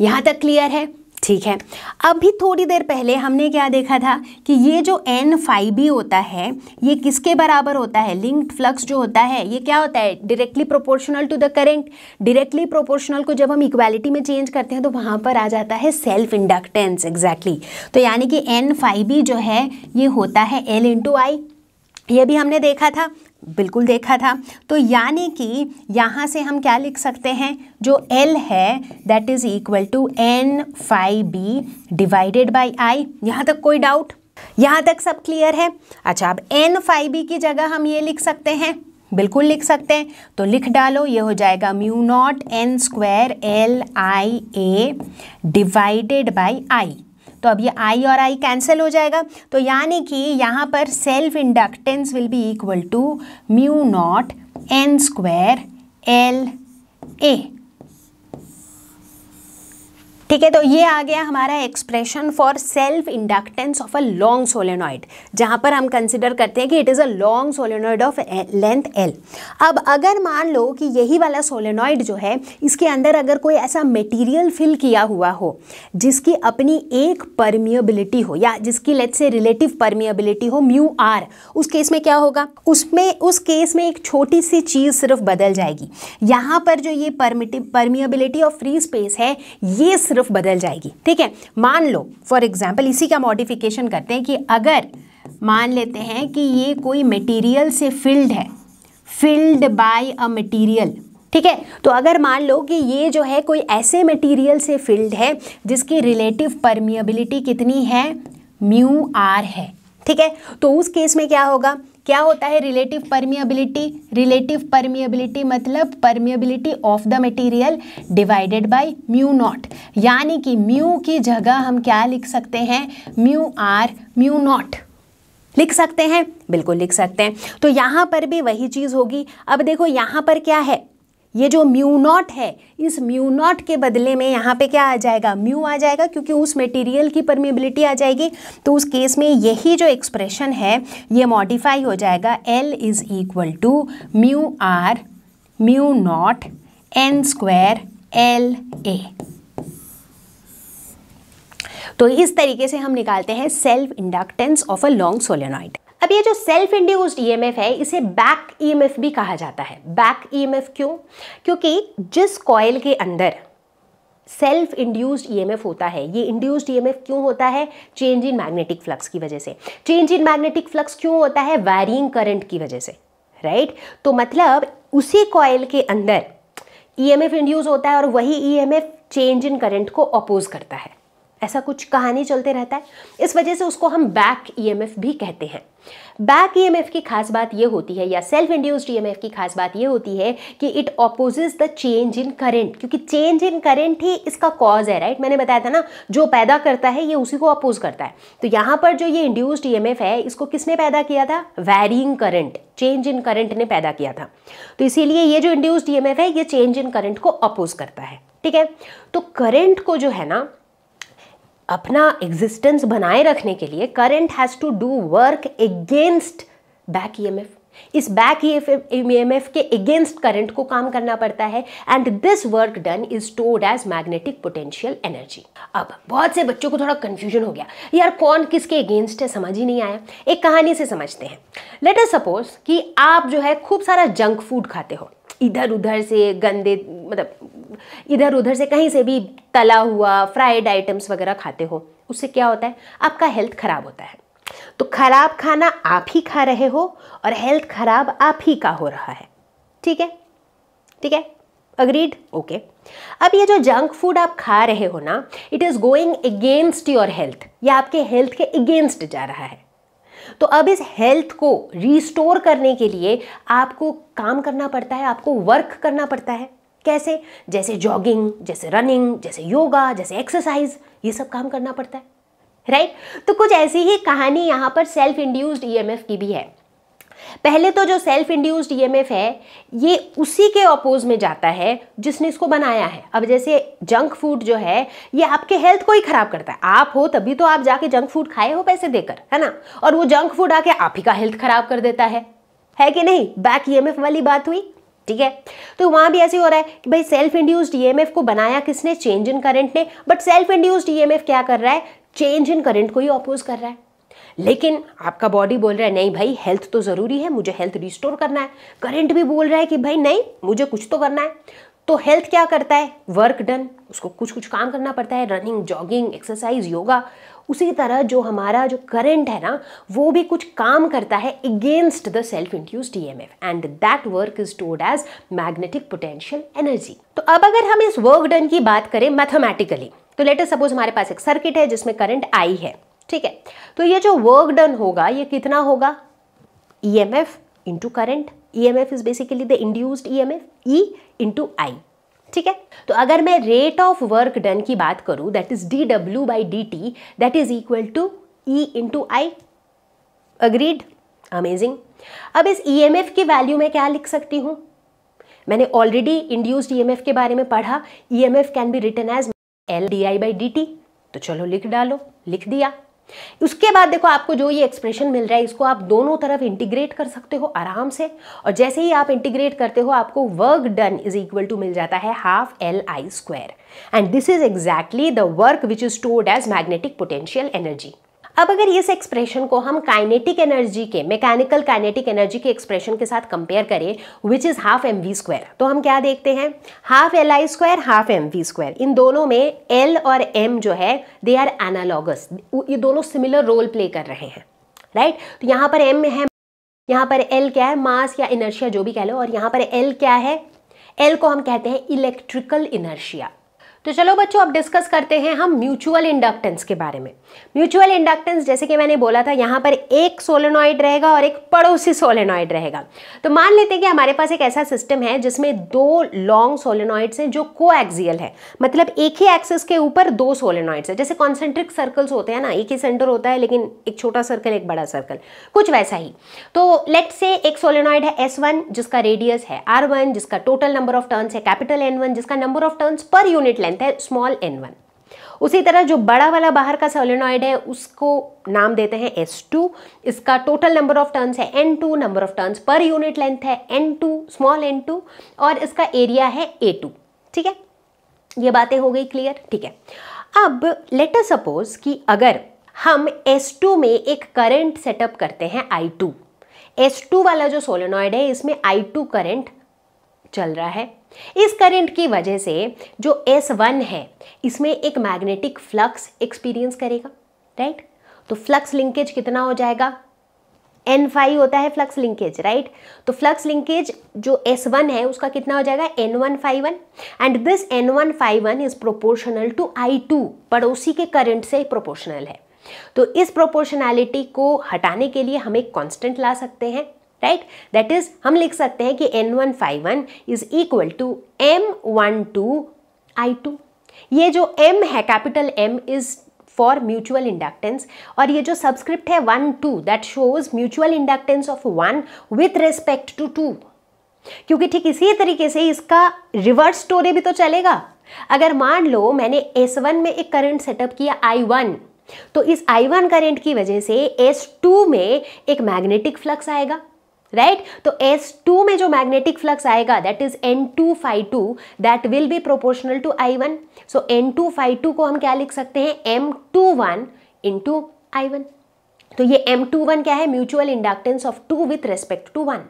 यहाँ तक क्लियर है ठीक है अभी थोड़ी देर पहले हमने क्या देखा था कि ये जो एन फाइव बी होता है ये किसके बराबर होता है लिंक्ड फ्लक्स जो होता है ये क्या होता है directly proportional to the current directly proportional को जब हम इक्वालिटी में चेंज करते हैं तो वहाँ पर आ जाता है सेल्फ इंडक्टेंस एग्जैक्टली तो यानी कि एन फाइव बी जो है ये होता है एल इंटू आई ये भी हमने देखा था बिल्कुल देखा था तो यानी कि यहाँ से हम क्या लिख सकते हैं जो L है that is equal to N phi B divided by I यहाँ तक कोई डाउट यहाँ तक सब क्लियर है अच्छा अब एन फाइव बी की जगह हम ये लिख सकते हैं बिल्कुल लिख सकते हैं तो लिख डालो ये हो जाएगा mu naught N square L I A divided by I तो अब ये आई और आई कैंसिल हो जाएगा तो यानी कि यहाँ पर self inductance will be equal to mu naught N square L A ठीक है तो ये आ गया हमारा expression for self inductance of a long solenoid जहां पर हम कंसिडर करते हैं कि it is a long solenoid of length L अब अगर मान लो कि यही वाला सोलेनॉइड जो है इसके अंदर अगर कोई ऐसा मटेरियल फिल किया हुआ हो जिसकी अपनी एक परमिएबिलिटी हो या जिसकी लेट से रिलेटिव परमिएबिलिटी हो म्यू आर उस केस में क्या होगा उसमें उस केस में एक छोटी सी चीज़ सिर्फ बदल जाएगी यहां पर जो ये permittive permeability of free space है ये सिर्फ सिर्फ बदल जाएगी ठीक है मान लो फॉर एग्जाम्पल इसी का मॉडिफिकेशन करते हैं कि अगर मान लेते हैं कि ये कोई मटेरियल से फिल्ड है फिल्ड बाय अ मटेरियल ठीक है तो अगर मान लो कि ये जो है कोई ऐसे मटेरियल से फिल्ड है जिसकी रिलेटिव परमिबिलिटी कितनी है म्यू आर है ठीक है तो उस केस में क्या होगा क्या होता है रिलेटिव परमिएबिलिटी रिलेटिव परमिएबिलिटी मतलब permeability of the material divided by mu naught यानी कि म्यू की जगह हम क्या लिख सकते हैं म्यू आर म्यू नॉट लिख सकते हैं बिल्कुल लिख सकते हैं तो यहाँ पर भी वही चीज़ होगी अब देखो यहाँ पर क्या है ये जो म्यू नॉट है इस म्यू नॉट के बदले में यहाँ पे क्या आ जाएगा म्यू आ जाएगा क्योंकि उस मटेरियल की परमिबिलिटी आ जाएगी तो उस केस में यही जो एक्सप्रेशन है ये मॉडिफाई हो जाएगा L is equal to mu R mu naught N square L A तो इस तरीके से हम निकालते हैं self inductance of a long solenoid अब ये जो सेल्फ इंड्यूस्ड ईएमएफ है इसे बैक ईएमएफ e भी कहा जाता है बैक ईएमएफ e क्यों क्योंकि जिस कॉयल के अंदर सेल्फ इंड्यूस्ड ईएमएफ होता है ये इंड्यूस्ड ईएमएफ e क्यों होता है चेंज इन मैग्नेटिक फ्लक्स की वजह से चेंज इन मैग्नेटिक फ्लक्स क्यों होता है वायरिंग करंट की वजह से राइट right? तो मतलब उसी कॉयल के अंदर ईएमएफ इंड्यूस होता है और वही ईएमएफ चेंज इन करंट को अपोज करता है ऐसा कुछ कहानी चलते रहता है इस वजह से उसको हम बैक ईएमएफ e भी कहते हैं बैक ईएमएफ e की खास बात यह होती है या सेल्फ इंड्यूस्ड ईएमएफ की खास बात यह होती है कि it opposes the change in current क्योंकि चेंज इन करेंट ही इसका कॉज है राइट मैंने बताया था ना जो पैदा करता है ये उसी को अपोज करता है तो यहाँ पर जो ये इंड्यूस्ड ईएमएफ e है इसको किसने पैदा किया था varying current change in current ने पैदा किया था तो इसीलिए ये जो इंड्यूस्ड ईएमएफ है ये चेंज इन करंट को अपोज करता है ठीक है तो करंट को जो है ना अपना एग्जिस्टेंस बनाए रखने के लिए current has to do work against back EMF इस बैक ईएमएफ e के अगेंस्ट करंट को काम करना पड़ता है and this work done is stored as magnetic potential energy अब बहुत से बच्चों को थोड़ा कंफ्यूजन हो गया यार कौन किसके अगेंस्ट है समझ ही नहीं आया एक कहानी से समझते हैं लेट अस सपोज कि आप जो है खूब सारा जंक फूड खाते हो इधर उधर से गंदे मतलब इधर उधर से कहीं से भी तला हुआ फ्राइड आइटम्स वगैरह खाते हो उससे क्या होता है आपका हेल्थ खराब होता है तो खराब खाना आप ही खा रहे हो और हेल्थ खराब आप ही का हो रहा है ठीक है ठीक है अग्रीड ओके अब ये जो जंक फूड आप खा रहे हो ना it is going against your health या आपके हेल्थ के अगेंस्ट जा रहा है तो अब इस हेल्थ को रिस्टोर करने के लिए आपको काम करना पड़ता है आपको वर्क करना पड़ता है कैसे जैसे जॉगिंग जैसे रनिंग जैसे योगा जैसे एक्सरसाइज ये सब काम करना पड़ता है राइट right? तो कुछ ऐसी ही कहानी यहाँ पर सेल्फ इंड्यूस्ड ईएमएफ की भी है पहले तो जो सेल्फ इंड्यूस्ड ईएमएफ है ये उसी के अपोज में जाता है जिसने इसको बनाया है अब जैसे जंक फूड जो है ये आपके हेल्थ को ही खराब करता है आप हो तभी तो आप जाके जंक फूड खाए हो पैसे देकर है ना और वो जंक फूड आके आप ही का हेल्थ खराब कर देता है है कि नहीं बैक ई e वाली बात हुई ठीक है तो वहां भी ऐसे हो रहा है कि भाई सेल्फ इंड्यूस्ड ईएमएफ को बनाया किसने चेंज इन करंट ने बट सेल्फ इंड्यूस्ड ईएमएफ क्या कर रहा है चेंज इन करंट को ही अपोज कर रहा है लेकिन आपका बॉडी बोल रहा है नहीं भाई हेल्थ तो ज़रूरी है मुझे हेल्थ रिस्टोर करना है करंट भी बोल रहा है कि भाई नहीं मुझे कुछ तो करना है तो हेल्थ क्या करता है वर्क डन उसको कुछ कुछ काम करना पड़ता है रनिंग जॉगिंग एक्सरसाइज योगा उसी तरह जो हमारा जो करंट है ना वो भी कुछ काम करता है against the self induced M F and that work is टोड एज मैग्नेटिक पोटेंशियल एनर्जी तो अब अगर हम इस वर्क डन की बात करें मैथमेटिकली तो लेटर सपोज हमारे पास एक सर्किट है जिसमें करंट आई है ठीक है तो ये जो वर्क डन होगा ये कितना होगा E M F into current E M F is basically the induced E M F E into I ठीक है तो अगर मैं रेट ऑफ वर्क डन की बात करूं that is D W by D T that is equal to E into I agreed amazing अब इस ई एम एफ की वैल्यू मैं क्या लिख सकती हूं मैंने already induced E M F के बारे में पढ़ा E M F can be written as L D I by D T तो चलो लिख डालो लिख दिया उसके बाद देखो आपको जो ये एक्सप्रेशन मिल रहा है इसको आप दोनों तरफ इंटीग्रेट कर सकते हो आराम से और जैसे ही आप इंटीग्रेट करते हो आपको work done is equal to मिल जाता है half L I square and this is exactly the work which is stored as magnetic potential energy अब अगर इस एक्सप्रेशन को हम काइनेटिक एनर्जी के मैकेनिकल काइनेटिक एनर्जी के एक्सप्रेशन के साथ कंपेयर करें which is half M V square तो हम क्या देखते हैं half L I square half M V square इन दोनों में एल और एम जो है दे आर एनालॉगस ये दोनों सिमिलर रोल प्ले कर रहे हैं राइट right? तो यहाँ पर एम है यहाँ पर एल क्या है मास या इनर्शिया जो भी कह लो और यहाँ पर एल क्या है एल को हम कहते हैं इलेक्ट्रिकल इनर्शिया तो चलो बच्चों अब डिस्कस करते हैं हम म्यूचुअल इंडक्टेंस के बारे में म्यूचुअल इंडक्टेंस जैसे कि मैंने बोला था यहाँ पर एक सोलेनॉइड रहेगा और एक पड़ोसी सोलेनॉइड रहेगा तो मान लेते हैं कि हमारे पास एक ऐसा सिस्टम है जिसमें दो लॉन्ग सोलेनॉइड्स हैं जो एक्सियल है मतलब एक ही एक्सिस के ऊपर दो सोलेनॉइड्स है जैसे कॉन्सेंट्रिक सर्कल्स होते हैं ना एक ही सेंटर होता है लेकिन एक छोटा सर्कल एक बड़ा सर्कल कुछ वैसा ही तो लेट से एक सोलेनॉइड है एस जिसका रेडियस है आर जिसका टोटल नंबर ऑफ टर्न्स है कैपिटल एन जिसका number of turns per unit length length है स्मॉल एन वन उसी तरह जो बड़ा वाला बाहर का सोलिनॉइड है उसको नाम देते हैं एस टू इसका टोटल नंबर ऑफ टर्न्स है N two number of turns per unit length है N two small N two और इसका एरिया है ए टू ठीक है ये बातें हो गई क्लियर ठीक है अब लेटर सपोज कि अगर हम एस टू में एक करंट सेटअप करते हैं आई टू एस टू वाला जो सोलिनॉइड है इसमें आई टू करंट चल रहा है इस करंट की वजह से जो S1 है इसमें एक मैग्नेटिक फ्लक्स एक्सपीरियंस करेगा राइट तो फ्लक्स लिंकेज कितना हो जाएगा एन फाइव होता है फ्लक्स लिंकेज राइट तो फ्लक्स लिंकेज जो एस वन है उसका कितना हो जाएगा N one phi one and this N one phi one is proportional to I two पड़ोसी के करंट से प्रोपोर्शनल है तो इस प्रोपोर्शनैलिटी को हटाने के लिए हम एक कांस्टेंट ला सकते हैं राइट दैट इज हम लिख सकते हैं कि N one phi one is equal to M one two I two ये जो एम है capital M is for mutual inductance और ये जो सब्सक्रिप्ट है one two that shows mutual inductance of one with respect to two क्योंकि ठीक इसी तरीके से इसका रिवर्स स्टोरी भी तो चलेगा अगर मान लो मैंने एस वन में एक करंट सेटअप किया आई वन तो इस आई वन करंट की वजह से एस टू में एक मैग्नेटिक फ्लक्स आएगा राइट right? तो S2 में जो मैग्नेटिक फ्लक्स आएगा that is N two phi two that will be proportional to I one so N two phi two को हम क्या लिख सकते हैं M two one into I one तो ये एम टू वन क्या है mutual inductance of two with respect to one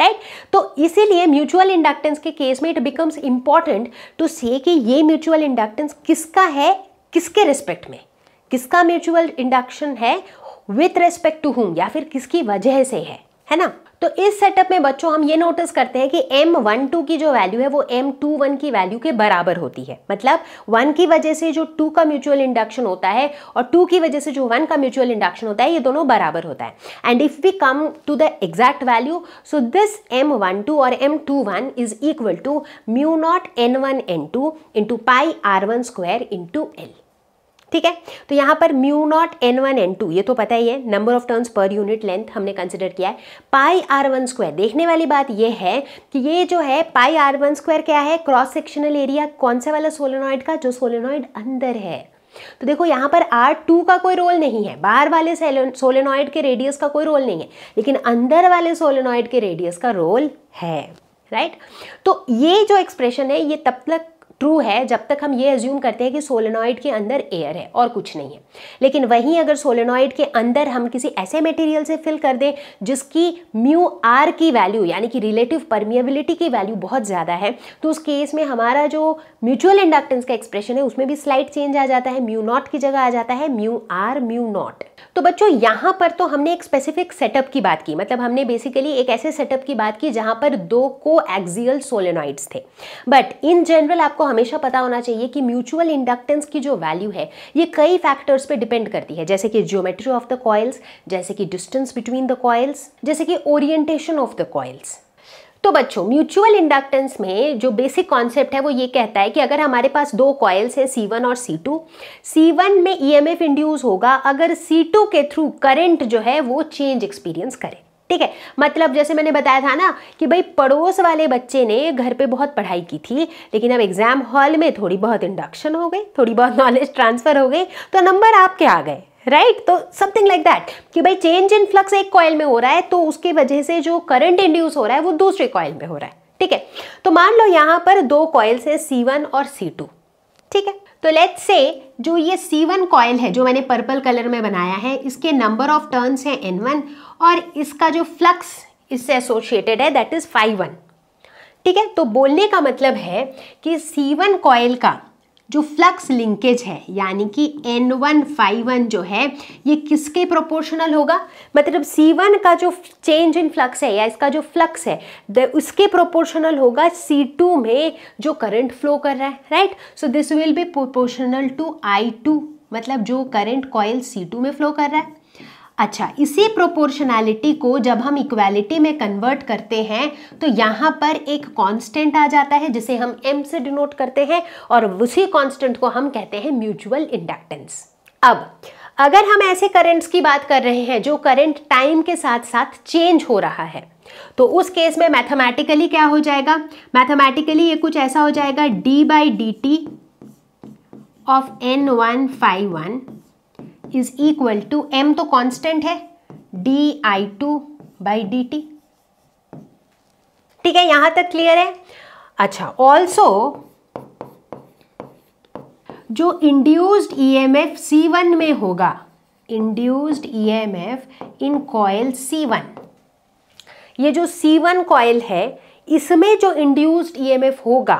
right तो इसीलिए म्यूचुअल इंडक्टेंस के केस में it becomes important to say कि ये म्यूचुअल इंडक्टेंस किसका है किसके रिस्पेक्ट में किसका म्यूचुअल इंडक्शन है विथ रेस्पेक्ट टू हूम या फिर किसकी वजह से है है ना तो इस सेटअप में बच्चों हम ये नोटिस करते हैं कि एम वन टू की जो वैल्यू है वो एम टू वन की वैल्यू के बराबर होती है मतलब वन की वजह से जो टू का म्यूचुअल इंडक्शन होता है और टू की वजह से जो वन का म्यूचुअल इंडक्शन होता है ये दोनों बराबर होता है and if we come to the exact value so this M one two और M two one is equal to mu naught N one N two into pi R one square into L ठीक है तो यहाँ पर mu naught N one N two ये तो पता ही है number of turns per unit length हमने कंसिडर किया है पाई आर वन स्क्वायर देखने वाली बात ये है कि ये जो है पाई आर वन स्क्वायर क्या है क्रॉस सेक्शनल एरिया कौन सा वाला सोलेनॉइड का जो सोलेनॉइड अंदर है तो देखो यहां पर आर टू का कोई रोल नहीं है बाहर वाले सोलेनॉइड के रेडियस का कोई रोल नहीं है लेकिन अंदर वाले सोलेनॉइड के रेडियस का रोल है राइट right? तो ये जो एक्सप्रेशन है ये तब तक ट्रू है जब तक हम ये एज्यूम करते हैं कि सोलेनॉइड के अंदर एयर है और कुछ नहीं है लेकिन वहीं अगर सोलेनॉइड के अंदर हम किसी ऐसे मटेरियल से फिल कर दें जिसकी म्यू आर की वैल्यू यानी कि रिलेटिव परमिएबिलिटी की वैल्यू बहुत ज़्यादा है तो उस केस में हमारा जो म्यूचुअल इंडक्टेंस का एक्सप्रेशन है उसमें भी स्लाइट चेंज आ जाता है म्यू नॉट की जगह आ जाता है म्यू आर म्यू नॉट तो बच्चों यहाँ पर तो हमने एक स्पेसिफिक सेटअप की बात की मतलब हमने बेसिकली एक ऐसे सेटअप की बात की जहाँ पर दो को एक्जियल सोलेनॉइड्स थे बट इन जनरल आपको हमेशा पता होना चाहिए कि म्यूचुअल इंडक्टेंस की जो वैल्यू है ये कई फैक्टर्स पे डिपेंड करती है जैसे कि ज्योमेट्री ऑफ द कॉयल्स जैसे कि डिस्टेंस बिटवीन द कॉयल्स जैसे कि ओरिएंटेशन ऑफ द कॉयल्स तो बच्चों म्यूचुअल इंडक्टेंस में जो बेसिक कॉन्सेप्ट है वो ये कहता है कि अगर हमारे पास दो कॉयल्स हैं वन और सी टू सी वन में ई एम एफ इंड्यूस होगा अगर सी टू के थ्रू करंट जो है वो चेंज एक्सपीरियंस करे ठीक है मतलब जैसे मैंने बताया था ना कि भाई पड़ोस वाले बच्चे ने घर पे बहुत पढ़ाई की थी लेकिन अब एग्ज़ाम हॉल में थोड़ी बहुत इंडक्शन हो गई थोड़ी बहुत नॉलेज ट्रांसफ़र हो गई तो नंबर आपके आ गए राइट तो समथिंग लाइक दैट कि भाई चेंज इन फ्लक्स एक कॉयल में हो रहा है तो उसकी वजह से जो करंट इंड्यूस हो रहा है वो दूसरे कॉयल में हो रहा है ठीक है तो मान लो यहाँ पर दो कॉयल्स है सी वन और सी टू ठीक है तो लेट्स से जो ये C1 वन कॉयल है जो मैंने पर्पल कलर में बनाया है इसके नंबर ऑफ टर्न्स हैं एन वन और इसका जो फ्लक्स इससे एसोशिएटेड है दैट इज़ फाइव वन ठीक है तो बोलने का मतलब है कि C1 वन कॉयल का जो फ्लक्स लिंकेज है यानी कि एन वन फाइव वन जो है ये किसके प्रोपोर्शनल होगा मतलब सी वन का जो चेंज इन फ्लक्स है या इसका जो फ्लक्स है उसके प्रोपोर्शनल होगा सी टू में जो करंट फ्लो कर रहा है right so this will be proportional to I two मतलब जो करंट कॉयल सी टू में फ्लो कर रहा है अच्छा इसी प्रोपोर्शनैलिटी को जब हम इक्वालिटी में कन्वर्ट करते हैं तो यहाँ पर एक कांस्टेंट आ जाता है जिसे हम एम से डिनोट करते हैं और उसी कांस्टेंट को हम कहते हैं म्यूचुअल इंडक्टेंस अब अगर हम ऐसे करेंट्स की बात कर रहे हैं जो करंट टाइम के साथ साथ चेंज हो रहा है तो उस केस में मैथमेटिकली क्या हो जाएगा मैथमेटिकली ये कुछ ऐसा हो जाएगा D by D T of N one phi one is equal to M तो कांस्टेंट है D I two by D T ठीक है यहां तक क्लियर है अच्छा ऑल्सो जो induced E M F C one में होगा induced F in coil C one ये जो सी वन कॉयल है इसमें जो इंड्यूस्ड ई एम एफ होगा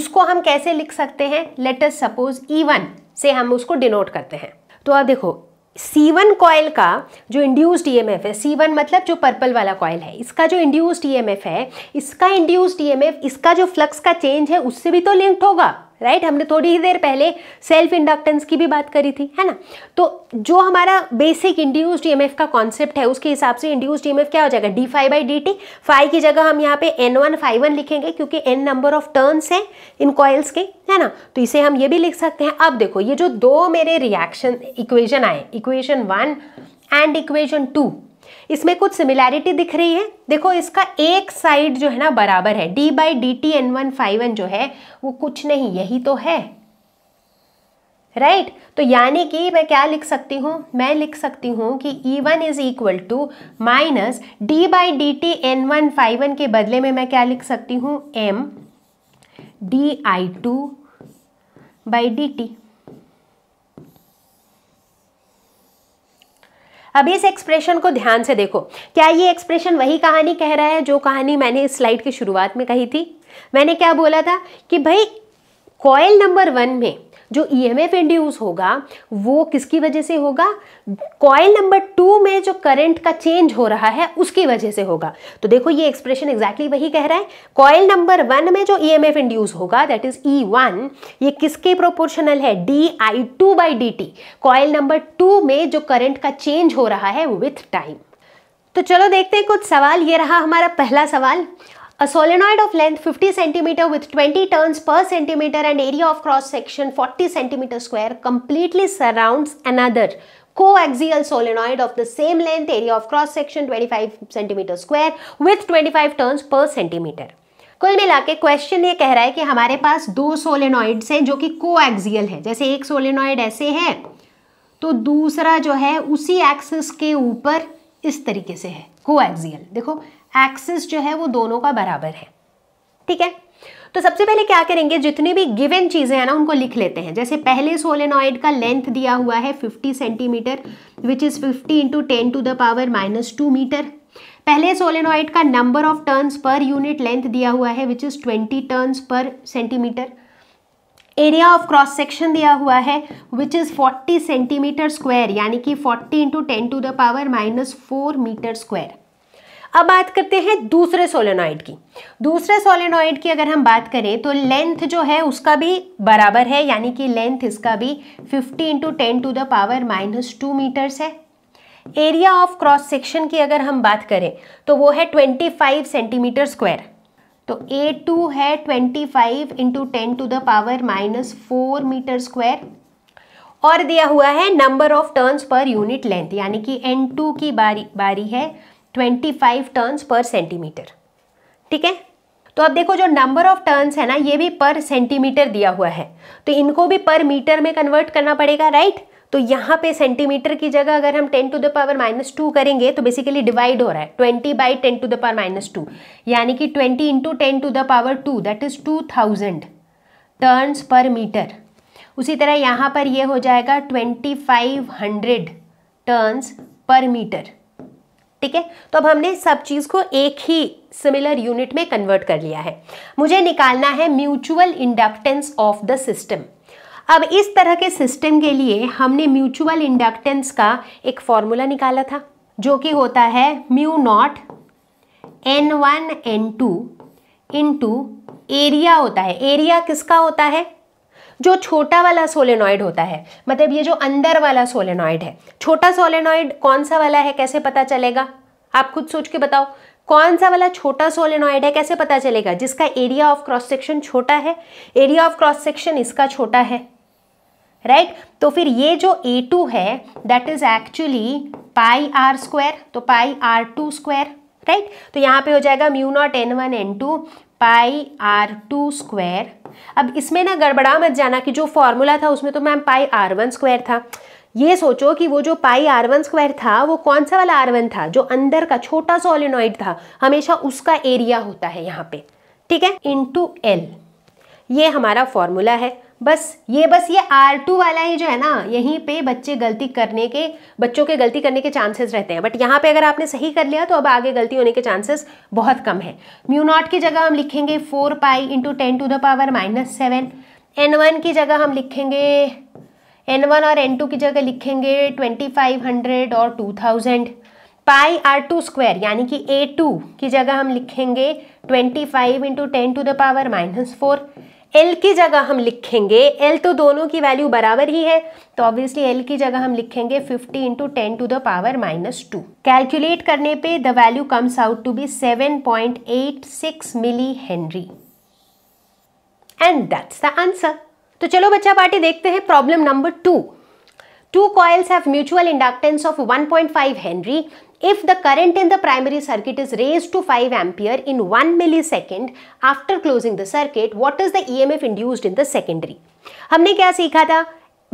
उसको हम कैसे लिख सकते हैं लेटस सपोज ई वन से हम उसको डिनोट करते हैं तो आप देखो C1 वन कॉयल का जो इंड्यूस्ड ईएमएफ e है सी वन मतलब जो पर्पल वाला कॉयल है इसका जो इंड्यूस्ड ईएमएफ e है इसका इंड्यूस्ड ईएमएफ e इसका जो फ्लक्स का चेंज है उससे भी तो लिंक्ड होगा राइट हमने थोड़ी ही देर पहले सेल्फ इंडक्टेंस की भी बात करी थी है ना तो जो हमारा बेसिक इंड्यूस्ड ईएमएफ का कॉन्सेप्ट है उसके हिसाब से इंड्यूस्ड ईएमएफ क्या हो जाएगा D five by D T five की जगह हम यहाँ पे एन वन फाइव वन लिखेंगे क्योंकि एन नंबर ऑफ टर्न्स हैं इन कॉयल्स के है ना तो इसे हम ये भी लिख सकते हैं अब देखो ये जो दो मेरे रिएक्शन इक्वेशन आए equation one and equation two इसमें कुछ सिमिलैरिटी दिख रही है देखो इसका एक साइड जो है ना बराबर है D by D T N one five N जो है वो कुछ नहीं यही तो है राइट right? तो यानी कि मैं क्या लिख सकती हूँ मैं लिख सकती हूँ कि E1 one is equal to minus D by D T N one five N के बदले में मैं क्या लिख सकती हूँ M D I two by D T अभी इस एक्सप्रेशन को ध्यान से देखो क्या ये एक्सप्रेशन वही कहानी कह रहा है जो कहानी मैंने इस स्लाइड की शुरुआत में कही थी मैंने क्या बोला था कि भाई कॉयल नंबर वन में जो ई एम एफ इंड्यूस होगा वो किसकी वजह से होगा कॉयल नंबर टू में जो करंट का चेंज हो रहा है उसकी वजह से होगा तो देखो ये एक्सप्रेशन एग्जैक्टली exactly वही कह रहा है कॉयल नंबर वन में जो ई एम एफ इंड्यूस होगा दैट इज ई वन ये किसके प्रोपोर्शनल है D I two by D T coil number two में जो करंट का चेंज हो रहा है विथ टाइम तो चलो देखते हैं कुछ सवाल ये रहा हमारा पहला सवाल A solenoid of length 50 cm with 20 turns per cm and area of cross section 40 cm square completely surrounds another coaxial solenoid of the same length area of cross section 25 cm square with 25 turns per cm. कुल मिला के question ये कह रहा है कि हमारे पास दो सोलेनॉइड्स हैं जो कि को कोएक्सियल है जैसे एक सोलेनॉइड ऐसे है तो दूसरा जो है उसी एक्सिस के ऊपर इस तरीके से है को कोएक्सियल देखो एक्सेस जो है वो दोनों का बराबर है ठीक है तो सबसे पहले क्या करेंगे जितनी भी गिवन चीज़ें हैं ना उनको लिख लेते हैं जैसे पहले सोलेनॉइड का लेंथ दिया हुआ है 50 centimetre which is 50 into ten to the power minus two metre पहले सोलेनॉइड का number of turns per unit length दिया हुआ है which is 20 turns per centimetre area of cross section दिया हुआ है which is forty centimetre square यानी कि forty into ten to the power minus four metre square अब बात करते हैं दूसरे सोलेनॉइड की दूसरे सोलेनॉइड की अगर हम बात करें तो लेंथ जो है उसका भी बराबर है यानी कि लेंथ इसका भी 50 into ten to the power minus two metres है एरिया ऑफ क्रॉस सेक्शन की अगर हम बात करें तो वो है 25 सेंटीमीटर स्क्वायर तो ए टू है 25 five into ten to the power minus four metre square और दिया हुआ है number of turns per unit length यानी कि एन टू की बारी बारी है 25 टर्न्स पर सेंटीमीटर ठीक है तो अब देखो जो नंबर ऑफ टर्न्स है ना ये भी पर सेंटीमीटर दिया हुआ है तो इनको भी पर मीटर में कन्वर्ट करना पड़ेगा राइट तो यहाँ पे सेंटीमीटर की जगह अगर हम 10 to the power minus two करेंगे तो बेसिकली डिवाइड हो रहा है 20 by 10 to the power minus two यानी कि 20 into ten to the power two that is 2000 turns per metre उसी तरह यहाँ पर ये हो जाएगा 2500 टर्न्स पर मीटर ठीक है तो अब हमने सब चीज़ को एक ही सिमिलर यूनिट में कन्वर्ट कर लिया है मुझे निकालना है mutual inductance of the system अब इस तरह के सिस्टम के लिए हमने म्यूचुअल इंडक्टेंस का एक फॉर्मूला निकाला था जो कि होता है mu naught N one N two into area होता है एरिया किसका होता है जो छोटा वाला सोलेनॉइड होता है मतलब ये जो अंदर वाला सोलेनॉइड है छोटा सोलेनॉइड कौन सा वाला है कैसे पता चलेगा आप खुद सोच के बताओ कौन सा वाला छोटा सोलेनॉइड है कैसे पता चलेगा जिसका एरिया ऑफ क्रॉस सेक्शन छोटा है एरिया ऑफ क्रॉस सेक्शन इसका छोटा है राइट right? तो फिर ये जो ए टू है that is actually pi R square तो pi R two square right तो यहाँ पे हो जाएगा mu naught N one N two pi R two square अब इसमें ना गड़बड़ा मत जाना कि जो फॉर्मूला था उसमें तो ma'am pi R one square था ये सोचो कि वो जो पाई आर वन स्क्वायर था वो कौन सा वाला आर वन था जो अंदर का छोटा सोलिनॉइड था हमेशा उसका एरिया होता है यहाँ पे ठीक है इंटू एल ये हमारा फॉर्मूला है बस ये बस ये आर टू वाला ही जो है ना यहीं पे बच्चे गलती करने के बच्चों के गलती करने के चांसेस रहते हैं बट यहाँ पे अगर आपने सही कर लिया तो अब आगे गलती होने के चांसेस बहुत कम है म्यू नॉट की जगह हम लिखेंगे four pi into ten to the power minus seven N one की जगह हम लिखेंगे एन वन और एन टू की जगह लिखेंगे ट्वेंटी फाइव हंड्रेड और two thousand pi R two square यानी कि ए टू की जगह हम लिखेंगे twenty five into ten to the power minus four L की जगह हम लिखेंगे एल तो दोनों की वैल्यू बराबर ही है तो ऑब्वियसली एल की जगह हम लिखेंगे 50 into ten to the power minus two calculate करने पे the value comes out to be 7.86 millihenry and that's the answer तो चलो बच्चा पार्टी देखते हैं problem number two Two coils have mutual inductance of 1.5 Henry. If the current in the primary circuit is raised to 5 ampere in 1 millisecond after closing the circuit, what is the EMF induced in the secondary? हमने क्या सीखा था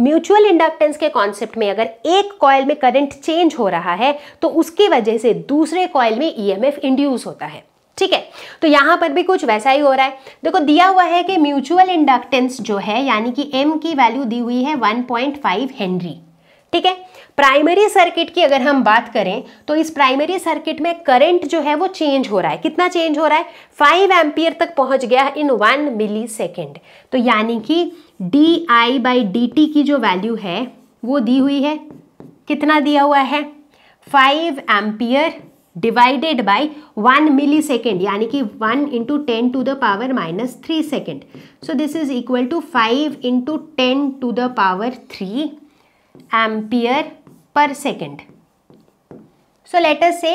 mutual inductance के concept में अगर एक coil में current change हो रहा है तो उसकी वजह से दूसरे कॉयल में ईएमएफ e इंड्यूस होता है ठीक है तो यहां पर भी कुछ वैसा ही हो रहा है देखो दिया हुआ है कि म्यूचुअल इंडक्टेंस जो है यानी कि एम की वैल्यू दी हुई है 1.5 हेनरी ठीक है प्राइमरी सर्किट की अगर हम बात करें तो इस प्राइमरी सर्किट में करंट जो है वो चेंज हो रहा है कितना चेंज हो रहा है फाइव एम्पियर तक पहुंच गया है इन वन मिली सेकेंड तो यानी कि D I by D T की जो वैल्यू है वो दी हुई है कितना दिया हुआ है five ampere divided by one millisecond यानी कि one into ten to the power minus three second so this is equal to five into ten to the power three ampere per second so लेटर से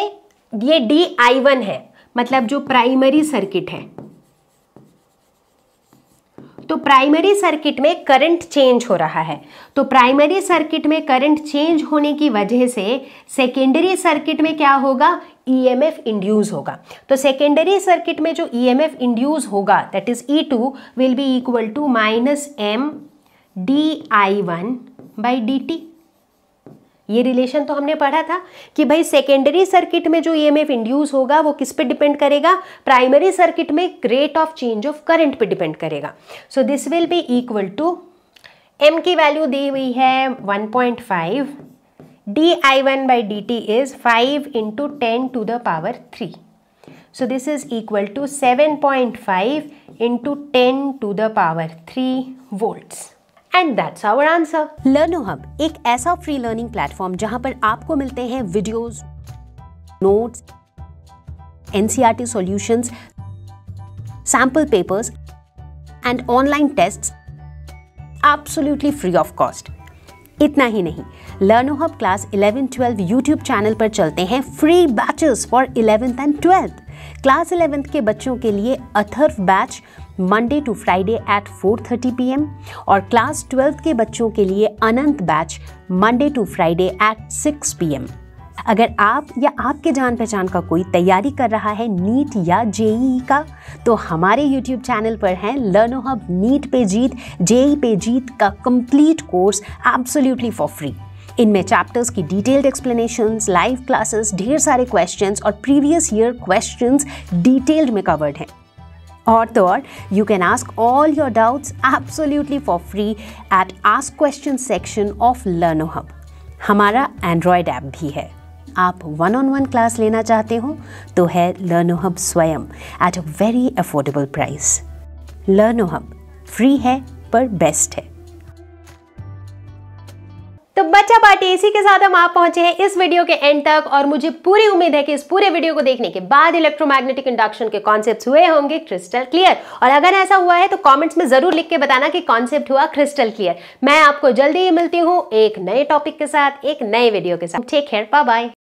ये D I one है मतलब जो primary circuit है तो प्राइमरी सर्किट में current change हो रहा है तो प्राइमरी सर्किट में करंट चेंज होने की वजह से सेकेंडरी सर्किट में क्या होगा ईएमएफ e इंड्यूस होगा तो सेकेंडरी सर्किट में जो ईएमएफ e इंड्यूस होगा that is E two will be equal to minus M D I one by D T ये रिलेशन तो हमने पढ़ा था कि भाई सेकेंडरी सर्किट में जो ई एफ इंड्यूस होगा वो किस पे डिपेंड करेगा प्राइमरी सर्किट में rate of change of current पे डिपेंड करेगा so this will be equal to M की वैल्यू दी हुई है 1.5 D I one by D T is five into ten to the power three so this is equal to seven point five into ten to the power three volts and that's our answer Learno Hub एक ऐसा free learning platform जहां पर आपको मिलते हैं videos, notes NCERT solutions, sample papers and online tests absolutely free of cost इतना ही नहीं Learno Hub class 11 12 YouTube channel पर चलते हैं free batches for 11th and 12th class 11th के बच्चों के लिए Atharva batch Monday to Friday at 4:30 P और क्लास ट्वेल्थ के बच्चों के लिए Anant batch Monday to Friday at 6 P अगर आप या आपके जान पहचान का कोई तैयारी कर रहा है नीट या जेई का तो हमारे यूट्यूब चैनल पर है लर्नो हब नीट पे जीत जेई पे जीत का complete course absolutely for free इनमें चैप्टर्स की डिटेल्ड एक्सप्लेनेशन लाइव क्लासेस ढेर सारे क्वेश्चंस और प्रीवियस ईयर क्वेश्चंस डिटेल्ड में कवर्ड हैं और तो और you can ask all your doubts absolutely for free at ask question section of Learno Hub हमारा एंड्रॉयड ऐप भी है आप वन ऑन वन क्लास लेना चाहते हो तो है Learno Hub Swayam at a very affordable price Learno Hub free है पर बेस्ट है तो बच्चा पार्टी इसी के साथ हम आप पहुंचे हैं इस वीडियो के एंड तक और मुझे पूरी उम्मीद है कि इस पूरे वीडियो को देखने के बाद इलेक्ट्रोमैग्नेटिक इंडक्शन के कॉन्सेप्ट हुए होंगे क्रिस्टल क्लियर और अगर ऐसा हुआ है तो कमेंट्स में जरूर लिख के बताना कि कॉन्सेप्ट हुआ क्रिस्टल क्लियर मैं आपको जल्दी ही मिलती हूँ एक नए टॉपिक के साथ एक नए वीडियो के साथ ठीक है बाय